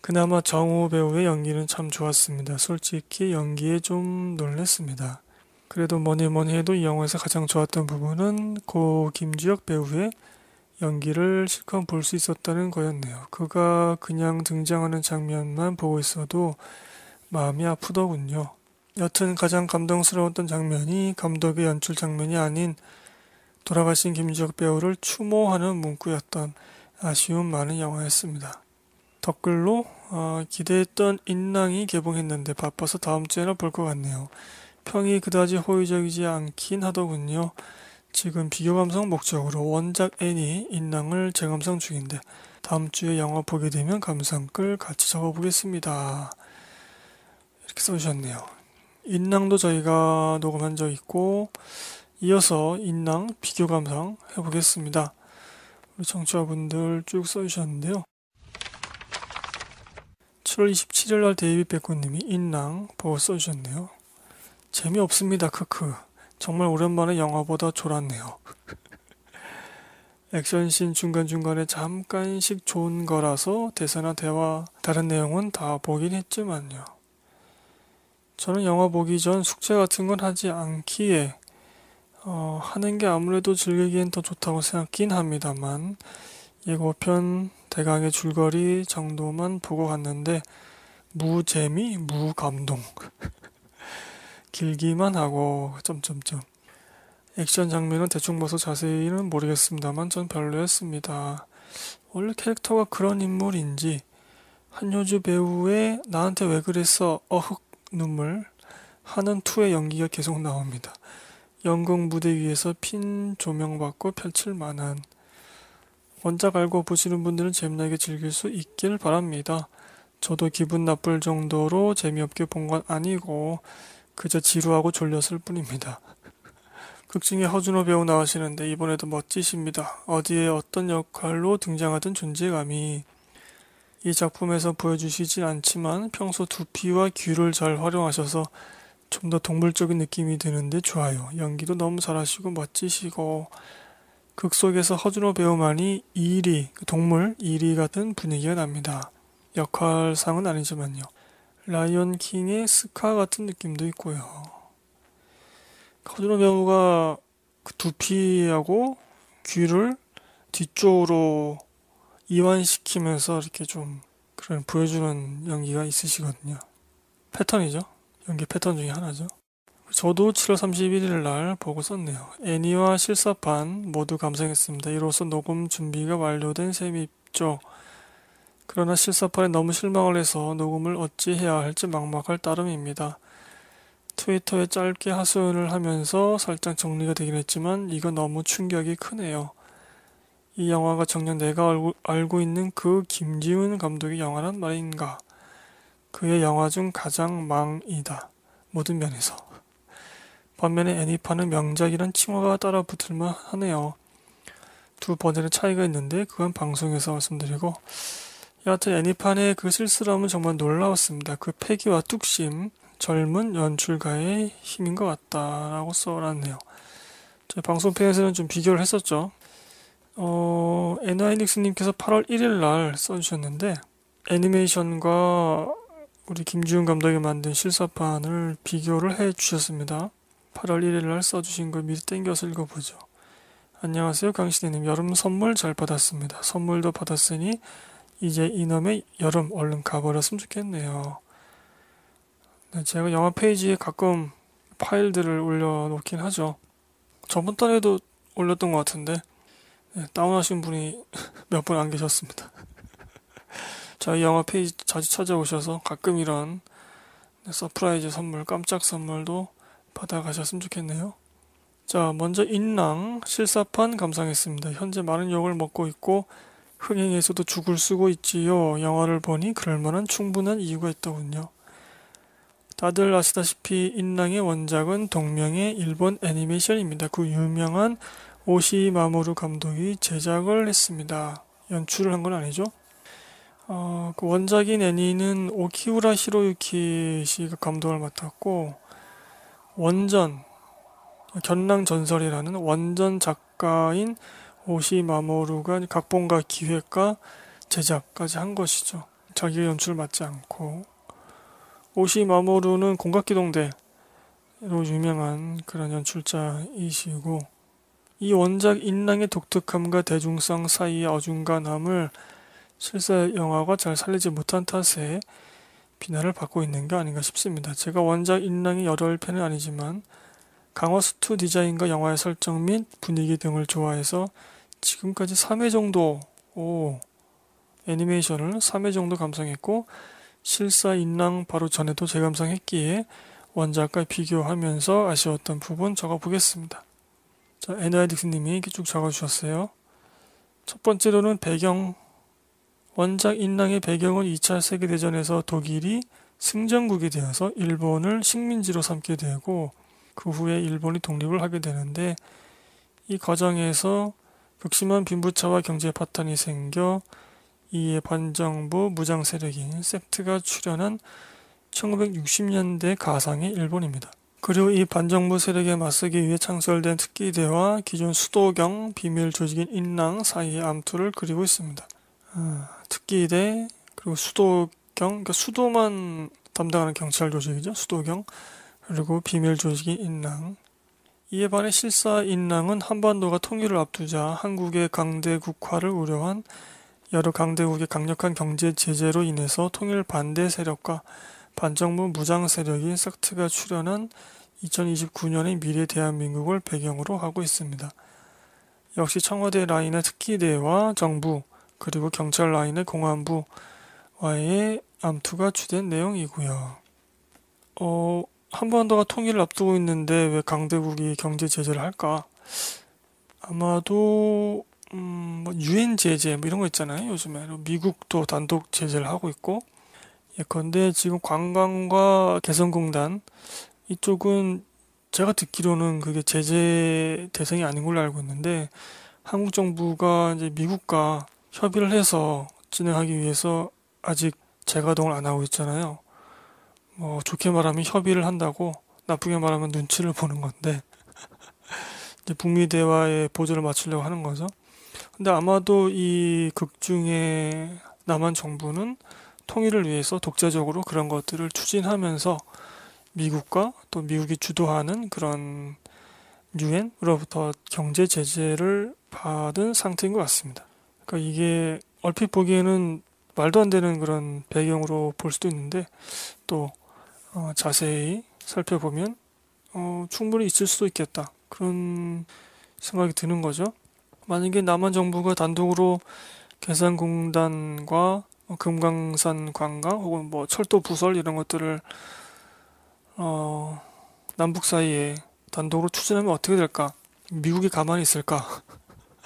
Speaker 1: 그나마 정우 배우의 연기는 참 좋았습니다. 솔직히 연기에 좀 놀랬습니다. 그래도 뭐니 뭐니 해도 이 영화에서 가장 좋았던 부분은 고 김주혁 배우의 연기를 실컷 볼 수 있었다는 거였네요. 그가 그냥 등장하는 장면만 보고 있어도 마음이 아프더군요. 여튼 가장 감동스러웠던 장면이 감독의 연출 장면이 아닌 돌아가신 김주혁 배우를 추모하는 문구였던 아쉬운 많은 영화였습니다. 덧글로 어, 기대했던 인랑이 개봉했는데 바빠서 다음 주에나 볼것 같네요. 평이 그다지 호의적이지 않긴 하더군요. 지금 비교 감성 목적으로 원작 애니 인랑을 재감상 중인데 다음 주에 영화 보게 되면 감상글 같이 적어보겠습니다. 이렇게 써주셨네요. 인랑도 저희가 녹음한 적 있고 이어서 인랑 비교 감상 해보겠습니다. 우리 청취자분들 쭉 써주셨는데요. 7월 27일 날데이빗 백구님이 인랑 보고 써주셨네요. 재미없습니다. 크크. 정말 오랜만에 영화보다 졸았네요. 액션씬 중간중간에 잠깐씩 좋은 거라서 대사나 대화, 다른 내용은 다 보긴 했지만요. 저는 영화 보기 전 숙제 같은 건 하지 않기에 어, 하는 게 아무래도 즐기기엔 더 좋다고 생각긴 합니다만 예고편 대강의 줄거리 정도만 보고 갔는데 무재미 무감동 길기만 하고 점점점 액션 장면은 대충 봐서 자세히는 모르겠습니다만 전 별로였습니다. 원래 캐릭터가 그런 인물인지 한효주 배우의 나한테 왜 그랬어 어흑 눈물 하는 투의 연기가 계속 나옵니다. 연극 무대 위에서 핀 조명받고 펼칠 만한 원작 알고 보시는 분들은 재미나게 즐길 수 있길 바랍니다. 저도 기분 나쁠 정도로 재미없게 본 건 아니고 그저 지루하고 졸렸을 뿐입니다. 극중에 허준호 배우 나오시는데 이번에도 멋지십니다. 어디에 어떤 역할로 등장하던 존재감이 이 작품에서 보여주시진 않지만 평소 두피와 귀를 잘 활용하셔서 좀더 동물적인 느낌이 드는데 좋아요. 연기도 너무 잘하시고 멋지시고 극 속에서 허준호 배우만이 이리 그 동물 이리 같은 분위기가 납니다. 역할상은 아니지만요. 라이언 킹의 스카 같은 느낌도 있고요. 허준호 배우가 그 두피하고 귀를 뒤쪽으로 이완시키면서 이렇게 좀 그런 보여주는 연기가 있으시거든요. 패턴이죠. 연기 패턴 중에 하나죠. 저도 7월 31일 날 보고 썼네요. 애니와 실사판 모두 감상했습니다. 이로써 녹음 준비가 완료된 셈이죠. 그러나 실사판에 너무 실망을 해서 녹음을 어찌 해야 할지 막막할 따름입니다. 트위터에 짧게 하소연을 하면서 살짝 정리가 되긴 했지만 이건 너무 충격이 크네요. 이 영화가 정녕 내가 알고, 알고 있는 그 김지훈 감독의 영화란 말인가? 그의 영화 중 가장 망이다. 모든 면에서. 반면에 애니파는 명작이란 칭호가 따라 붙을만 하네요. 두 번에는 차이가 있는데 그건 방송에서 말씀드리고 여하튼 애니판의 그 쓸쓸함은 정말 놀라웠습니다. 그 패기와 뚝심, 젊은 연출가의 힘인 것 같다라고 써놨네요. 저희 방송편에서는 좀 비교를 했었죠. 어, 에나이닉스님께서 8월 1일 날 써주셨는데 애니메이션과 우리 김지훈 감독이 만든 실사판을 비교를 해 주셨습니다. 8월 1일 날 써주신 걸 미리 땡겨서 읽어보죠. 안녕하세요 강신이님 여름 선물 잘 받았습니다. 선물도 받았으니 이제 이놈의 여름 얼른 가버렸으면 좋겠네요. 네, 제가 영화 페이지에 가끔 파일들을 올려놓긴 하죠. 저번 달에도 올렸던 것 같은데 네, 다운하신 분이 몇 분 안 계셨습니다. 저희 영어 페이지 자주 찾아오셔서 가끔 이런 서프라이즈 선물, 깜짝 선물도 받아가셨으면 좋겠네요. 자, 먼저 인랑 실사판 감상했습니다. 현재 많은 욕을 먹고 있고 흥행에서도 죽을 쓰고 있지요. 영화를 보니 그럴만한 충분한 이유가 있더군요. 다들 아시다시피 인랑의 원작은 동명의 일본 애니메이션입니다. 그 유명한 오시마모루 감독이 제작을 했습니다. 연출을 한 건 아니죠? 어, 그 원작인 애니는 오키우라 히로유키 씨가 감독을 맡았고 원전 견랑 전설이라는 원전 작가인 오시마모루가 각본과 기획과 제작까지 한 것이죠. 자기가 연출 맡지 않고 오시마모루는 공각기동대로 유명한 그런 연출자이시고 이 원작 인랑의 독특함과 대중성 사이의 어중간함을 실사 영화가 잘 살리지 못한 탓에 비난을 받고 있는 게 아닌가 싶습니다. 제가 원작 인랑이 열혈 편은 아니지만 강화수트 디자인과 영화의 설정 및 분위기 등을 좋아해서 지금까지 3회 정도 오, 애니메이션을 3회 정도 감상했고 실사 인랑 바로 전에도 재감상했기에 원작과 비교하면서 아쉬웠던 부분 적어보겠습니다. 자, 에너이딕스님이 이렇게 쭉 적어주셨어요. 첫 번째로는 배경 원작 인랑의 배경은 2차 세계대전에서 독일이 승전국이 되어서 일본을 식민지로 삼게 되고 그 후에 일본이 독립을 하게 되는데 이 과정에서 극심한 빈부차와 경제 파탄이 생겨 이에 반정부 무장 세력인 섹트가 출현한 1960년대 가상의 일본입니다. 그리고 이 반정부 세력에 맞서기 위해 창설된 특기대와 기존 수도경 비밀 조직인 인랑 사이의 암투를 그리고 있습니다. 아... 특기대 그리고 수도경 그러니까 수도만 담당하는 경찰 조직이죠 수도경 그리고 비밀 조직이 인랑 이에 반해 실사 인랑은 한반도가 통일을 앞두자 한국의 강대국화를 우려한 여러 강대국의 강력한 경제 제재로 인해서 통일 반대 세력과 반정부 무장 세력인 싹트가 출연한 2029년의 미래 대한민국을 배경으로 하고 있습니다. 역시 청와대 라인의 특기대와 정부, 그리고 경찰 라인의 공안부와의 암투가 주된 내용이고요. 어, 한반도가 통일을 앞두고 있는데 왜 강대국이 경제 제재를 할까? 아마도 음, 뭐 유엔 제재 뭐 이런 거 있잖아요. 요즘에 미국도 단독 제재를 하고 있고 예컨대 지금 관광과 개성공단 이쪽은 제가 듣기로는 그게 제재 대상이 아닌 걸로 알고 있는데 한국 정부가 이제 미국과 협의를 해서 진행하기 위해서 아직 재가동을 안 하고 있잖아요. 뭐 좋게 말하면 협의를 한다고 나쁘게 말하면 눈치를 보는 건데 이제 북미 대화의 보조를 맞추려고 하는 거죠. 근데 아마도 이 극중의 남한 정부는 통일을 위해서 독자적으로 그런 것들을 추진하면서 미국과 또 미국이 주도하는 그런 유엔으로부터 경제 제재를 받은 상태인 것 같습니다. 그러니까 이게 얼핏 보기에는 말도 안 되는 그런 배경으로 볼 수도 있는데 또 어, 자세히 살펴보면 어, 충분히 있을 수도 있겠다 그런 생각이 드는 거죠. 만약에 남한 정부가 단독으로 계산공단과 금강산 관광 혹은 뭐 철도 부설 이런 것들을 어, 남북 사이에 단독으로 추진하면 어떻게 될까? 미국이 가만히 있을까?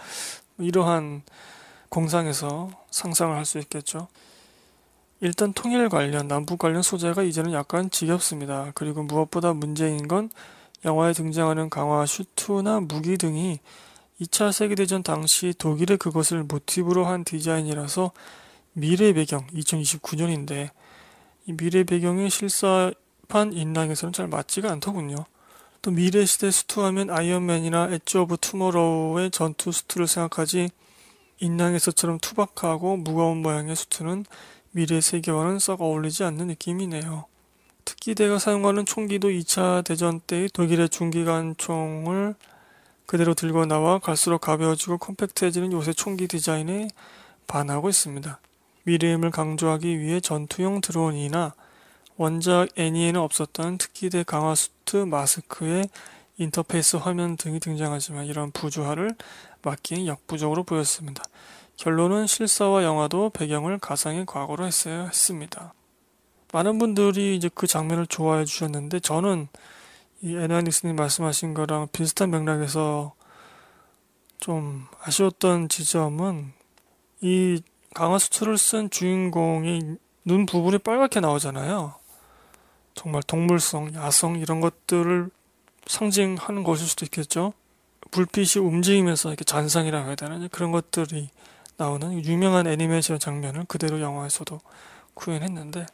Speaker 1: 이러한 공상에서 상상을 할 수 있겠죠. 일단 통일 관련, 남북 관련 소재가 이제는 약간 지겹습니다. 그리고 무엇보다 문제인 건 영화에 등장하는 강화 슈트나 무기 등이 2차 세계대전 당시 독일의 그것을 모티브로 한 디자인이라서 미래 배경, 2029년인데 이 미래 배경이 실사판 인랑에서는 잘 맞지가 않더군요. 또 미래 시대 슈트하면 아이언맨이나 엣지 오브 투모로우의 전투 슈트를 생각하지 인랑에서처럼 투박하고 무거운 모양의 수트는 미래 세계와는 썩 어울리지 않는 느낌이네요. 특기대가 사용하는 총기도 2차 대전 때의 독일의 중기관총을 그대로 들고 나와 갈수록 가벼워지고 컴팩트해지는 요새 총기 디자인에 반하고 있습니다. 미래임을 강조하기 위해 전투용 드론이나 원작 애니에는 없었던 특기대 강화 수트 마스크에 인터페이스 화면 등이 등장하지만 이런 부주화를 막기 엔 역부족으로 보였습니다. 결론은 실사와 영화도 배경을 가상의 과거로 했어야 했습니다. 많은 분들이 이제 그 장면을 좋아해 주셨는데 저는 이 에나 니스님 말씀하신 거랑 비슷한 맥락에서 좀 아쉬웠던 지점은 이 강화수트를 쓴 주인공이 눈 부분이 빨갛게 나오잖아요. 정말 동물성, 야성 이런 것들을 상징하는 것일 수도 있겠죠. 불빛이 움직이면서 이렇게 잔상이라고 해야 되나 그런 것들이 나오는 유명한 애니메이션 장면을 그대로 영화에서도 구현했는데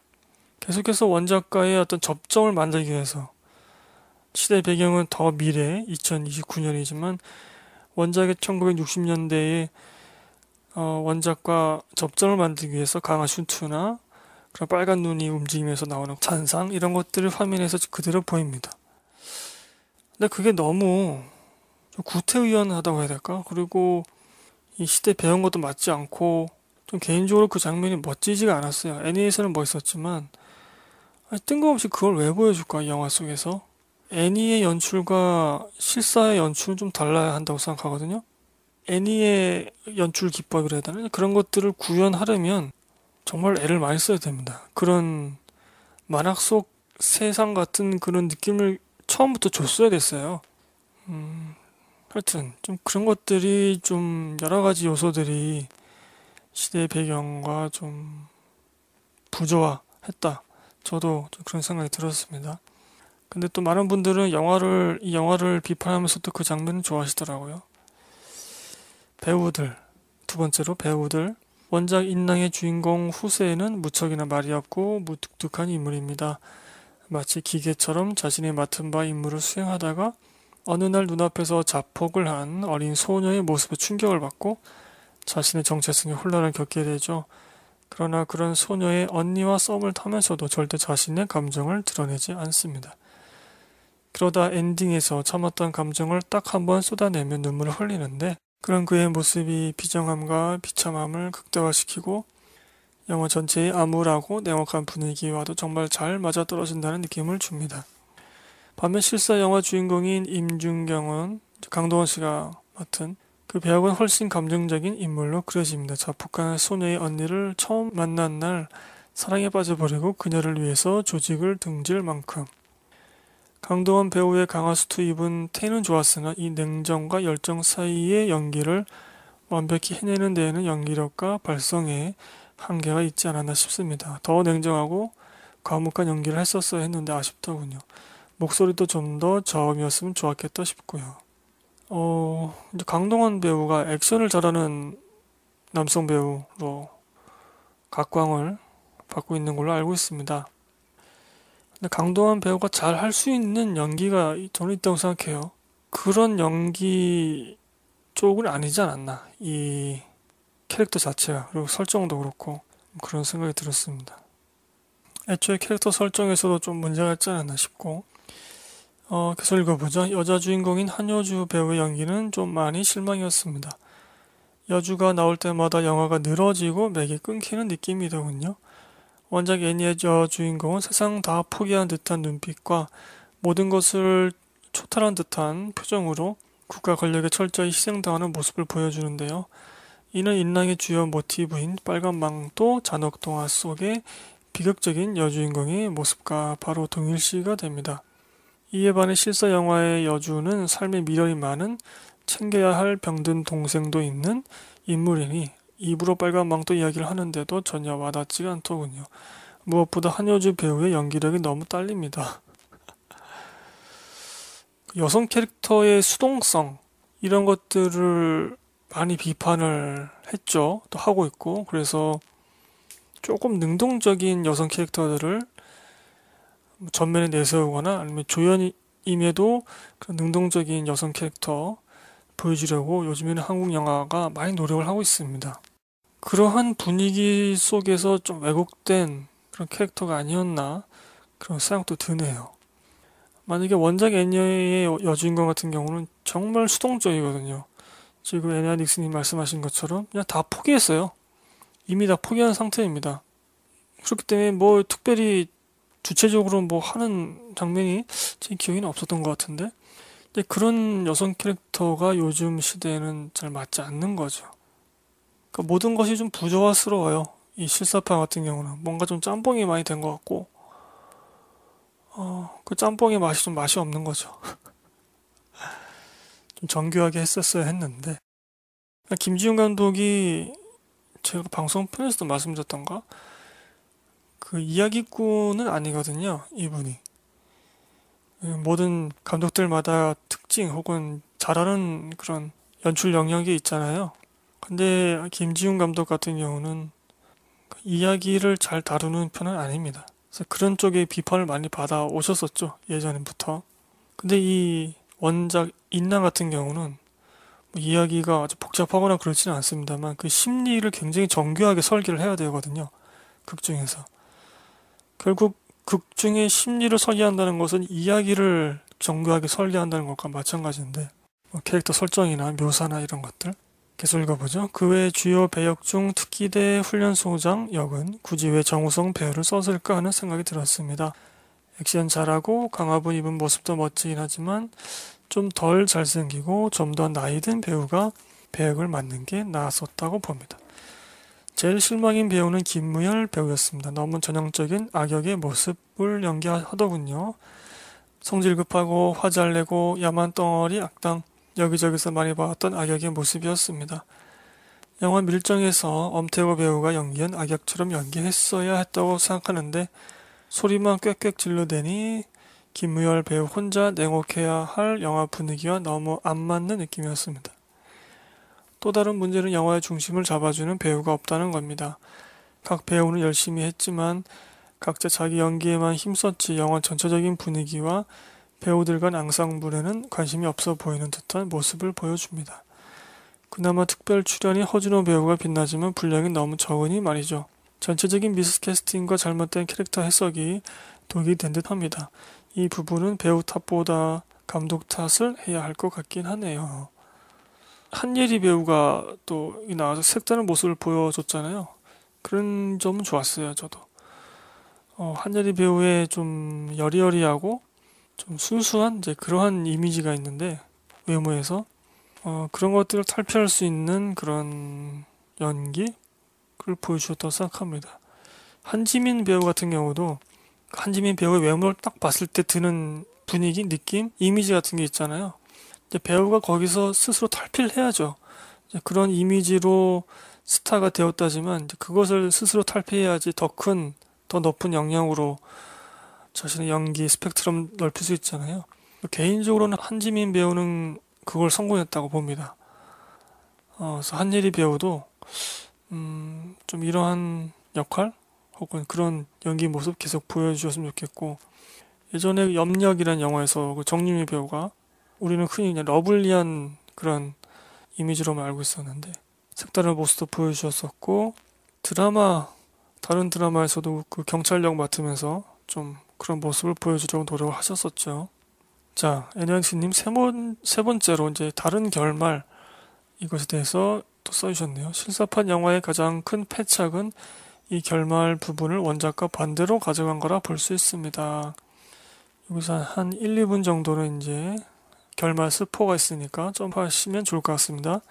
Speaker 1: 계속해서 원작가의 어떤 접점을 만들기 위해서 시대 배경은 더 미래 2029년이지만 원작의 1960년대에 어, 원작과 접점을 만들기 위해서 강한 슌트나 그런 빨간 눈이 움직이면서 나오는 잔상 이런 것들을 화면에서 그대로 보입니다. 근데 그게 너무 구태의연하다고 해야 될까? 그리고 이 시대 배운 것도 맞지 않고 좀 개인적으로 그 장면이 멋지지가 않았어요. 애니에서는 멋있었지만 아니, 뜬금없이 그걸 왜 보여줄까 이 영화 속에서 애니의 연출과 실사의 연출은 좀 달라야 한다고 생각하거든요. 애니의 연출 기법이라 해야 되나 그런 것들을 구현하려면 정말 애를 많이 써야 됩니다. 그런 만학 속 세상 같은 그런 느낌을 처음부터 줬어야 됐어요. 음, 하여튼 좀 그런 것들이 좀 여러 가지 요소들이 시대 배경과 좀 부조화했다. 저도 좀 그런 생각이 들었습니다. 근데 또 많은 분들은 영화를 이 영화를 비판하면서도 그 장면을 좋아하시더라고요. 배우들 두 번째로 배우들 원작 인랑의 주인공 후세에는 무척이나 말이 없고 무뚝뚝한 인물입니다. 마치 기계처럼 자신이 맡은 바 임무를 수행하다가 어느 날 눈앞에서 자폭을 한 어린 소녀의 모습에 충격을 받고 자신의 정체성이 혼란을 겪게 되죠. 그러나 그런 소녀의 언니와 썸을 타면서도 절대 자신의 감정을 드러내지 않습니다. 그러다 엔딩에서 참았던 감정을 딱 한 번 쏟아내며 눈물을 흘리는데 그런 그의 모습이 비정함과 비참함을 극대화시키고 영화 전체의 암울하고 냉혹한 분위기와도 정말 잘 맞아떨어진다는 느낌을 줍니다. 반면 실사 영화 주인공인 임준경은 강동원 씨가 맡은 그 배역은 훨씬 감정적인 인물로 그려집니다. 자, 북한 소녀의 언니를 처음 만난 날 사랑에 빠져버리고 그녀를 위해서 조직을 등질 만큼 강동원 배우의 강화수트 입은 태는 좋았으나 이 냉정과 열정 사이의 연기를 완벽히 해내는 데에는 연기력과 발성에 한계가 있지 않았나 싶습니다. 더 냉정하고 과묵한 연기를 했었어야 했는데 아쉽더군요. 목소리도 좀 더 저음이었으면 좋았겠다 싶고요. 어, 이제 강동원 배우가 액션을 잘하는 남성 배우로 각광을 받고 있는 걸로 알고 있습니다. 근데 강동원 배우가 잘 할 수 있는 연기가 저는 있다고 생각해요. 그런 연기 쪽은 아니지 않았나. 이 캐릭터 자체가 그리고 설정도 그렇고 그런 생각이 들었습니다. 애초에 캐릭터 설정에서도 좀 문제가 있지 않았나 싶고 어, 계속 읽어보자. 여자 주인공인 한효주 배우의 연기는 좀 많이 실망이었습니다. 여주가 나올 때마다 영화가 늘어지고 맥이 끊기는 느낌이더군요. 원작 애니의 여주인공은 세상 다 포기한 듯한 눈빛과 모든 것을 초탈한 듯한 표정으로 국가 권력에 철저히 희생당하는 모습을 보여주는데요. 이는 인랑의 주요 모티브인 빨간망토 잔혹동화 속의 비극적인 여주인공의 모습과 바로 동일시가 됩니다. 이에 반해 실사 영화의 여주는 삶의 미련이 많은 챙겨야 할 병든 동생도 있는 인물이니 입으로 빨간망토 이야기를 하는데도 전혀 와닿지가 않더군요. 무엇보다 한효주 배우의 연기력이 너무 딸립니다. 여성 캐릭터의 수동성 이런 것들을 많이 비판을 했죠. 또 하고 있고. 그래서 조금 능동적인 여성 캐릭터들을 전면에 내세우거나 아니면 조연임에도 그런 능동적인 여성 캐릭터 보여주려고 요즘에는 한국 영화가 많이 노력을 하고 있습니다. 그러한 분위기 속에서 좀 왜곡된 그런 캐릭터가 아니었나 그런 생각도 드네요. 만약에 원작 애니의 여주인공 같은 경우는 정말 수동적이거든요. 지금 애니아닉스님 말씀하신 것처럼 그냥 다 포기했어요. 이미 다 포기한 상태입니다. 그렇기 때문에 뭐 특별히 주체적으로 뭐 하는 장면이 제 기억에는 없었던 것 같은데 그런 여성 캐릭터가 요즘 시대에는 잘 맞지 않는 거죠. 그러니까 모든 것이 좀 부조화스러워요. 이 실사판 같은 경우는 뭔가 좀 짬뽕이 많이 된 것 같고 어, 그 짬뽕의 맛이 좀 맛이 없는 거죠. 좀 정교하게 했었어야 했는데 김지훈 감독이 제가 방송 편에서도 말씀드렸던가 그 이야기꾼은 아니거든요 이분이 예, 모든 감독들마다 특징 혹은 잘하는 그런 연출 영역이 있잖아요 근데 김지훈 감독 같은 경우는 이야기를 잘 다루는 편은 아닙니다 그래서 그런 쪽에 비판을 많이 받아 오셨었죠 예전부터 근데 이 원작 인나 같은 경우는 뭐 이야기가 아주 복잡하거나 그렇지는 않습니다만 그 심리를 굉장히 정교하게 설계를 해야 되거든요. 극 중에서. 결국 극 중에 심리를 설계한다는 것은 이야기를 정교하게 설계한다는 것과 마찬가지인데 뭐 캐릭터 설정이나 묘사나 이런 것들 계속 읽어보죠. 그 외 주요 배역 중 특기대 훈련소장 역은 굳이 왜 정우성 배우를 썼을까 하는 생각이 들었습니다. 액션 잘하고 강화분 입은 모습도 멋지긴 하지만 좀 덜 잘생기고 좀 더 나이 든 배우가 배역을 맡는 게 나았었다고 봅니다. 제일 실망인 배우는 김무열 배우였습니다. 너무 전형적인 악역의 모습을 연기하더군요. 성질 급하고 화잘 내고 야만 덩어리 악당 여기저기서 많이 봐던 악역의 모습이었습니다. 영화 밀정에서 엄태호 배우가 연기한 악역처럼 연기했어야 했다고 생각하는데 소리만 꽥꽥 질러대니 김우열 배우 혼자 냉혹해야 할 영화 분위기와 너무 안 맞는 느낌이었습니다. 또 다른 문제는 영화의 중심을 잡아주는 배우가 없다는 겁니다. 각 배우는 열심히 했지만 각자 자기 연기에만 힘썼지 영화 전체적인 분위기와 배우들 간 앙상블에는 관심이 없어 보이는 듯한 모습을 보여줍니다. 그나마 특별 출연이 허준호 배우가 빛나지만 분량이 너무 적으니 말이죠. 전체적인 미스캐스팅과 잘못된 캐릭터 해석이 독이 된 듯합니다. 이 부분은 배우 탓보다 감독 탓을 해야 할 것 같긴 하네요. 한예리 배우가 또 나와서 색다른 모습을 보여줬잖아요. 그런 점은 좋았어요, 저도. 어, 한예리 배우의 좀 여리여리하고 좀 순수한 이제 그러한 이미지가 있는데 외모에서 어, 그런 것들을 탈피할 수 있는 그런 연기 활약을 보여주셨다고 생각합니다. 한지민 배우 같은 경우도 한지민 배우의 외모를 딱 봤을 때 드는 분위기, 느낌, 이미지 같은 게 있잖아요. 배우가 거기서 스스로 탈피 해야죠. 그런 이미지로 스타가 되었다지만 그것을 스스로 탈피해야지 더 큰, 더 높은 영향으로 자신의 연기 스펙트럼 넓힐 수 있잖아요. 개인적으로는 한지민 배우는 그걸 성공했다고 봅니다. 어, 그래서 한예리 배우도 음, 좀 이러한 역할 혹은 그런 연기 모습 계속 보여주셨으면 좋겠고 예전에 그 염력이라는 영화에서 그 정유미 배우가 우리는 흔히 그냥 러블리한 그런 이미지로만 알고 있었는데 색다른 모습도 보여주셨었고 드라마 다른 드라마에서도 그 경찰력 맡으면서 좀 그런 모습을 보여주려고 노력을 하셨었죠. 자, 애니언스님 세, 세 번째로 이제 다른 결말 이것에 대해서 또 써주셨네요. 실사판 영화의 가장 큰 패착은 이 결말 부분을 원작과 반대로 가져간 거라 볼 수 있습니다. 여기서 한 1, 2분 정도는 이제 결말 스포가 있으니까 점프하시면 좋을 것 같습니다.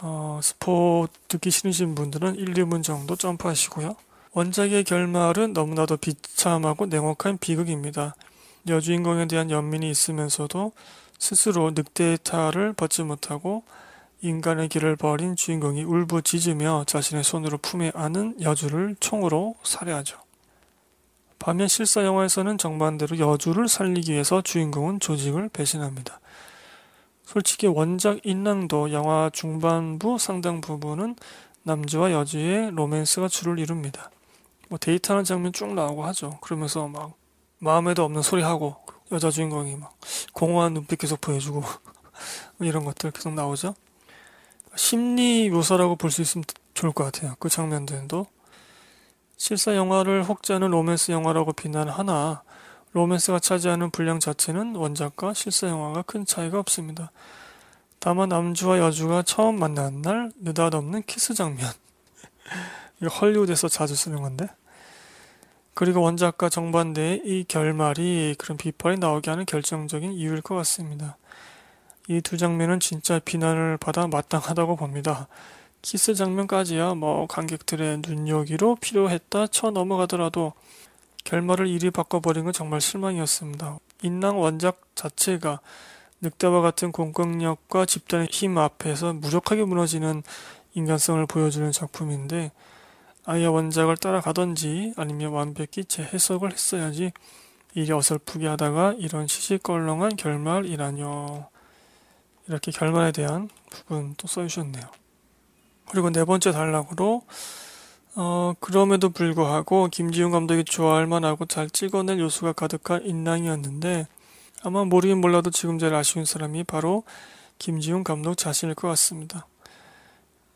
Speaker 1: 어, 스포 듣기 싫으신 분들은 1, 2분 정도 점프하시고요. 원작의 결말은 너무나도 비참하고 냉혹한 비극입니다. 여주인공에 대한 연민이 있으면서도 스스로 늑대의 탈을 벗지 못하고 인간의 길을 버린 주인공이 울부짖으며 자신의 손으로 품에 안은 여주를 총으로 살해하죠. 반면 실사 영화에서는 정반대로 여주를 살리기 위해서 주인공은 조직을 배신합니다. 솔직히 원작 인랑도 영화 중반부 상당 부분은 남주와 여주의 로맨스가 주를 이룹니다. 뭐 데이트하는 장면 쭉 나오고 하죠. 그러면서 막 마음에도 없는 소리하고 여자 주인공이 막 공허한 눈빛 계속 보여주고 이런 것들 계속 나오죠. 심리 묘사라고 볼 수 있으면 좋을 것 같아요. 그 장면들도. 실사 영화를 혹자는 로맨스 영화라고 비난하나 로맨스가 차지하는 분량 자체는 원작과 실사 영화가 큰 차이가 없습니다. 다만 남주와 여주가 처음 만난 날 느닷없는 키스 장면. 이거 헐리우드에서 자주 쓰는 건데. 그리고 원작과 정반대의 이 결말이 그런 비판이 나오게 하는 결정적인 이유일 것 같습니다. 이두 장면은 진짜 비난을 받아 마땅하다고 봅니다. 키스 장면까지야 뭐 관객들의 눈여기로 필요했다 쳐 넘어가더라도 결말을 이리 바꿔버린 건 정말 실망이었습니다. 인랑 원작 자체가 늑대와 같은 공격력과 집단의 힘 앞에서 무력하게 무너지는 인간성을 보여주는 작품인데 아예 원작을 따라가던지 아니면 완벽히 재해석을 했어야지 이리 어설프게 하다가 이런 시시껄렁한 결말이라뇨. 이렇게 결말에 대한 부분 또 써주셨네요. 그리고 네 번째 단락으로 어, 그럼에도 불구하고 김지훈 감독이 좋아할 만하고 잘 찍어낼 요소가 가득한 인랑이었는데 아마 모르긴 몰라도 지금 제일 아쉬운 사람이 바로 김지훈 감독 자신일 것 같습니다.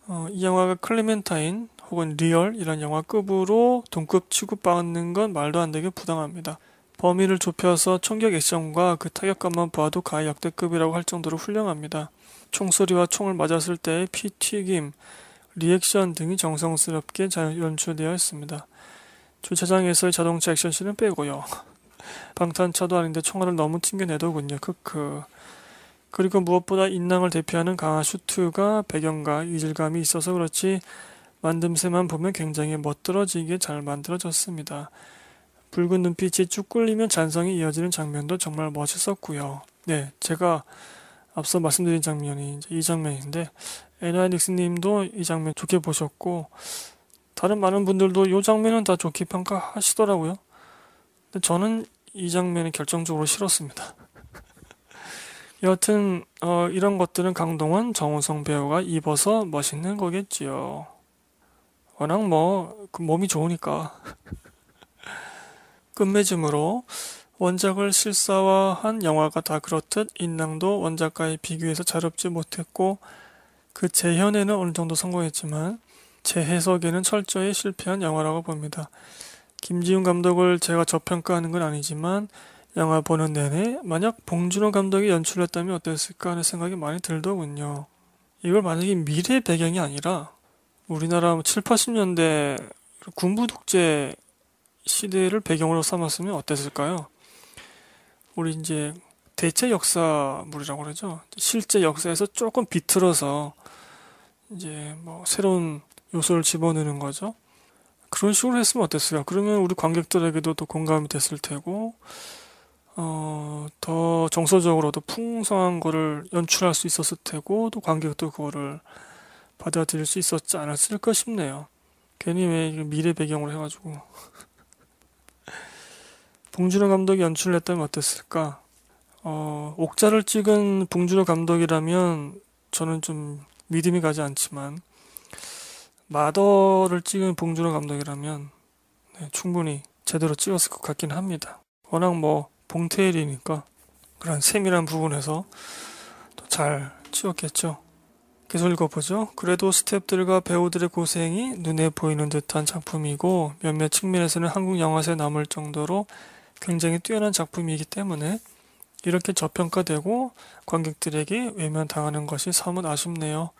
Speaker 1: 어, 이 영화가 클레멘타인 혹은 리얼이런 영화급으로 동급 취급받는 건 말도 안 되게 부당합니다. 범위를 좁혀서 총격 액션과 그 타격감만 봐도 가히 역대급이라고 할 정도로 훌륭합니다. 총소리와 총을 맞았을 때의 피 튀김, 리액션 등이 정성스럽게 연출되어 있습니다. 주차장에서의 자동차 액션씬은 빼고요. 방탄차도 아닌데 총알을 너무 튕겨내더군요. 크크. 그리고 무엇보다 인낭을 대표하는 강한 슈트가 배경과 이질감이 있어서 그렇지 만듦새만 보면 굉장히 멋들어지게 잘 만들어졌습니다. 붉은 눈빛이 쭉 끌리면 잔성이 이어지는 장면도 정말 멋있었고요. 네, 제가 앞서 말씀드린 장면이 이 장면인데 에나닉스님도 이이 장면 좋게 보셨고 다른 많은 분들도 이 장면은 다 좋게 평가하시더라고요. 근데 저는 이 장면이 결정적으로 싫었습니다. 여하튼 어, 이런 것들은 강동원, 정우성 배우가 입어서 멋있는 거겠지요. 워낙 뭐그 몸이 좋으니까. 끝맺음으로 원작을 실사화한 영화가 다 그렇듯 인낭도 원작과의 비교해서 자롭지 못했고 그 재현에는 어느 정도 성공했지만 재해석에는 철저히 실패한 영화라고 봅니다. 김지훈 감독을 제가 저평가하는 건 아니지만 영화 보는 내내 만약 봉준호 감독이 연출했다면 어땠을까 하는 생각이 많이 들더군요. 이걸 만약에 미래 배경이 아니라 우리나라 7, 80년대 군부 독재 시대를 배경으로 삼았으면 어땠을까요? 우리 이제 대체 역사물이라고 그러죠. 실제 역사에서 조금 비틀어서 이제 뭐 새로운 요소를 집어넣는 거죠. 그런 식으로 했으면 어땠을까? 그러면 우리 관객들에게도 또 공감이 됐을 테고, 어, 더 정서적으로도 풍성한 거를 연출할 수 있었을 테고, 또 관객도 그거를 받아들일 수 있었지 않았을까 싶네요. 괜히 왜 미래 배경으로 해가지고. 봉준호 감독이 연출을 했다면 어땠을까? 어, 옥자를 찍은 봉준호 감독이라면 저는 좀 믿음이 가지 않지만 마더를 찍은 봉준호 감독이라면 네, 충분히 제대로 찍었을 것 같긴 합니다. 워낙 뭐 봉태일이니까 그런 세밀한 부분에서 또잘 찍었겠죠. 계속 읽어보죠. 그래도 스탭들과 배우들의 고생이 눈에 보이는 듯한 작품이고 몇몇 측면에서는 한국 영화사에 남을 정도로 굉장히 뛰어난 작품이기 때문에 이렇게 저평가되고 관객들에게 외면당하는 것이 사뭇 아쉽네요.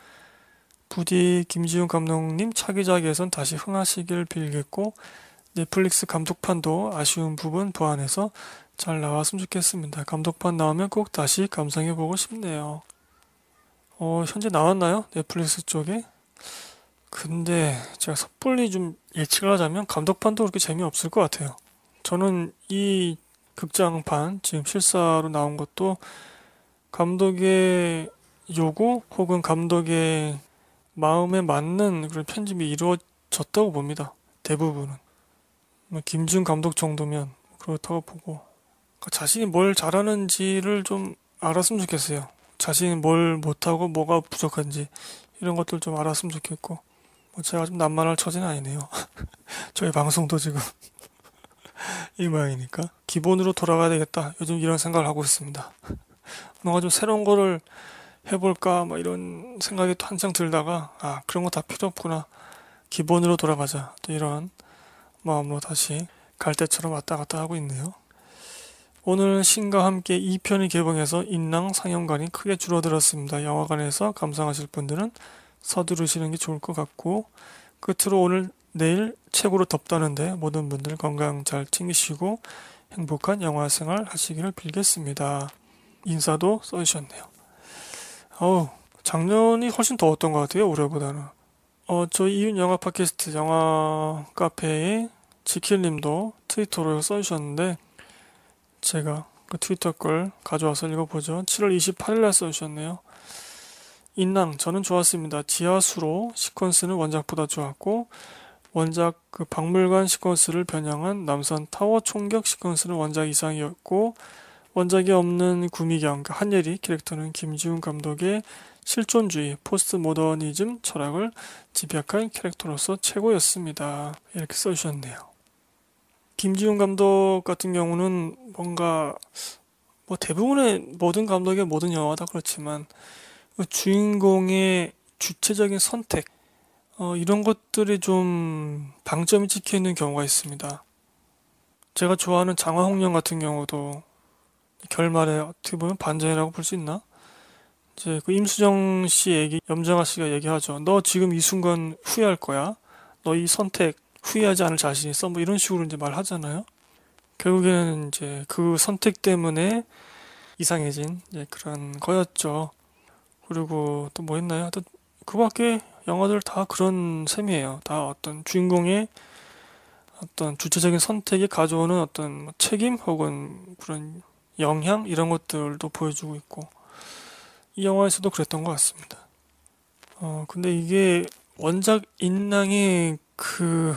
Speaker 1: 부디 김지훈 감독님 차기작에선 다시 흥하시길 빌겠고 넷플릭스 감독판도 아쉬운 부분 보완해서 잘 나왔으면 좋겠습니다. 감독판 나오면 꼭 다시 감상해보고 싶네요. 어, 현재 나왔나요? 넷플릭스 쪽에? 근데 제가 섣불리 좀 예측을 하자면 감독판도 그렇게 재미없을 것 같아요. 저는 이 극장판 지금 실사로 나온 것도 감독의 요구 혹은 감독의 마음에 맞는 그런 편집이 이루어졌다고 봅니다. 대부분은. 뭐 김준 감독 정도면 그렇다고 보고 그러니까 자신이 뭘 잘하는지를 좀 알았으면 좋겠어요. 자신이 뭘 못하고 뭐가 부족한지 이런 것들 좀 알았으면 좋겠고 뭐 제가 좀 난만할 처지는 아니네요. 저희 방송도 지금 이 모양이니까 기본으로 돌아가야 되겠다 요즘 이런 생각을 하고 있습니다 뭔가 좀 새로운 거를 해볼까 뭐 이런 생각이 또 한창 들다가 아 그런 거 다 필요 없구나 기본으로 돌아가자 또 이런 마음으로 다시 갈 때처럼 왔다 갔다 하고 있네요 오늘 신과 함께 2편이 개봉해서 인랑 상영관이 크게 줄어들었습니다 영화관에서 감상하실 분들은 서두르시는 게 좋을 것 같고 끝으로 오늘 내일 최고로 덥다는데 모든 분들 건강 잘 챙기시고 행복한 영화 생활 하시기를 빌겠습니다. 인사도 써주셨네요. 어우, 작년이 훨씬 더웠던 것 같아요, 올해보다는. 어, 저희 이윤 영화 팟캐스트 영화 카페에 지킬님도 트위터로 써주셨는데, 제가 그 트위터 걸 가져와서 읽어보죠. 7월 28일날 써주셨네요. 인낭, 저는 좋았습니다. 지하수로 시퀀스는 원작보다 좋았고, 원작 그 박물관 시퀀스를 변형한 남산 타워 총격 시퀀스는 원작 이상이었고 원작이 없는 구미경, 그러니까 한예리 캐릭터는 김지훈 감독의 실존주의, 포스트 모더니즘 철학을 집약한 캐릭터로서 최고였습니다. 이렇게 써주셨네요. 김지훈 감독 같은 경우는 뭔가 뭐 대부분의 모든 감독의 모든 영화다 그렇지만 그 주인공의 주체적인 선택, 어, 이런 것들이 좀 방점이 찍혀 있는 경우가 있습니다. 제가 좋아하는 장화홍련 같은 경우도 결말에 어떻게 보면 반전이라고 볼 수 있나? 이제 그 임수정 씨 얘기, 염정아 씨가 얘기하죠. 너 지금 이 순간 후회할 거야. 너 이 선택 후회하지 않을 자신 있어. 뭐 이런 식으로 이제 말하잖아요. 결국에는 이제 그 선택 때문에 이상해진 예, 그런 거였죠. 그리고 또 뭐 했나요? 또 뭐 그밖에 영화들 다 그런 셈이에요. 다 어떤 주인공의 어떤 주체적인 선택이 가져오는 어떤 뭐 책임 혹은 그런 영향 이런 것들도 보여주고 있고 이 영화에서도 그랬던 것 같습니다. 어 근데 이게 원작 인랑의 그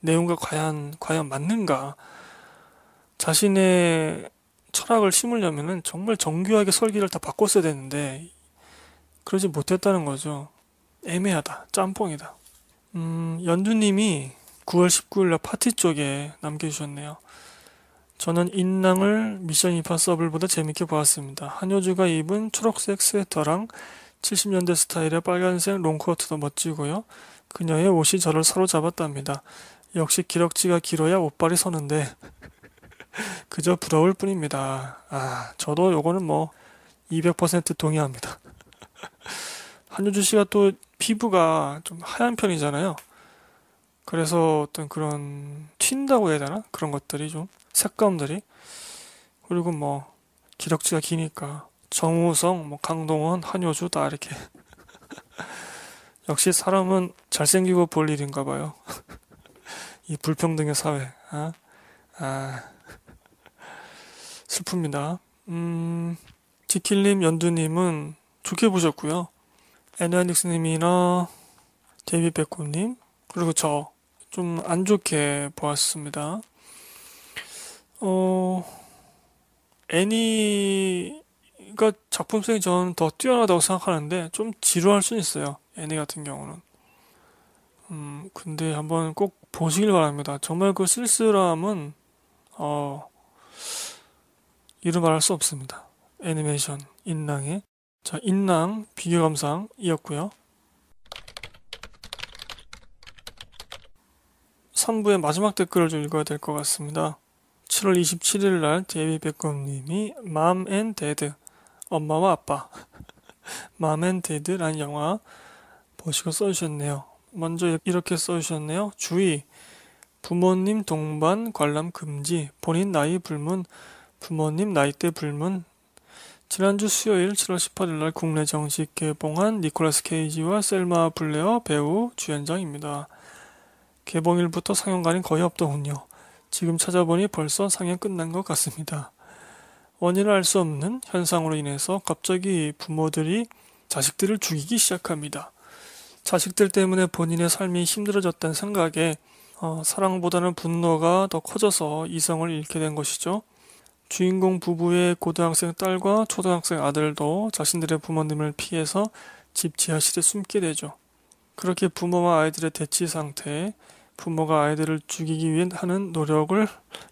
Speaker 1: 내용과 과연 과연 맞는가 자신의 철학을 심으려면 정말 정교하게 설계를 다 바꿨어야 되는데 그러지 못했다는 거죠. 애매하다. 짬뽕이다. 음, 연주님이 9월 19일 날 파티 쪽에 남겨주셨네요. 저는 인랑을 미션 임파서블보다 재밌게 보았습니다. 한효주가 입은 초록색 스웨터랑 70년대 스타일의 빨간색 롱코트도 멋지고요. 그녀의 옷이 저를 사로잡았답니다. 역시 기럭지가 길어야 옷발이 서는데 그저 부러울 뿐입니다. 아, 저도 요거는 뭐 200% 동의합니다. 한효주 씨가 또 피부가 좀 하얀 편이잖아요. 그래서 어떤 그런 튄다고 해야 되나? 그런 것들이 좀 색감들이 그리고 뭐 기럭지가 기니까 정우성, 뭐 강동원, 한효주 다 이렇게 역시 사람은 잘생기고 볼 일인가 봐요. 이 불평등의 사회. 아, 아. 슬픕니다. 음, 지킬님, 연두님은 좋게 보셨고요. 에누완닉스님이나 제비백곰님 그리고 저 좀 안 좋게 보았습니다. 어 애니가 작품성이 저는 더 뛰어나다고 생각하는데 좀 지루할 수는 있어요. 애니 같은 경우는. 음 근데 한번 꼭 보시길 바랍니다. 정말 그 쓸쓸함은 어 이루 말할 수 없습니다. 애니메이션 인랑의 자, 인낭 비교감상 이었고요. 3부의 마지막 댓글을 좀 읽어야 될 것 같습니다. 7월 27일 날 데이비 백검님이 맘앤 데드 엄마와 아빠 맘앤 데드라는 영화 보시고 써주셨네요. 먼저 이렇게 써주셨네요. 주의 부모님 동반 관람 금지 본인 나이 불문 부모님 나이대 불문 지난주 수요일 7월 18일 날 국내 정식 개봉한 니콜라스 케이지와 셀마 블레어 배우 주연장입니다. 개봉일부터 상영관이 거의 없더군요. 지금 찾아보니 벌써 상영 끝난 것 같습니다. 원인을 알 수 없는 현상으로 인해서 갑자기 부모들이 자식들을 죽이기 시작합니다. 자식들 때문에 본인의 삶이 힘들어졌다는 생각에 어, 사랑보다는 분노가 더 커져서 이성을 잃게 된 것이죠. 주인공 부부의 고등학생 딸과 초등학생 아들도 자신들의 부모님을 피해서 집 지하실에 숨게 되죠. 그렇게 부모와 아이들의 대치 상태에 부모가 아이들을 죽이기 위해 하는 노력을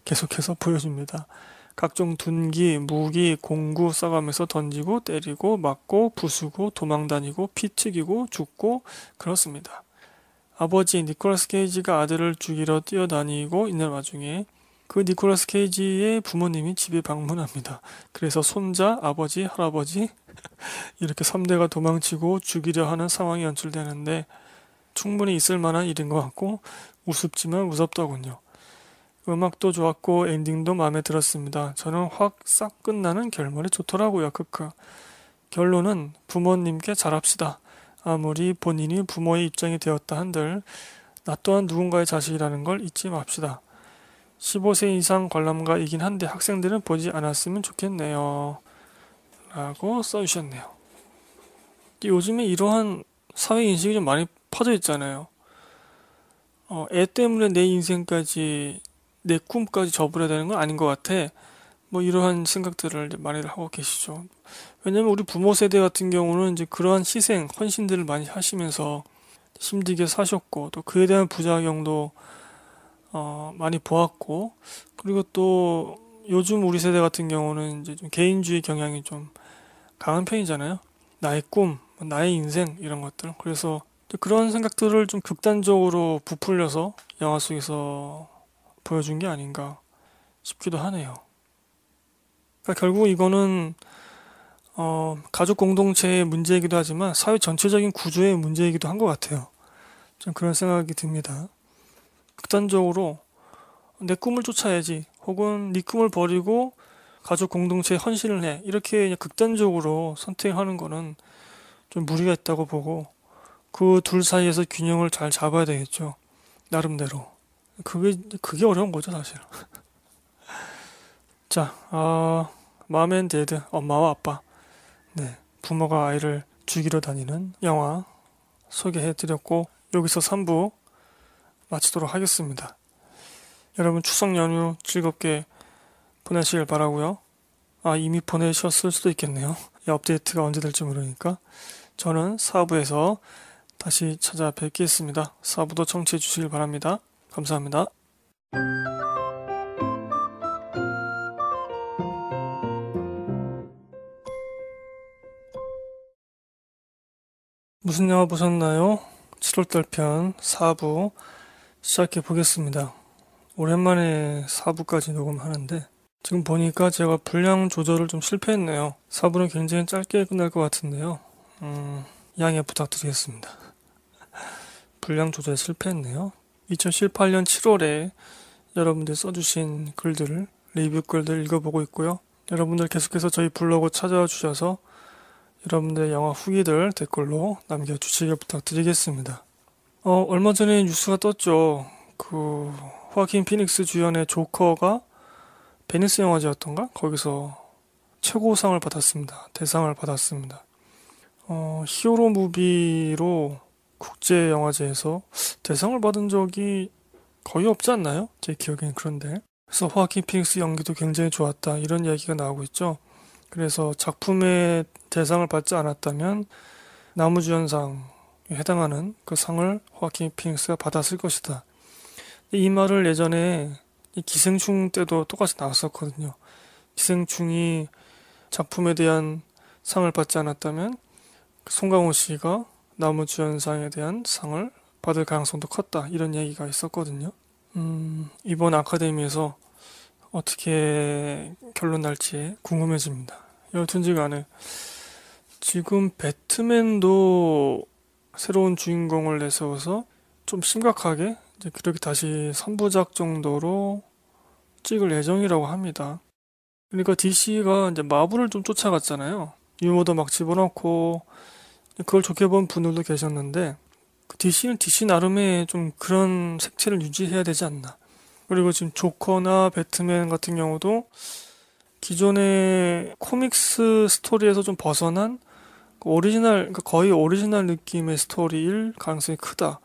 Speaker 1: 계속해서 보여줍니다. 각종 둔기, 무기, 공구 싸가면서 던지고 때리고 맞고 부수고 도망다니고 피튀기고 죽고 그렇습니다. 아버지 니콜라스 케이지가 아들을 죽이러 뛰어다니고 있는 와중에 그 니콜라스 케이지의 부모님이 집에 방문합니다. 그래서 손자, 아버지, 할아버지 이렇게 3대가 도망치고 죽이려 하는 상황이 연출되는데 충분히 있을 만한 일인 것 같고 우습지만 무섭더군요. 음악도 좋았고 엔딩도 마음에 들었습니다. 저는 확 싹 끝나는 결말이 좋더라고요. 크크. 결론은 부모님께 잘합시다. 아무리 본인이 부모의 입장이 되었다 한들 나 또한 누군가의 자식이라는 걸 잊지 맙시다. 15세 이상 관람가이긴 한데 학생들은 보지 않았으면 좋겠네요. 라고 써주셨네요. 요즘에 이러한 사회인식이 좀 많이 퍼져 있잖아요. 어, 애 때문에 내 인생까지, 내 꿈까지 접으려 되는 건 아닌 것 같아. 뭐 이러한 생각들을 많이 하고 계시죠. 왜냐면 우리 부모 세대 같은 경우는 이제 그러한 희생, 헌신들을 많이 하시면서 힘들게 사셨고, 또 그에 대한 부작용도 어, 많이 보았고 그리고 또 요즘 우리 세대 같은 경우는 이제 좀 개인주의 경향이 좀 강한 편이잖아요. 나의 꿈, 뭐 나의 인생 이런 것들. 그래서 그런 생각들을 좀 극단적으로 부풀려서 영화 속에서 보여준 게 아닌가 싶기도 하네요. 그러니까 결국 이거는 어, 가족 공동체의 문제이기도 하지만 사회 전체적인 구조의 문제이기도 한 것 같아요. 좀 그런 생각이 듭니다. 극단적으로 내 꿈을 쫓아야지 혹은 네 꿈을 버리고 가족 공동체에 헌신을 해 이렇게 극단적으로 선택하는 거는 좀 무리가 있다고 보고 그 둘 사이에서 균형을 잘 잡아야 되겠죠 나름대로 그게 그게 어려운 거죠 사실 자 어, 아, 마음엔 데드 엄마와 아빠 네 부모가 아이를 죽이러 다니는 영화 소개해드렸고 여기서 3부 마치도록 하겠습니다. 여러분 추석 연휴 즐겁게 보내시길 바라고요. 아 이미 보내셨을 수도 있겠네요. 이 업데이트가 언제 될지 모르니까 저는 사부에서 다시 찾아뵙겠습니다. 사부도 청취해 주시길 바랍니다. 감사합니다. 무슨 영화 보셨나요? 7월달 편 4부 시작해 보겠습니다. 오랜만에 4부까지 녹음하는데 지금 보니까 제가 분량 조절을 좀 실패했네요. 4부는 굉장히 짧게 끝날 것 같은데요. 음, 양해 부탁드리겠습니다. 분량 조절 실패했네요. 2018년 7월에 여러분들 써주신 글들을 리뷰 글들 읽어보고 있고요. 여러분들 계속해서 저희 블로그 찾아와 주셔서 여러분들의 영화 후기들 댓글로 남겨주시길 부탁드리겠습니다. 어, 얼마 전에 뉴스가 떴죠. 그 호아킨 피닉스 주연의 조커가 베니스 영화제였던가? 거기서 최고상을 받았습니다. 대상을 받았습니다. 어, 히어로 무비로 국제 영화제에서 대상을 받은 적이 거의 없지 않나요? 제 기억엔 그런데. 그래서 호아킨 피닉스 연기도 굉장히 좋았다. 이런 이야기가 나오고 있죠. 그래서 작품의 대상을 받지 않았다면 나무주연상 해당하는 그 상을 호아킨 피닉스가 받았을 것이다. 이 말을 예전에 기생충 때도 똑같이 나왔었거든요. 기생충이 작품에 대한 상을 받지 않았다면 송강호 씨가 나무주연상에 대한 상을 받을 가능성도 컸다 이런 얘기가 있었거든요. 음, 이번 아카데미에서 어떻게 결론 날지 궁금해집니다. 여튼지간에 지금 배트맨도 새로운 주인공을 내세워서 좀 심각하게 이제 그렇게 다시 선부작 정도로 찍을 예정이라고 합니다. 그러니까 DC가 이제 마블을 좀 쫓아갔잖아요. 유머도 막 집어넣고 그걸 좋게 본 분들도 계셨는데 그 DC는 DC 나름의 좀 그런 색채를 유지해야 되지 않나. 그리고 지금 조커나 배트맨 같은 경우도 기존의 코믹스 스토리에서 좀 벗어난 그 오리지널, 그러니까 거의 오리지널 느낌의 스토리일 가능성이 크다.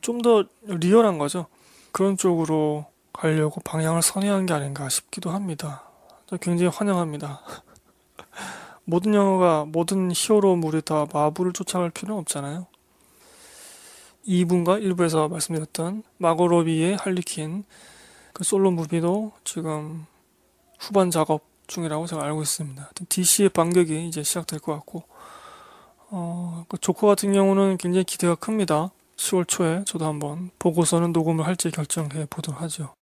Speaker 1: 좀 더 리얼한 거죠. 그런 쪽으로 가려고 방향을 선회한 게 아닌가 싶기도 합니다. 굉장히 환영합니다. 모든 영화가 모든 히어로물이 다 마블을 쫓아갈 필요는 없잖아요. 2분과 1부에서 말씀드렸던 마고로비의 할리퀸 그 솔로 무비도 지금 후반 작업 중이라고 제가 알고 있습니다. DC의 반격이 이제 시작될 것 같고 어, 그 조커 같은 경우는 굉장히 기대가 큽니다. 10월 초에 저도 한번 보고서는 녹음을 할지 결정해 보도록 하죠.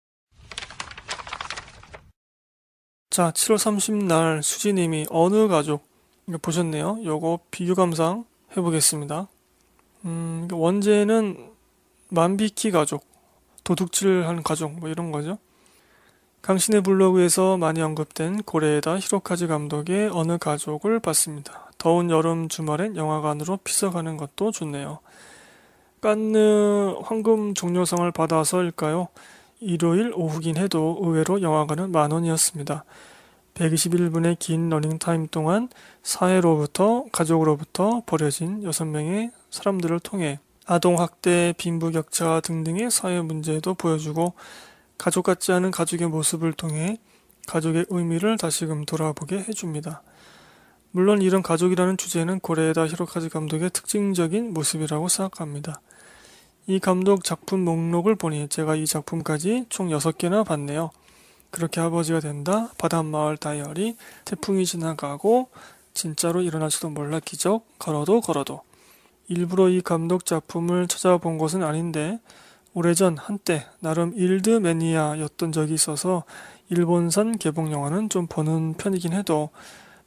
Speaker 1: 자, 7월 30날 수지님이 어느 가족 이거 보셨네요. 요거 비교 감상 해보겠습니다. 음, 원제는 만비키 가족, 도둑질한 가족 뭐 이런 거죠. 강신의 블로그에서 많이 언급된 고레에다 히로카즈 감독의 어느 가족을 봤습니다. 더운 여름 주말엔 영화관으로 피서 가는 것도 좋네요. 깐느 황금 종려상을 받아서일까요? 일요일 오후긴 해도 의외로 영화관은 만 원이었습니다. 121분의 긴 러닝타임 동안 사회로부터 가족으로부터 버려진 6명의 사람들을 통해 아동학대, 빈부격차 등등의 사회 문제도 보여주고 가족 같지 않은 가족의 모습을 통해 가족의 의미를 다시금 돌아보게 해줍니다. 물론 이런 가족이라는 주제는 고레에다 히로카즈 감독의 특징적인 모습이라고 생각합니다. 이 감독 작품 목록을 보니 제가 이 작품까지 총 6개나 봤네요. 그렇게 아버지가 된다, 바닷마을 다이어리, 태풍이 지나가고, 진짜로 일어날지도 몰라 기적, 걸어도 걸어도. 일부러 이 감독 작품을 찾아본 것은 아닌데, 오래전 한때 나름 일드 매니아였던 적이 있어서 일본산 개봉 영화는 좀 보는 편이긴 해도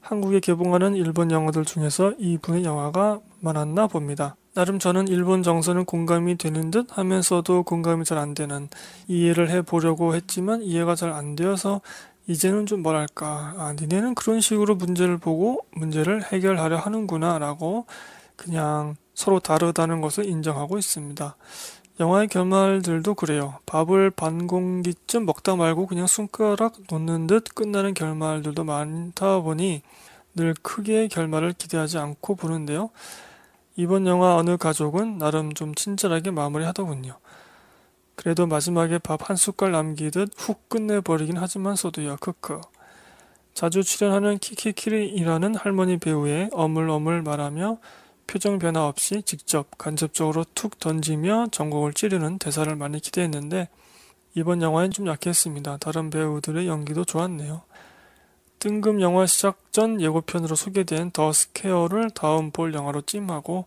Speaker 1: 한국에 개봉하는 일본 영화들 중에서 이분의 영화가 많았나 봅니다. 나름 저는 일본 정서는 공감이 되는 듯 하면서도 공감이 잘 안 되는 이해를 해보려고 했지만 이해가 잘 안 되어서 이제는 좀 뭐랄까, 아, 니네는 그런 식으로 문제를 보고 문제를 해결하려 하는구나 라고 그냥 서로 다르다는 것을 인정하고 있습니다. 영화의 결말들도 그래요. 밥을 반 공기쯤 먹다 말고 그냥 손가락 놓는 듯 끝나는 결말들도 많다 보니 늘 크게 결말을 기대하지 않고 보는데요. 이번 영화 어느 가족은 나름 좀 친절하게 마무리하더군요. 그래도 마지막에 밥 한 숟갈 남기듯 훅 끝내버리긴 하지만서도요. 크크. 자주 출연하는 키키키리이라는 할머니 배우의 어물어물 말하며 표정 변화 없이 직접 간접적으로 툭 던지며 전곡을 찌르는 대사를 많이 기대했는데 이번 영화엔 좀 약했습니다. 다른 배우들의 연기도 좋았네요. 뜬금 영화 시작 전 예고편으로 소개된 더 스퀘어를 다음 볼 영화로 찜하고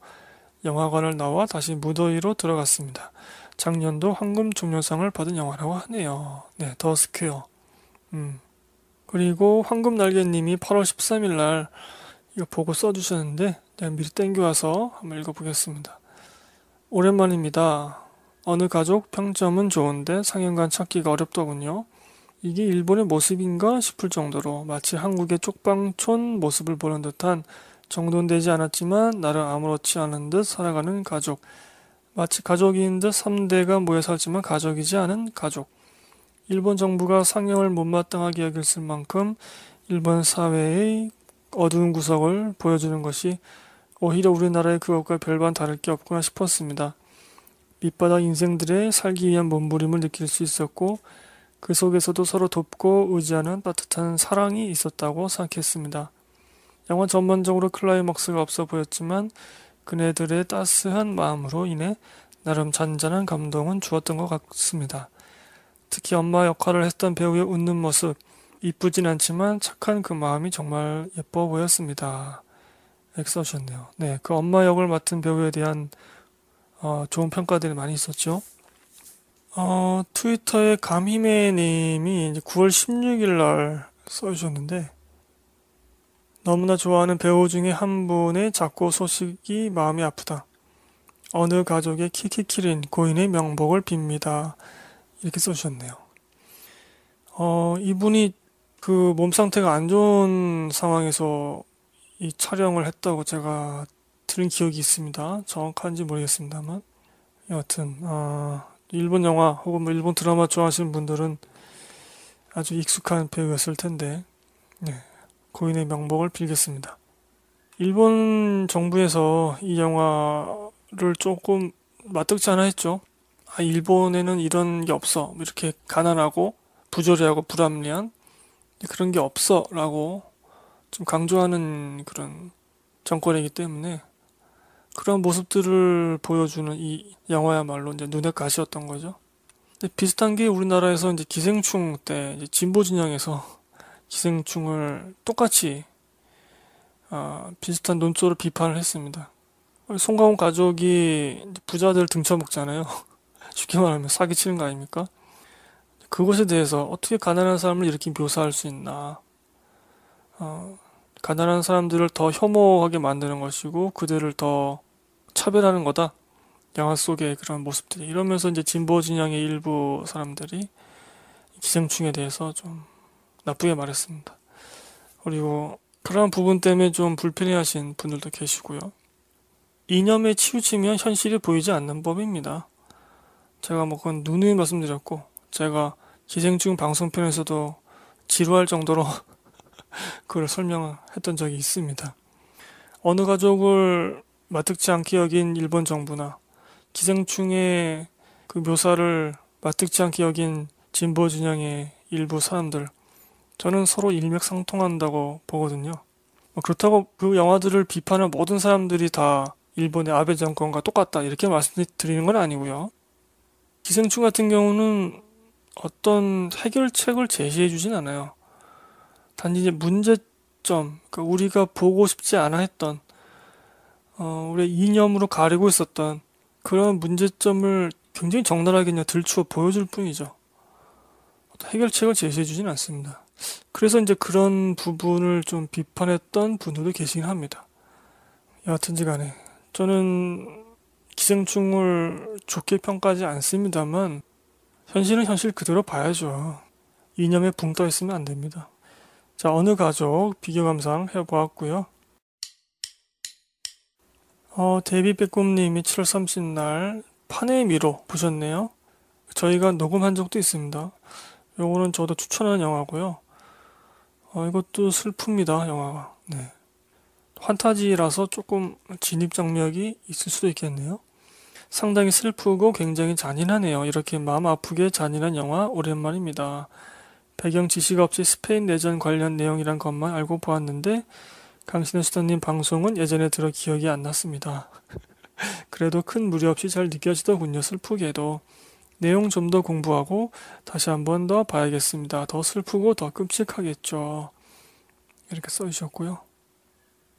Speaker 1: 영화관을 나와 다시 무더위로 들어갔습니다. 작년도 황금 종려상을 받은 영화라고 하네요. 네, 더 스퀘어. 음. 그리고 황금 날개님이 8월 13일 날 이거 보고 써주셨는데 내가 미리 땡겨와서 한번 읽어보겠습니다. 오랜만입니다. 어느 가족 평점은 좋은데 상영관 찾기가 어렵더군요. 이게 일본의 모습인가 싶을 정도로 마치 한국의 쪽방촌 모습을 보는 듯한 정돈 되지 않았지만 나름 아무렇지 않은 듯 살아가는 가족. 마치 가족인 듯 3대가 모여 살지만 가족이지 않은 가족. 일본 정부가 상영을 못마땅하게 여겼을 만큼 일본 사회의 어두운 구석을 보여주는 것이 오히려 우리나라의 그것과 별반 다를 게 없구나 싶었습니다. 밑바닥 인생들의 살기 위한 몸부림을 느낄 수 있었고 그 속에서도 서로 돕고 의지하는 따뜻한 사랑이 있었다고 생각했습니다. 영화 전반적으로 클라이막스가 없어 보였지만 그네들의 따스한 마음으로 인해 나름 잔잔한 감동은 주었던 것 같습니다. 특히 엄마 역할을 했던 배우의 웃는 모습, 이쁘진 않지만 착한 그 마음이 정말 예뻐 보였습니다. 엑소셨네요 네, 그 엄마 역을 맡은 배우에 대한 어, 좋은 평가들이 많이 있었죠. 어, 트위터에 감히메님이 9월 16일 날 써주셨는데 너무나 좋아하는 배우 중에 한 분의 작고 소식이 마음이 아프다. 어느 가족의 키키키린 고인의 명복을 빕니다. 이렇게 써주셨네요. 어, 이분이 그몸 상태가 안 좋은 상황에서 이 촬영을 했다고 제가 들은 기억이 있습니다. 정확한지 모르겠습니다만. 여하튼, 아, 일본 영화 혹은 뭐 일본 드라마 좋아하시는 분들은 아주 익숙한 배우였을 텐데, 네, 고인의 명복을 빌겠습니다. 일본 정부에서 이 영화를 조금 마뜩지 않아 했죠. 아, 일본에는 이런 게 없어. 이렇게 가난하고 부조리하고 불합리한 그런 게 없어라고 좀 강조하는 그런 정권이기 때문에 그런 모습들을 보여주는 이 영화야말로 이제 눈에 가시였던 거죠. 비슷한 게 우리나라에서 이제 기생충 때 이제 진보 진영에서 기생충을 똑같이 어, 비슷한 논조로 비판을 했습니다. 송강호 가족이 부자들 등쳐먹잖아요. 쉽게 말하면 사기치는 거 아닙니까? 그것에 대해서 어떻게 가난한 사람을 이렇게 묘사할 수 있나. 어, 가난한 사람들을 더 혐오하게 만드는 것이고 그들을 더 차별하는 거다. 영화 속의 그런 모습들이 이러면서 이제 진보 진영의 일부 사람들이 기생충에 대해서 좀 나쁘게 말했습니다. 그리고 그런 부분 때문에 좀 불편해하신 분들도 계시고요. 이념에 치우치면 현실이 보이지 않는 법입니다. 제가 뭐 그건 누누이 말씀드렸고 제가 기생충 방송편에서도 지루할 정도로 그걸 설명했던 적이 있습니다. 어느 가족을 마뜩지 않게 여긴 일본 정부나 기생충의 그 묘사를 마뜩지 않게 여긴 진보 진영의 일부 사람들 저는 서로 일맥상통한다고 보거든요. 뭐 그렇다고 그 영화들을 비판한 모든 사람들이 다 일본의 아베 정권과 똑같다 이렇게 말씀드리는 건 아니고요. 기생충 같은 경우는 어떤 해결책을 제시해 주진 않아요. 단지 이제 문제점, 그러니까 우리가 보고 싶지 않아 했던, 어, 우리 이념으로 가리고 있었던 그런 문제점을 굉장히 적나라하게 들추어 보여줄 뿐이죠. 해결책을 제시해 주진 않습니다. 그래서 이제 그런 부분을 좀 비판했던 분들도 계시긴 합니다. 여하튼지 간에 저는 기생충을 좋게 평가하지 않습니다만 현실은 현실 그대로 봐야죠. 이념에 붕 떠 있으면 안 됩니다. 자, 어느 가족 비교 감상 해보았고요. 어, 데뷔 백꼼님이 7월 30날 판의 미로 보셨네요. 저희가 녹음한 적도 있습니다. 요거는 저도 추천하는 영화고요. 어, 이것도 슬픕니다, 영화가. 네. 환타지라서 조금 진입 장벽이 있을 수도 있겠네요. 상당히 슬프고 굉장히 잔인하네요. 이렇게 마음 아프게 잔인한 영화 오랜만입니다. 배경 지식 없이 스페인 내전 관련 내용이란 것만 알고 보았는데 강신의 수다님 방송은 예전에 들어 기억이 안 났습니다. 그래도 큰 무리 없이 잘 느껴지더군요. 슬프게도. 내용 좀 더 공부하고 다시 한 번 더 봐야겠습니다. 더 슬프고 더 끔찍하겠죠. 이렇게 써주셨고요.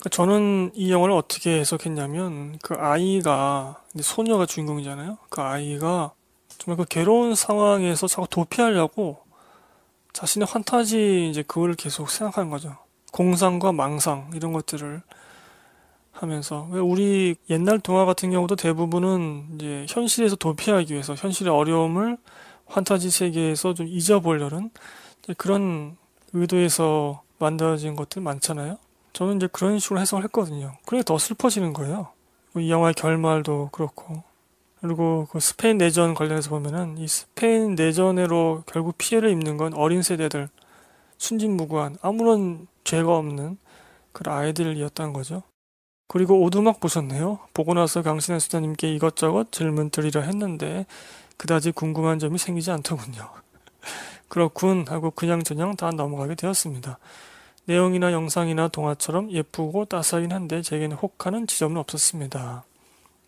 Speaker 1: 그러니까 저는 이 영화를 어떻게 해석했냐면 그 아이가 소녀가 주인공이잖아요. 그 아이가 정말 그 괴로운 상황에서 자꾸 도피하려고 자신의 환타지 이제 그거를 계속 생각하는 거죠. 공상과 망상 이런 것들을 하면서 왜 우리 옛날 동화 같은 경우도 대부분은 이제 현실에서 도피하기 위해서 현실의 어려움을 환타지 세계에서 좀 잊어보려는 그런 의도에서 만들어진 것들 많잖아요. 저는 이제 그런 식으로 해석을 했거든요. 그게 더 슬퍼지는 거예요. 뭐 이 영화의 결말도 그렇고. 그리고 그 스페인 내전 관련해서 보면은 이 스페인 내전으로 결국 피해를 입는 건 어린 세대들, 순진무구한, 아무런 죄가 없는 그런 아이들이었다는 거죠. 그리고 오두막 보셨네요. 보고 나서 강신한 수사님께 이것저것 질문 드리려 했는데 그다지 궁금한 점이 생기지 않더군요. 그렇군 하고 그냥저냥 다 넘어가게 되었습니다. 내용이나 영상이나 동화처럼 예쁘고 따스하긴 한데 제게는 혹하는 지점은 없었습니다.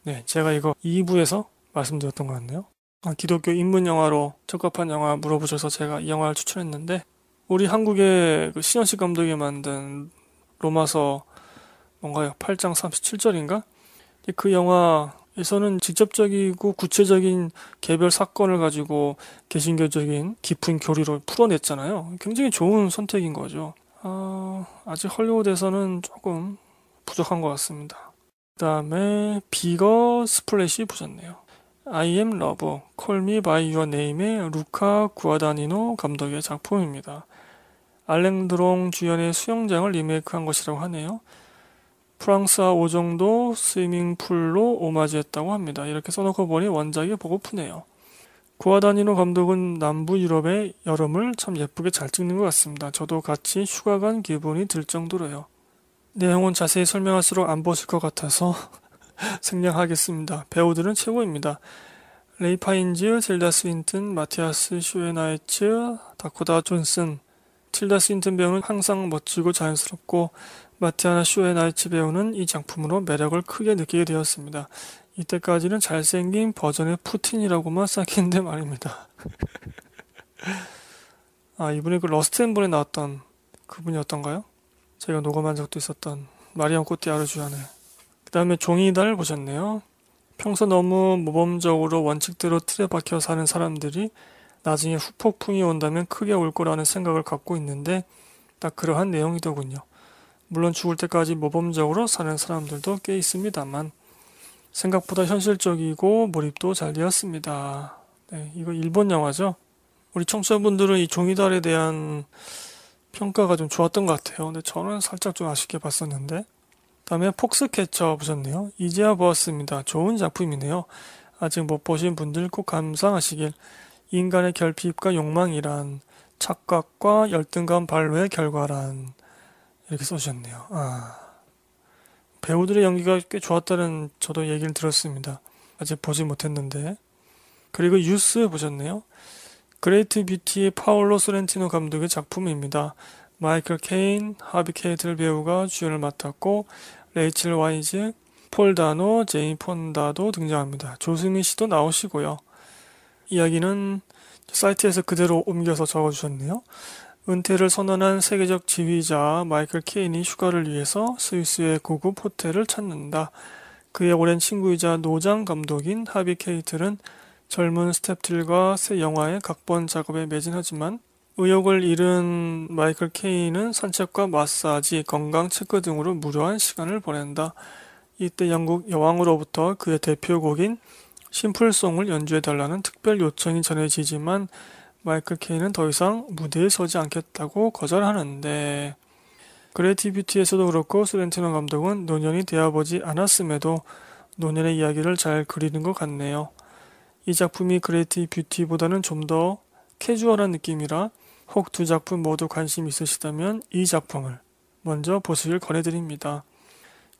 Speaker 1: 네, 제가 이거 2부에서 말씀드렸던 것 같네요. 아, 기독교 인문 영화로 적합한 영화 물어보셔서 제가 이 영화를 추천했는데 우리 한국의 그 신현식 감독이 만든 로마서 뭔가요? 8장 37절인가? 그 영화에서는 직접적이고 구체적인 개별 사건을 가지고 개신교적인 깊은 교리로 풀어냈잖아요. 굉장히 좋은 선택인 거죠. 어, 아직 헐리우드에서는 조금 부족한 것 같습니다. 그 다음에 비거 스플래시 보셨네요. I am 러브, Call Me By Your Name의 루카 구아다니노 감독의 작품입니다. 알랭 드롱 주연의 수영장을 리메이크한 것이라고 하네요. 프랑스와 오정도 스위밍풀로 오마주했다고 합니다. 이렇게 써놓고 보니 원작이 보고프네요. 구아다니노 감독은 남부 유럽의 여름을 참 예쁘게 잘 찍는 것 같습니다. 저도 같이 휴가 간 기분이 들 정도로요. 내용은 자세히 설명할수록 안 보실 것 같아서 생략하겠습니다. 배우들은 최고입니다. 레이 파인즈, 젤다 스윈튼, 마티아스 슈에나이츠, 다코다 존슨. 틸다 스윈튼 배우는 항상 멋지고 자연스럽고 마티아나 슈에나이츠 배우는 이 작품으로 매력을 크게 느끼게 되었습니다. 이때까지는 잘생긴 버전의 푸틴이라고만 싹했는데 말입니다. 아, 이분이 그 러스트 앤본에 나왔던 그분이었던가요? 제가 녹음한 적도 있었던 마리안 코티아를주연해그 다음에 종이달 보셨네요. 평소 너무 모범적으로 원칙대로 틀에 박혀 사는 사람들이 나중에 후폭풍이 온다면 크게 올 거라는 생각을 갖고 있는데 딱 그러한 내용이더군요. 물론 죽을 때까지 모범적으로 사는 사람들도 꽤 있습니다만 생각보다 현실적이고 몰입도 잘 되었습니다. 네, 이거 일본 영화죠. 우리 청취자분들은 이 종이달에 대한 평가가 좀 좋았던 것 같아요. 근데 저는 살짝 좀 아쉽게 봤었는데. 다음에 폭스캐쳐 보셨네요. 이제야 보았습니다. 좋은 작품이네요. 아직 못 보신 분들 꼭 감상하시길. 인간의 결핍과 욕망이란 착각과 열등감 발로의 결과란 이렇게 써주셨네요. 아. 배우들의 연기가 꽤 좋았다는 저도 얘기를 들었습니다. 아직 보지 못했는데. 그리고 뉴스 보셨네요. 그레이트 뷰티의 파울로 소렌티노 감독의 작품입니다. 마이클 케인, 하비 케이틀 배우가 주연을 맡았고 레이첼 와이즈, 폴 다노, 제인 폰다도 등장합니다. 조승희 씨도 나오시고요. 이야기는 사이트에서 그대로 옮겨서 적어주셨네요. 은퇴를 선언한 세계적 지휘자 마이클 케인이 휴가를 위해서 스위스의 고급 호텔을 찾는다. 그의 오랜 친구이자 노장 감독인 하비 케이틀은 젊은 스탭들과 새 영화의 각본 작업에 매진하지만 의욕을 잃은 마이클 케인은 산책과 마사지, 건강 체크 등으로 무료한 시간을 보낸다. 이때 영국 여왕으로부터 그의 대표곡인 심플송을 연주해달라는 특별 요청이 전해지지만 마이클 케인은 더 이상 무대에 서지 않겠다고 거절하는데 그레이티뷰티에서도 그렇고 슬렌티노 감독은 노년이 되어보지 않았음에도 노년의 이야기를 잘 그리는 것 같네요. 이 작품이 그레이티 뷰티보다는 좀 더 캐주얼한 느낌이라 혹 두 작품 모두 관심 있으시다면 이 작품을 먼저 보시길 권해드립니다.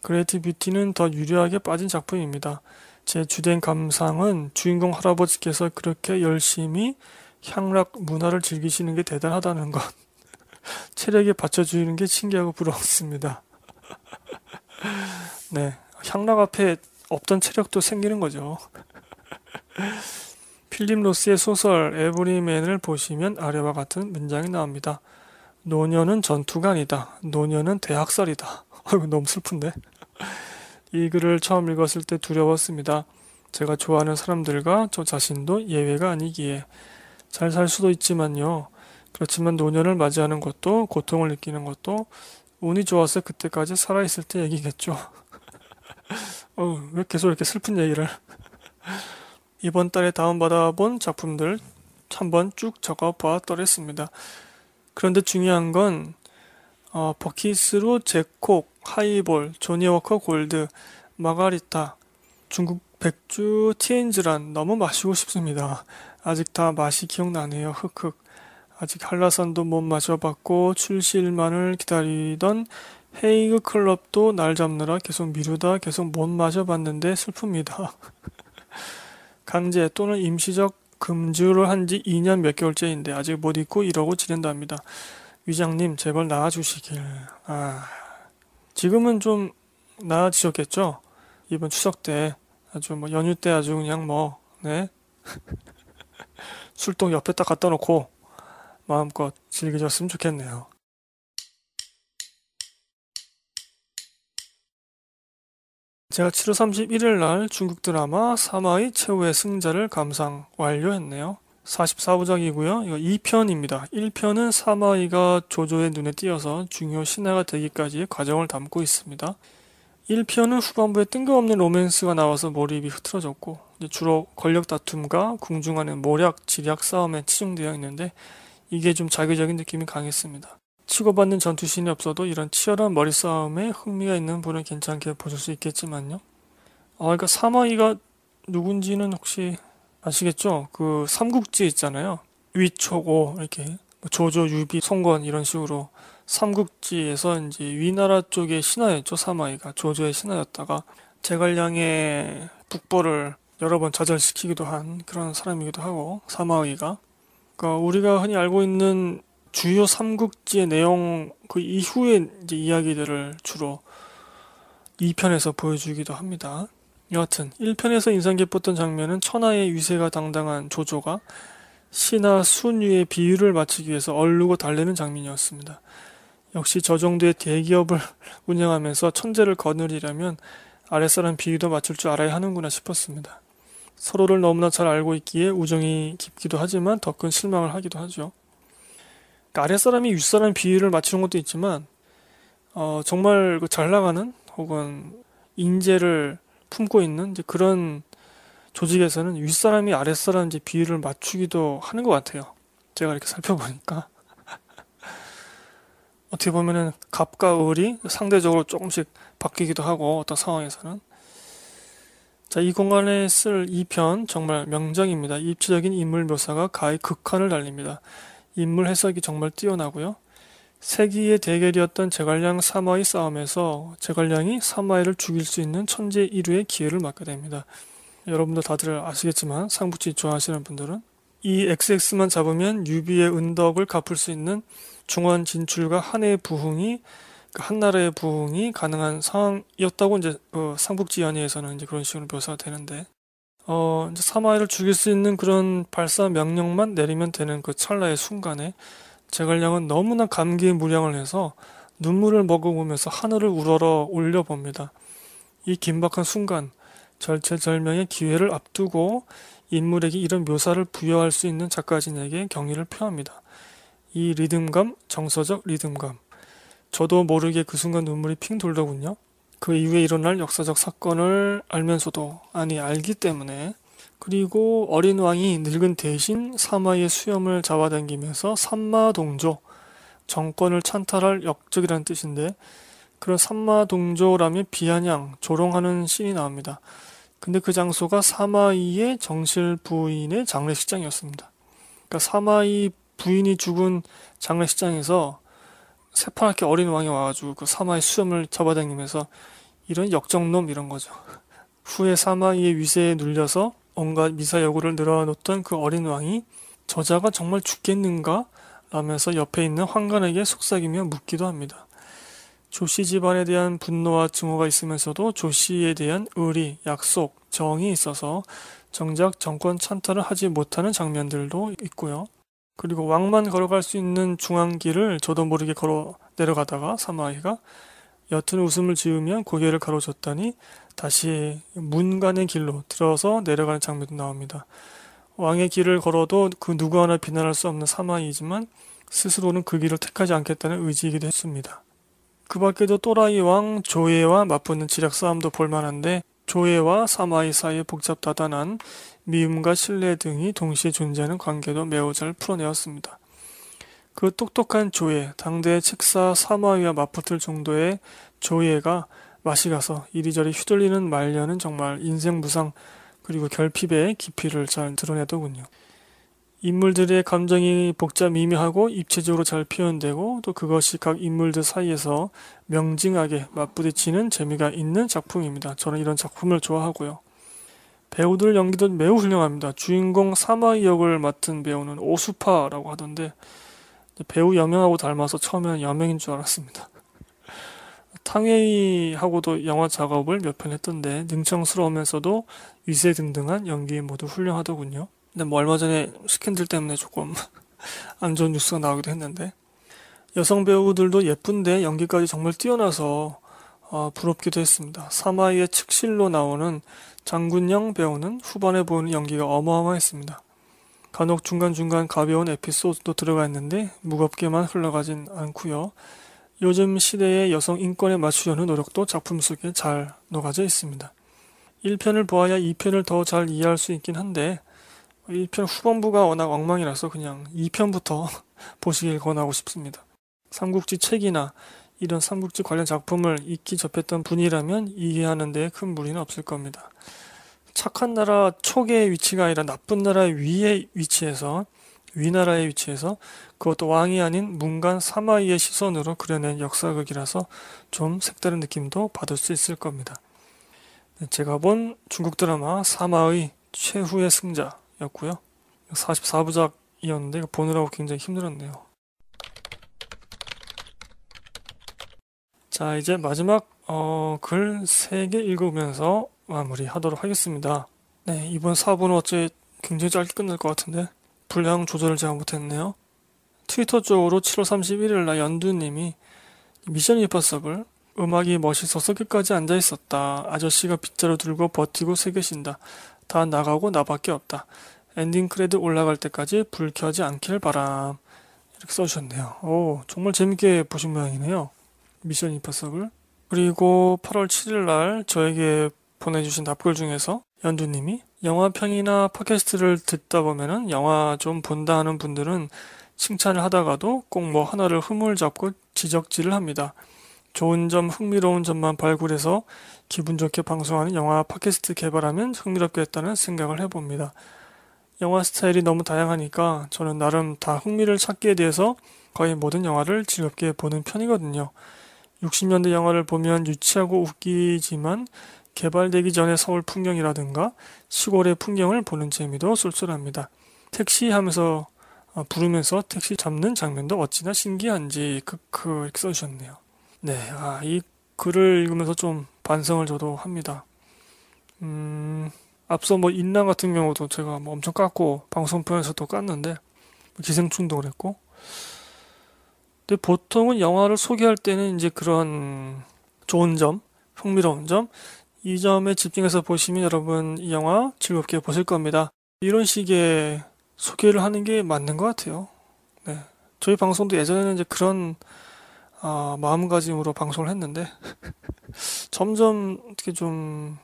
Speaker 1: 그레이티 뷰티는 더 유려하게 빠진 작품입니다. 제 주된 감상은 주인공 할아버지께서 그렇게 열심히 향락 문화를 즐기시는 게 대단하다는 것. 체력에 받쳐주는 게 신기하고 부러웠습니다. 네. 향락 앞에 없던 체력도 생기는 거죠. 필립 로스의 소설 에브리맨을 보시면 아래와 같은 문장이 나옵니다. 노년은 전투가 아니다. 노년은 대학살이다. 아이고, 너무 슬픈데. 이 글을 처음 읽었을 때 두려웠습니다. 제가 좋아하는 사람들과 저 자신도 예외가 아니기에 잘살 수도 있지만요. 그렇지만 노년을 맞이하는 것도 고통을 느끼는 것도 운이 좋아서 그때까지 살아있을 때 얘기겠죠. 어, 왜 계속 이렇게 슬픈 얘기를. 이번 달에 다운받아본 작품들 한번 쭉 적어봐더랬습니다. 그런데 중요한 건 어, 버킷으로 제콕, 하이볼, 조니워커 골드, 마가리타, 중국 백주 티엔즈란 너무 마시고 싶습니다. 아직 다 맛이 기억나네요. 흑흑. 아직 한라산도 못 마셔봤고 출시일만을 기다리던 헤이그 클럽도 날 잡느라 계속 미루다 계속 못 마셔봤는데 슬픕니다. 강제 또는 임시적 금주를 한지 2년 몇 개월째인데 아직 못 잊고 이러고 지낸답니다. 위장님 제발 나아주시길. 아 지금은 좀 나아지셨겠죠? 이번 추석 때 아주 뭐 연휴 때 아주 그냥 뭐 네. 술통 옆에 딱 갖다 놓고 마음껏 즐기셨으면 좋겠네요. 제가 7월 31일 날 중국 드라마 사마의 최후의 승자를 감상 완료했네요. 44부작이고요. 이거 2편입니다. 1편은 사마이가 조조의 눈에 띄어서 중요 신하가 되기까지의 과정을 담고 있습니다. 1편은 후반부에 뜬금없는 로맨스가 나와서 몰입이 흐트러졌고 주로 권력 다툼과 궁중하는 모략, 지략 싸움에 치중되어 있는데 이게 좀 자기적인 느낌이 강했습니다. 치고받는 전투신이 없어도 이런 치열한 머리싸움에 흥미가 있는 분은 괜찮게 보실 수 있겠지만요. 아, 그러니까 사마이가 누군지는 혹시 아시겠죠? 그 삼국지 있잖아요. 위초고 이렇게 뭐 조조, 유비, 송건 이런 식으로 삼국지에서 이제 위나라 쪽의 신하였죠 사마이가 조조의 신하였다가 제갈량의 북벌을 여러 번 좌절시키기도 한 그런 사람이기도 하고 사마의가 그러니까 우리가 흔히 알고 있는 주요 삼국지의 내용 그 이후의 이제 이야기들을 주로 2편에서 보여주기도 합니다. 여하튼 1편에서 인상 깊었던 장면은 천하의 위세가 당당한 조조가 신하 순위의 비유를 맞추기 위해서 얼르고 달래는 장면이었습니다. 역시 저 정도의 대기업을 운영하면서 천재를 거느리려면 아랫사람 비유도 맞출 줄 알아야 하는구나 싶었습니다. 서로를 너무나 잘 알고 있기에 우정이 깊기도 하지만 더 큰 실망을 하기도 하죠. 그러니까 아랫사람이 윗사람 비위를 맞추는 것도 있지만 어, 정말 그잘 나가는 혹은 인재를 품고 있는 그런 조직에서는 윗사람이 아랫사람 이제 비위를 맞추기도 하는 것 같아요. 제가 이렇게 살펴보니까 어떻게 보면은 갑과 을이 상대적으로 조금씩 바뀌기도 하고 어떤 상황에서는 자, 이 공간에 쓸 2편 정말 명작입니다. 입체적인 인물 묘사가 가히 극한을 달립니다. 인물 해석이 정말 뛰어나고요. 세기의 대결이었던 제갈량 사마의 싸움에서 제갈량이 사마이를 죽일 수 있는 천재 1위의 기회를 맞게 됩니다. 여러분도 다들 아시겠지만 상부치 좋아하시는 분들은 이 XX만 잡으면 유비의 은덕을 갚을 수 있는 중원 진출과 한해의 부흥이 한 나라의 부흥이 가능한 상황이었다고 이제 어, 상북지 연의에서는 이제 그런 식으로 묘사가 되는데 어 이제 사마이를 죽일 수 있는 그런 발사 명령만 내리면 되는 그 찰나의 순간에 제갈량은 너무나 감기에 무량을 해서 눈물을 머금으면서 하늘을 우러러 올려 봅니다. 이 긴박한 순간 절체절명의 기회를 앞두고 인물에게 이런 묘사를 부여할 수 있는 작가진에게 경의를 표합니다. 이 리듬감, 정서적 리듬감. 저도 모르게 그 순간 눈물이 핑 돌더군요. 그 이후에 일어날 역사적 사건을 알면서도, 아니, 알기 때문에, 그리고 어린 왕이 늙은 대신 사마의 수염을 잡아당기면서 삼마동조, 정권을 찬탈할 역적이라는 뜻인데, 그런 삼마동조라면 비아냥, 조롱하는 신이 나옵니다. 근데 그 장소가 사마이의 정실 부인의 장례식장이었습니다. 그러니까 사마이 부인이 죽은 장례식장에서 새파랗게 어린 왕이 와가지고 그 사마의 수염을 잡아당기면서 이런 역정놈 이런 거죠. 후에 사마의 위세에 눌려서 온갖 미사여구를 늘어놓던 그 어린 왕이 저자가 정말 죽겠는가? 라면서 옆에 있는 황관에게 속삭이며 묻기도 합니다. 조씨 집안에 대한 분노와 증오가 있으면서도 조씨에 대한 의리, 약속, 정이 있어서 정작 정권 찬탈을 하지 못하는 장면들도 있고요. 그리고 왕만 걸어갈 수 있는 중앙길을 저도 모르게 걸어 내려가다가 사마이가 옅은 웃음을 지으면 고개를 가로줬더니 다시 문간의 길로 들어서 내려가는 장면도 나옵니다. 왕의 길을 걸어도 그 누구 하나 비난할 수 없는 사마이이지만 스스로는 그 길을 택하지 않겠다는 의지이기도 했습니다. 그 밖에도 또라이 왕 조예와 맞붙는 지략 싸움도 볼만한데 조예와 사마이 사이의 복잡다단한 미움과 신뢰 등이 동시에 존재하는 관계도 매우 잘 풀어내었습니다. 그 똑똑한 조예, 당대의 책사 사마위와 맞붙을 정도의 조예가 맛이 가서 이리저리 휘둘리는 말년은 정말 인생 무상 그리고 결핍의 깊이를 잘 드러내더군요. 인물들의 감정이 복잡 미묘하고 입체적으로 잘 표현되고 또 그것이 각 인물들 사이에서 명징하게 맞부딪히는 재미가 있는 작품입니다. 저는 이런 작품을 좋아하고요. 배우들 연기도 매우 훌륭합니다. 주인공 사마이 역을 맡은 배우는 오수파라고 하던데 배우 여명하고 닮아서 처음에는 여명인 줄 알았습니다. 탕웨이하고도 영화 작업을 몇 편 했던데 능청스러우면서도 위세 등등한 연기 모두 훌륭하더군요. 근데 뭐 얼마 전에 스캔들 때문에 조금 안 좋은 뉴스가 나오기도 했는데 여성 배우들도 예쁜데 연기까지 정말 뛰어나서 어, 부럽기도 했습니다. 사마이의 측실로 나오는 장군영 배우는 후반에 보이는 연기가 어마어마했습니다. 간혹 중간중간 가벼운 에피소드도 들어가 있는데 무겁게만 흘러가진 않고요. 요즘 시대의 여성 인권에 맞추려는 노력도 작품 속에 잘 녹아져 있습니다. 1편을 보아야 2편을 더 잘 이해할 수 있긴 한데 1편 후반부가 워낙 엉망이라서 그냥 2편부터 보시길 권하고 싶습니다. 삼국지 책이나 이런 삼국지 관련 작품을 익히 접했던 분이라면 이해하는 데 큰 무리는 없을 겁니다. 착한 나라 초계의 위치가 아니라 나쁜 나라의 위의 위치에서 위나라의 위치에서 그것도 왕이 아닌 문간 사마이의 시선으로 그려낸 역사극이라서 좀 색다른 느낌도 받을 수 있을 겁니다. 네, 제가 본 중국 드라마 사마의 최후의 승자였고요. 44부작이었는데 보느라고 굉장히 힘들었네요. 자, 이제 마지막 어, 글 3개 읽으면서 마무리하도록 하겠습니다. 네, 이번 4분은 어째 굉장히 짧게 끝날 것 같은데 분량 조절을 제가 못했네요. 트위터 쪽으로 7월 31일 날 연두님이 미션 임파서블 음악이 멋있어서 끝까지 앉아 있었다. 아저씨가 빗자루 들고 버티고 새겨신다. 다 나가고 나밖에 없다. 엔딩 크레드 올라갈 때까지 불 켜지 않길 바람. 이렇게 써주셨네요. 오, 정말 재밌게 보신 모양이네요. 미션 임파서블 그리고 8월 7일 날 저에게 보내주신 답글 중에서 연두님이 영화편이나 팟캐스트를 듣다 보면은 영화 좀 본다 하는 분들은 칭찬을 하다가도 꼭 뭐 하나를 흠을 잡고 지적질을 합니다. 좋은 점, 흥미로운 점만 발굴해서 기분 좋게 방송하는 영화 팟캐스트 개발하면 흥미롭겠다는 생각을 해봅니다. 영화 스타일이 너무 다양하니까 저는 나름 다 흥미를 찾기에 대해서 거의 모든 영화를 즐겁게 보는 편이거든요. 60년대 영화를 보면 유치하고 웃기지만 개발되기 전에 서울 풍경이라든가 시골의 풍경을 보는 재미도 쏠쏠합니다. 택시 하면서 어, 부르면서 택시 잡는 장면도 어찌나 신기한지 크크 그, 써주셨네요. 그 네, 아, 이 글을 읽으면서 좀 반성을 저도 합니다. 음, 앞서 뭐 인랑 같은 경우도 제가 뭐 엄청 깠고 방송편에서도 깠는데 뭐 기생충도 그랬고 근데 보통은 영화를 소개할 때는 이제 그런 좋은 점, 흥미로운 점, 이 점에 집중해서 보시면 여러분 이 영화 즐겁게 보실 겁니다. 이런 식의 소개를 하는 게 맞는 것 같아요. 네. 저희 방송도 예전에는 이제 그런 아, 마음가짐으로 방송을 했는데 점점 어떻게 좀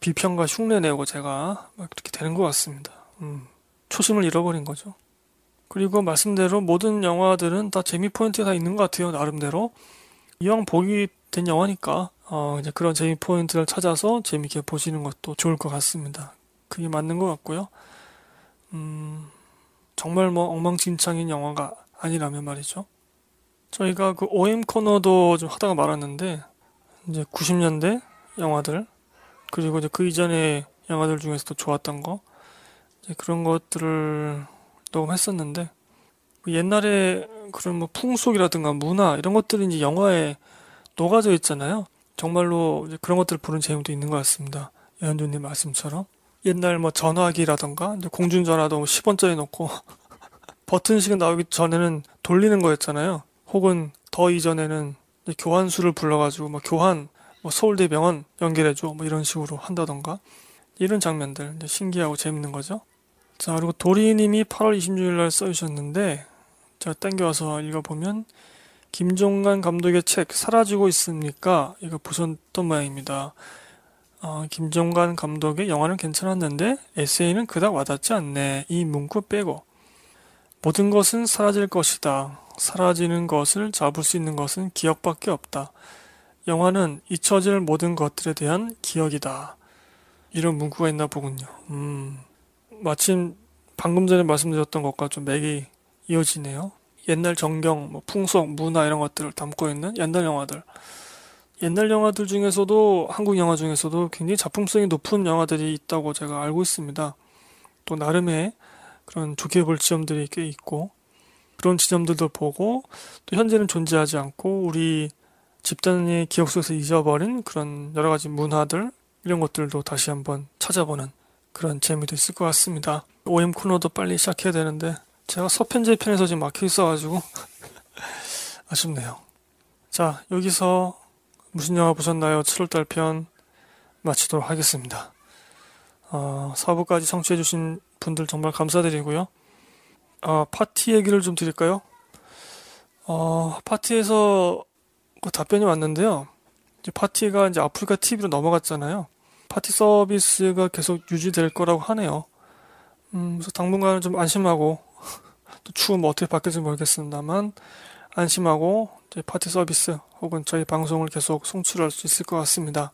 Speaker 1: 비평과 흉내 내고 제가 막이렇게 되는 것 같습니다. 음, 초심을 잃어버린 거죠. 그리고 말씀대로 모든 영화들은 다 재미 포인트가 있는 것 같아요, 나름대로. 이왕 보기 된 영화니까, 어, 이제 그런 재미 포인트를 찾아서 재미있게 보시는 것도 좋을 것 같습니다. 그게 맞는 것 같고요. 음, 정말 뭐 엉망진창인 영화가 아니라면 말이죠. 저희가 그 OM 코너도 좀 하다가 말았는데, 이제 90년대 영화들, 그리고 이제 그이전에 영화들 중에서도 좋았던 거, 그런 것들을 녹음했었는데 뭐 옛날에 그런 뭐 풍속이라든가 문화 이런 것들이 이제 영화에 녹아져 있잖아요. 정말로 이제 그런 것들을 보는 재미도 있는 것 같습니다. 연준님 말씀처럼 옛날 뭐전화기라든가 이제 공중 전화도 10원짜리 놓고 버튼식은 나오기 전에는 돌리는 거였잖아요. 혹은 더 이전에는 교환수를 불러가지고 뭐 교환 뭐 서울대 병원 연결해줘 뭐 이런 식으로 한다던가 이런 장면들 신기하고 재밌는 거죠. 자 그리고 도리님이 8월 26일날 써주셨는데 제가 땡겨와서 읽어보면 김종관 감독의 책 사라지고 있습니까? 이거 보셨던 모양입니다. 어, 김종관 감독의 영화는 괜찮았는데 에세이는 그닥 와닿지 않네. 이 문구 빼고 모든 것은 사라질 것이다. 사라지는 것을 잡을 수 있는 것은 기억밖에 없다. 영화는 잊혀질 모든 것들에 대한 기억이다. 이런 문구가 있나 보군요. 음. 마침 방금 전에 말씀드렸던 것과 좀 맥이 이어지네요. 옛날 전경, 뭐 풍속, 문화 이런 것들을 담고 있는 옛날 영화들. 옛날 영화들 중에서도 한국 영화 중에서도 굉장히 작품성이 높은 영화들이 있다고 제가 알고 있습니다. 또 나름의 그런 좋게 볼 지점들이 꽤 있고 그런 지점들도 보고 또 현재는 존재하지 않고 우리 집단의 기억 속에서 잊어버린 그런 여러 가지 문화들 이런 것들도 다시 한번 찾아보는 그런 재미도 있을 것 같습니다. OM 코너도 빨리 시작해야 되는데 제가 서편제 편에서 지금 막혀 있어가지고 아쉽네요. 자 여기서 무슨 영화 보셨나요? 7월달 편 마치도록 하겠습니다. 어, 4부까지 청취해주신 분들 정말 감사드리고요. 어, 파티 얘기를 좀 드릴까요? 어, 파티에서 그 답변이 왔는데요. 이제 파티가 이제 아프리카 TV로 넘어갔잖아요. 파티 서비스가 계속 유지될 거라고 하네요. 음, 그래서 당분간은 좀 안심하고 또 추우면 뭐 어떻게 바뀔지 모르겠습니다만 안심하고 저희 파티 서비스 혹은 저희 방송을 계속 송출할 수 있을 것 같습니다.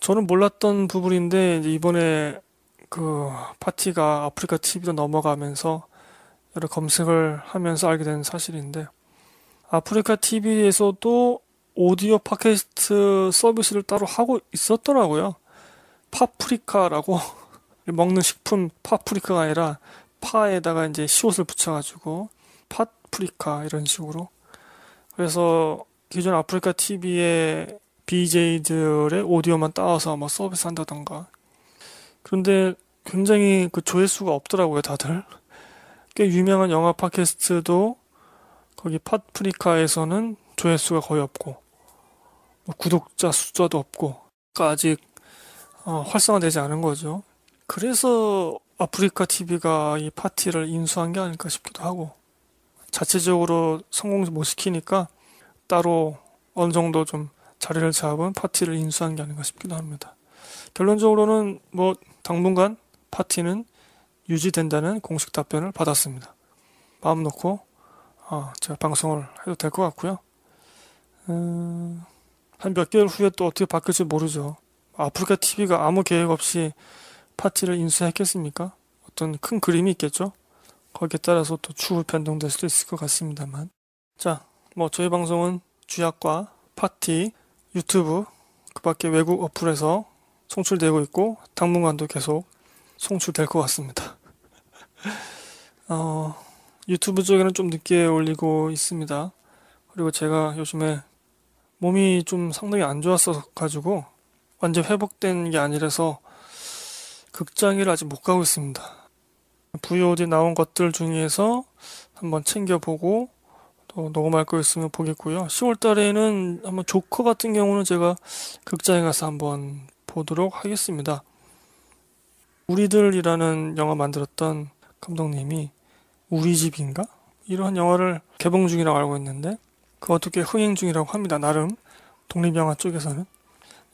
Speaker 1: 저는 몰랐던 부분인데 이번에 그 파티가 아프리카 TV로 넘어가면서 여러 검색을 하면서 알게 된 사실인데 아프리카 TV에서도 오디오 팟캐스트 서비스를 따로 하고 있었더라고요. 파프리카라고 먹는 식품 파프리카가 아니라 파에다가 이제 시옷을 붙여가지고 파프리카 이런 식으로 그래서 기존 아프리카 TV에 BJ들의 오디오만 따와서 뭐 서비스 한다던가 그런데 굉장히 그 조회수가 없더라고요 다들 꽤 유명한 영화 팟캐스트도 거기 파프리카에서는 조회수가 거의 없고 뭐 구독자 숫자도 없고 그러니까 아직 어, 활성화되지 않은 거죠. 그래서 아프리카 TV가 이 파티를 인수한 게 아닐까 싶기도 하고 자체적으로 성공 못 시키니까 따로 어느 정도 좀 자리를 잡은 파티를 인수한 게 아닌가 싶기도 합니다. 결론적으로는 뭐 당분간 파티는 유지된다는 공식 답변을 받았습니다. 마음 놓고 어, 제가 방송을 해도 될 것 같고요. 음... 한몇 개월 후에 또 어떻게 바뀔지 모르죠. 아프리카 TV가 아무 계획 없이 파티를 인수했겠습니까? 어떤 큰 그림이 있겠죠? 거기에 따라서 또 추후 변동될 수도 있을 것 같습니다만. 자, 뭐 저희 방송은 주약과 파티, 유튜브, 그 밖에 외국 어플에서 송출되고 있고, 당분간도 계속 송출될 것 같습니다. 어, 유튜브 쪽에는 좀 늦게 올리고 있습니다. 그리고 제가 요즘에 몸이 좀 상당히 안 좋았어 가지고 완전 회복된 게 아니라서 극장을 아직 못 가고 있습니다. VOD 나온 것들 중에서 한번 챙겨보고 또 녹음할 거 있으면 보겠고요. 10월 달에는 한번 조커 같은 경우는 제가 극장에 가서 한번 보도록 하겠습니다. 우리들이라는 영화 만들었던 감독님이 우리 집인가? 이러한 영화를 개봉 중이라고 알고 있는데 그 어떻게 흥행 중이라고 합니다. 나름 독립영화 쪽에서는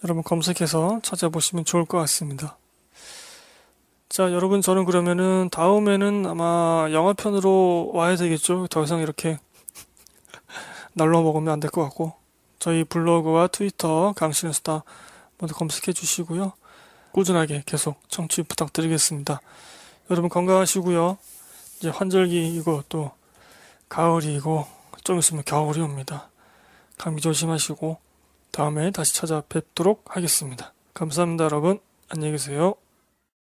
Speaker 1: 여러분 검색해서 찾아보시면 좋을 것 같습니다. 자 여러분 저는 그러면은 다음에는 아마 영화편으로 와야 되겠죠. 더 이상 이렇게 날로 먹으면 안 될 것 같고 저희 블로그와 트위터 강신의 스타 모두 검색해 주시고요. 꾸준하게 계속 청취 부탁드리겠습니다. 여러분 건강하시고요. 이제 환절기이고 또 가을이고 좀 있으면 겨울이 옵니다. 감기 조심하시고 다음에 다시 찾아뵙도록 하겠습니다. 감사합니다, 여러분. 안녕히 계세요.